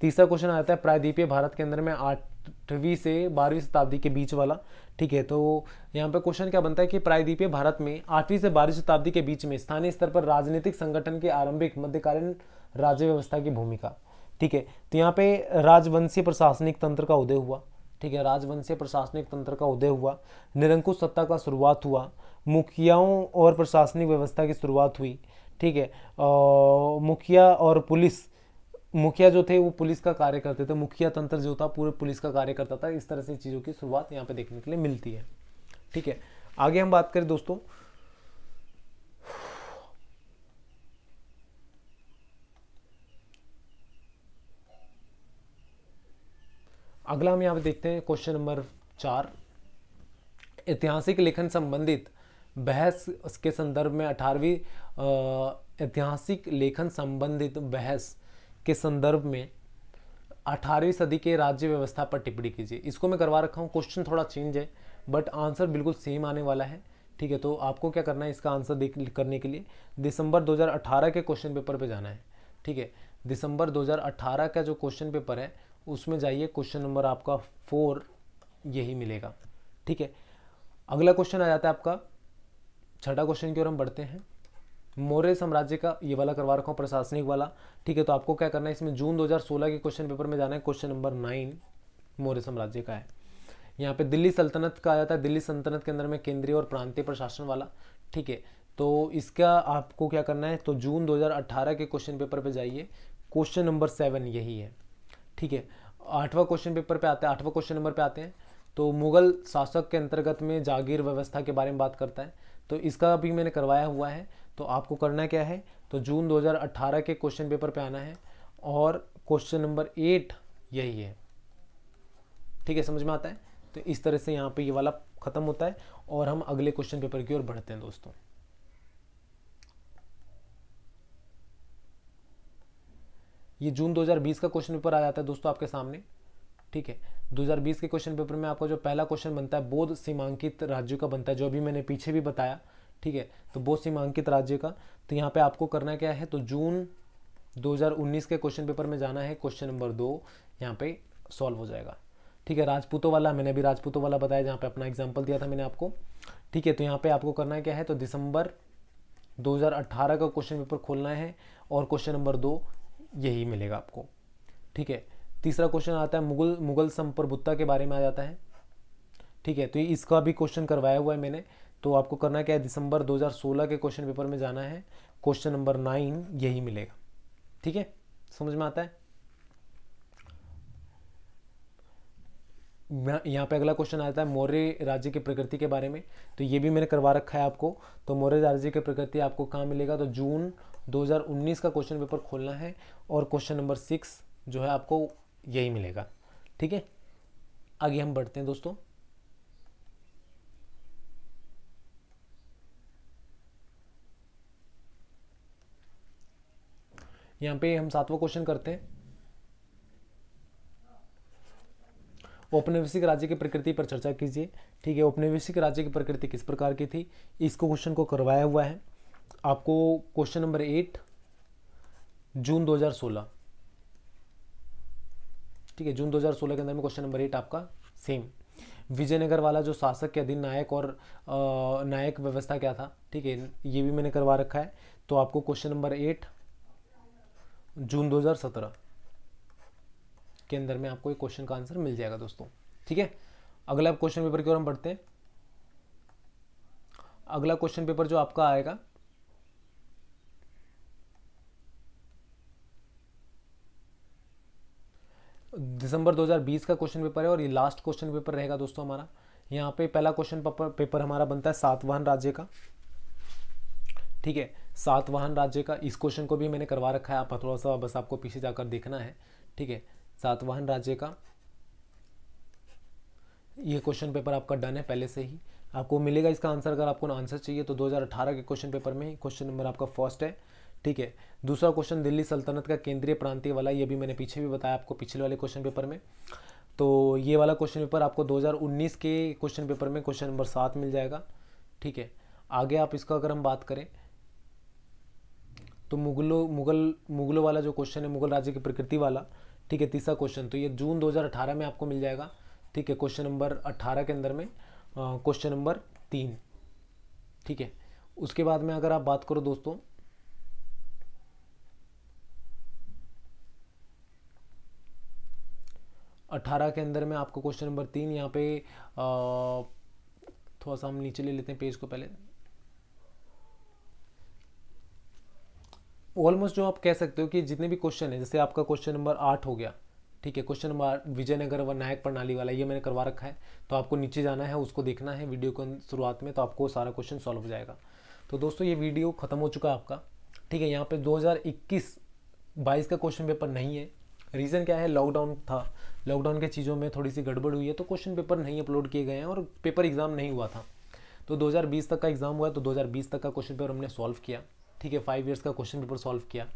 तीसरा क्वेश्चन आता है प्रायद्वीपीय भारत के अंदर में आठवीं से बारहवीं शताब्दी के बीच वाला ठीक है तो यहाँ पे क्वेश्चन क्या बनता है कि प्रायद्वीपीय भारत में आठवीं से बारहवीं शताब्दी के बीच में स्थानीय स्तर पर राजनीतिक संगठन के आरंभिक मध्यकालीन राज्य व्यवस्था की भूमिका ठीक है तो यहाँ पे राजवंशीय प्रशासनिक तंत्र का उदय हुआ ठीक है राजवंशीय प्रशासनिक तंत्र का उदय हुआ निरंकुश सत्ता का शुरुआत हुआ मुखियाओं और प्रशासनिक व्यवस्था की शुरुआत हुई ठीक है मुखिया और पुलिस मुखिया जो थे वो पुलिस का कार्य करते थे मुखिया तंत्र जो था पूरे पुलिस का कार्य करता था इस तरह से चीज़ों की शुरुआत यहाँ पे देखने के लिए मिलती है ठीक है आगे हम बात करें दोस्तों अगला हम यहाँ पे देखते हैं क्वेश्चन नंबर चार ऐतिहासिक लेखन संबंधित बहस उसके संदर्भ में अठारहवीं ऐतिहासिक लेखन संबंधित बहस के संदर्भ में अठारहवीं सदी के राज्य व्यवस्था पर टिप्पणी कीजिए इसको मैं करवा रखा हूँ क्वेश्चन थोड़ा चेंज है बट आंसर बिल्कुल सेम आने वाला है ठीक है तो आपको क्या करना है इसका आंसर देख करने के लिए दिसंबर 2018 के क्वेश्चन पेपर पे जाना है ठीक है दिसंबर 2018 का जो क्वेश्चन पेपर है उसमें जाइए क्वेश्चन नंबर आपका फोर यही मिलेगा ठीक है अगला क्वेश्चन आ जाता है आपका छठा क्वेश्चन की ओर हम बढ़ते हैं मौर्य साम्राज्य का ये वाला करवा रखा हूँ प्रशासनिक वाला ठीक है तो आपको क्या करना है इसमें जून 2016 के क्वेश्चन पेपर में जाना है क्वेश्चन नंबर नाइन मौर्य साम्राज्य का है यहाँ पे दिल्ली सल्तनत का आ जाता है दिल्ली सल्तनत के अंदर में केंद्रीय और प्रांतीय प्रशासन वाला ठीक है तो इसका आपको क्या करना है तो जून दो के क्वेश्चन पेपर पे जाइए क्वेश्चन नंबर सेवन यही है ठीक है आठवा क्वेश्चन पेपर पे आता है आठवां क्वेश्चन नंबर पे आते हैं तो मुगल शासक के अंतर्गत में जागीर व्यवस्था के बारे में बात करता है तो इसका अभी मैंने करवाया हुआ है तो आपको करना क्या है तो जून 2018 के क्वेश्चन पेपर पे आना है और क्वेश्चन नंबर एट यही है ठीक है समझ में आता है तो इस तरह से यहाँ पे ये वाला ख़त्म होता है और हम अगले क्वेश्चन पेपर की ओर बढ़ते हैं दोस्तों ये जून 2020 का क्वेश्चन पेपर आ जाता है दोस्तों आपके सामने ठीक है 2020 के क्वेश्चन पेपर में आपका जो पहला क्वेश्चन बनता है बोध सीमांकित राज्यों का बनता है जो अभी मैंने पीछे भी बताया ठीक है तो बोध सीमांकित राज्य का तो यहाँ पे आपको करना क्या है तो जून 2019 के क्वेश्चन पेपर में जाना है क्वेश्चन नंबर दो यहाँ पे सॉल्व हो जाएगा ठीक है राजपूतों वाला मैंने अभी राजपूतों वाला बताया जहाँ पे अपना एग्जाम्पल दिया था मैंने आपको ठीक है तो यहाँ पे आपको करना क्या है तो दिसंबर 2018 का क्वेश्चन पेपर खोलना है और क्वेश्चन नंबर दो यही मिलेगा आपको ठीक है तीसरा क्वेश्चन आता है मुगल मुगल संप्रभुता के बारे में आ जाता है ठीक है तो इसका भी क्वेश्चन करवाया हुआ है मैंने तो आपको करना क्या है दिसंबर 2016 के क्वेश्चन पेपर में जाना है क्वेश्चन नंबर नाइन यही मिलेगा ठीक है समझ में आता है यहाँ पे अगला क्वेश्चन आता है मौर्य राज्य की प्रकृति के बारे में तो ये भी मैंने करवा रखा है आपको तो मौर्य राज्य की प्रकृति आपको कहाँ मिलेगा तो जून 2019 का क्वेश्चन पेपर खोलना है और क्वेश्चन नंबर सिक्स जो है आपको यही मिलेगा ठीक है आगे हम बढ़ते हैं दोस्तों यहां पे हम सातवां क्वेश्चन करते हैं औपनिवेशिक राज्य की प्रकृति पर चर्चा कीजिए ठीक है औपनिवेशिक राज्य की प्रकृति किस प्रकार की थी इसको क्वेश्चन को करवाया हुआ है आपको क्वेश्चन नंबर एट जून 2016 ठीक है जून 2016 के अंदर में क्वेश्चन नंबर एट आपका सेम विजयनगर वाला जो शासक के अधीन नायक और नायक व्यवस्था क्या था ठीक है ये भी मैंने करवा रखा है तो आपको क्वेश्चन नंबर एट जून 2017 के अंदर में आपको एक क्वेश्चन का आंसर मिल जाएगा दोस्तों ठीक है अगला क्वेश्चन पेपर की ओर हम बढ़ते हैं अगला क्वेश्चन पेपर जो आपका आएगा दिसंबर 2020 का क्वेश्चन पेपर है और ये लास्ट क्वेश्चन पेपर रहेगा दोस्तों हमारा यहाँ पे पहला क्वेश्चन पेपर पेपर हमारा बनता है सातवाहन राज्य का ठीक है सातवाहन राज्य का इस क्वेश्चन को भी मैंने करवा रखा है आप थोड़ा सा बस आपको पीछे जाकर देखना है ठीक है सातवाहन राज्य का ये क्वेश्चन पेपर आपका डन है पहले से ही आपको मिलेगा इसका आंसर अगर आपको आंसर चाहिए तो 2018 के क्वेश्चन पेपर में क्वेश्चन नंबर आपका फर्स्ट है ठीक है दूसरा क्वेश्चन दिल्ली सल्तनत का केंद्रीय प्रांतीय वाला ये भी मैंने पीछे भी बताया आपको पिछले वाले क्वेश्चन पेपर में तो ये वाला क्वेश्चन पेपर आपको 2019 के क्वेश्चन पेपर में क्वेश्चन नंबर सात मिल जाएगा ठीक है आगे आप इसका अगर हम बात करें तो मुगलों मुगल मुगलों वाला जो क्वेश्चन है मुगल राज्य की प्रकृति वाला ठीक है तीसरा क्वेश्चन तो ये जून 2018 में आपको मिल जाएगा ठीक है क्वेश्चन नंबर अट्ठारह के अंदर में क्वेश्चन नंबर तीन ठीक है उसके बाद में अगर आप बात करो दोस्तों अट्ठारह के अंदर में आपको क्वेश्चन नंबर तीन यहाँ पे थोड़ा सा हम नीचे ले लेते हैं पेज को पहले ऑलमोस्ट जो आप कह सकते हो कि जितने भी क्वेश्चन है जैसे आपका क्वेश्चन नंबर आठ हो गया ठीक है क्वेश्चन नंबर विजयनगर व नायक प्रणाली वाला ये मैंने करवा रखा है तो आपको नीचे जाना है उसको देखना है वीडियो के शुरुआत में तो आपको सारा क्वेश्चन सॉल्व हो जाएगा तो दोस्तों ये वीडियो ख़त्म हो चुका है आपका ठीक है यहाँ पे 2021 22 का क्वेश्चन पेपर नहीं है रीज़न क्या है लॉकडाउन था लॉकडाउन के चीज़ों में थोड़ी सी गड़बड़ हुई है तो क्वेश्चन पेपर नहीं अपलोड किए गए हैं और पेपर एग्ज़ाम नहीं हुआ था तो 2020 तक का एग्ज़ाम हुआ तो 2020 तक का क्वेश्चन पेपर हमने सॉल्व किया ठीक है फाइव ईयर्स का क्वेश्चन पेपर सॉल्व किया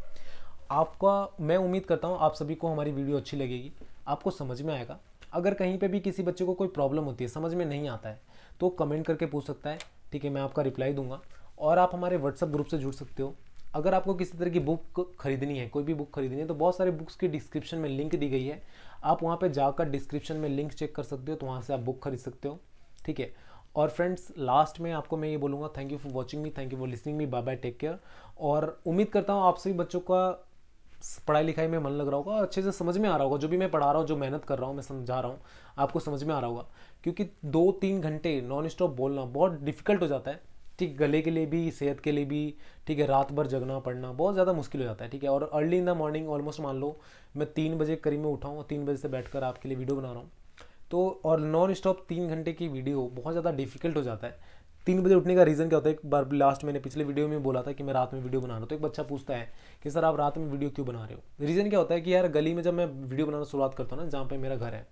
आपका मैं उम्मीद करता हूँ आप सभी को हमारी वीडियो अच्छी लगेगी आपको समझ में आएगा अगर कहीं पर भी किसी बच्चे को कोई प्रॉब्लम होती है समझ में नहीं आता है तो कमेंट करके पूछ सकता है ठीक है मैं आपका रिप्लाई दूंगा और आप हमारे व्हाट्सअप ग्रुप से जुड़ सकते हो अगर आपको किसी तरह की बुक खरीदनी है कोई भी बुक खरीदनी है तो बहुत सारे बुक्स की डिस्क्रिप्शन में लिंक दी गई है आप वहाँ पे जाकर डिस्क्रिप्शन में लिंक चेक कर सकते हो तो वहाँ से आप बुक खरीद सकते हो ठीक है और फ्रेंड्स लास्ट में आपको मैं ये बोलूँगा thank you for watching me thank you for listening me bye bye take care और उम्मीद करता हूँ आप सभी बच्चों का पढ़ाई लिखाई में मन लग रहा होगा और अच्छे से समझ में आ रहा होगा जो भी मैं पढ़ा रहा हूँ जो मेहनत कर रहा हूँ मैं समझा रहा हूँ आपको समझ में आ रहा होगा क्योंकि दो तीन घंटे नॉन स्टॉप बोलना बहुत डिफिकल्ट हो जाता है ठीक गले के लिए भी सेहत के लिए भी ठीक है रात भर जगना पड़ना बहुत ज़्यादा मुश्किल हो जाता है ठीक है और early in the morning almost मान लो मैं तीन बजे करीब में उठाऊँ और तीन बजे से बैठ कर आपके लिए वीडियो बना रहा हूँ तो और नॉन स्टॉप तीन घंटे की वीडियो बहुत ज़्यादा डिफिकल्ट हो जाता है तीन बजे उठने का रीज़न क्या होता है एक बार लास्ट मैंने पिछले वीडियो में बोला था कि मैं रात में वीडियो बना रहा हूँ तो एक बच्चा पूछता है कि सर आप रात में वीडियो क्यों बना रहे हो रीज़न क्या होता है कि यार गली में जब मैं वीडियो बनाना शुरुआत करता हूँ ना जहाँ पर मेरा घर है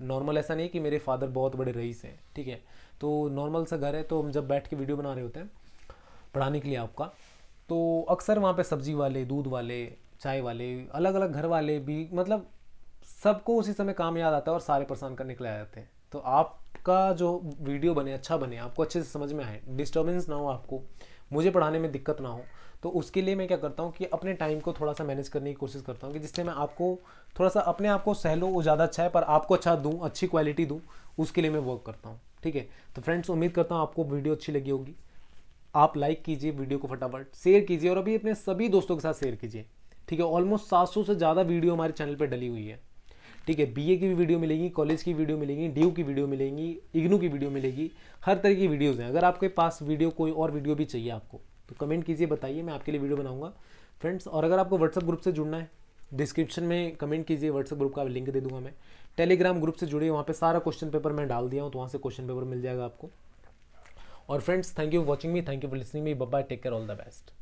नॉर्मल ऐसा नहीं है कि मेरे फादर बहुत बड़े रईस हैं ठीक है तो नॉर्मल सा घर है तो हम जब बैठ के वीडियो बना रहे होते हैं पढ़ाने के लिए आपका तो अक्सर वहाँ पे सब्जी वाले दूध वाले चाय वाले अलग अलग घर वाले भी मतलब सबको उसी समय काम याद आता है और सारे परेशान करने के लिए आ जाते हैं तो आपका जो वीडियो बने अच्छा बने आपको अच्छे से समझ में आए डिस्टर्बेंस ना हो आपको मुझे पढ़ाने में दिक्कत ना हो तो उसके लिए मैं क्या करता हूँ कि अपने टाइम को थोड़ा सा मैनेज करने की कोशिश करता हूँ कि जिससे मैं आपको थोड़ा सा अपने आप को सहलो ज़्यादा अच्छा है पर आपको अच्छा दूँ अच्छी क्वालिटी दूँ उसके लिए मैं वर्क करता हूँ ठीक है तो फ्रेंड्स उम्मीद करता हूँ आपको वीडियो अच्छी लगी होगी आप लाइक कीजिए वीडियो को फटाफट शेयर कीजिए और अभी अपने सभी दोस्तों के साथ शेयर कीजिए ठीक है ऑलमोस्ट सात सौ से ज़्यादा वीडियो हमारे चैनल पर डली हुई है ठीक है बीए की भी वीडियो मिलेगी कॉलेज की वीडियो मिलेगी डी की वीडियो मिलेगी इग्नू की वीडियो मिलेगी हर तरह की वीडियोज़ हैं अगर आपके पास वीडियो कोई और वीडियो भी चाहिए आपको तो कमेंट कीजिए बताइए मैं आपके लिए वीडियो बनाऊंगा फ्रेंड्स और अगर आपको व्हाट्सअप ग्रुप से जुड़ना है डिस्क्रिप्शन में कमेंट कीजिए व्हाट्सअप ग्रुप का लिंक दे दूंगा मैं टेलीग्राम ग्रुप से जुड़े वहाँ पे सारा क्वेश्चन पेपर मैं डाल दिया हूँ तो वहाँ से क्वेश्चन पेपर मिल जाएगा आपको और friends thank you watching me thank you for listening me bye take care all the best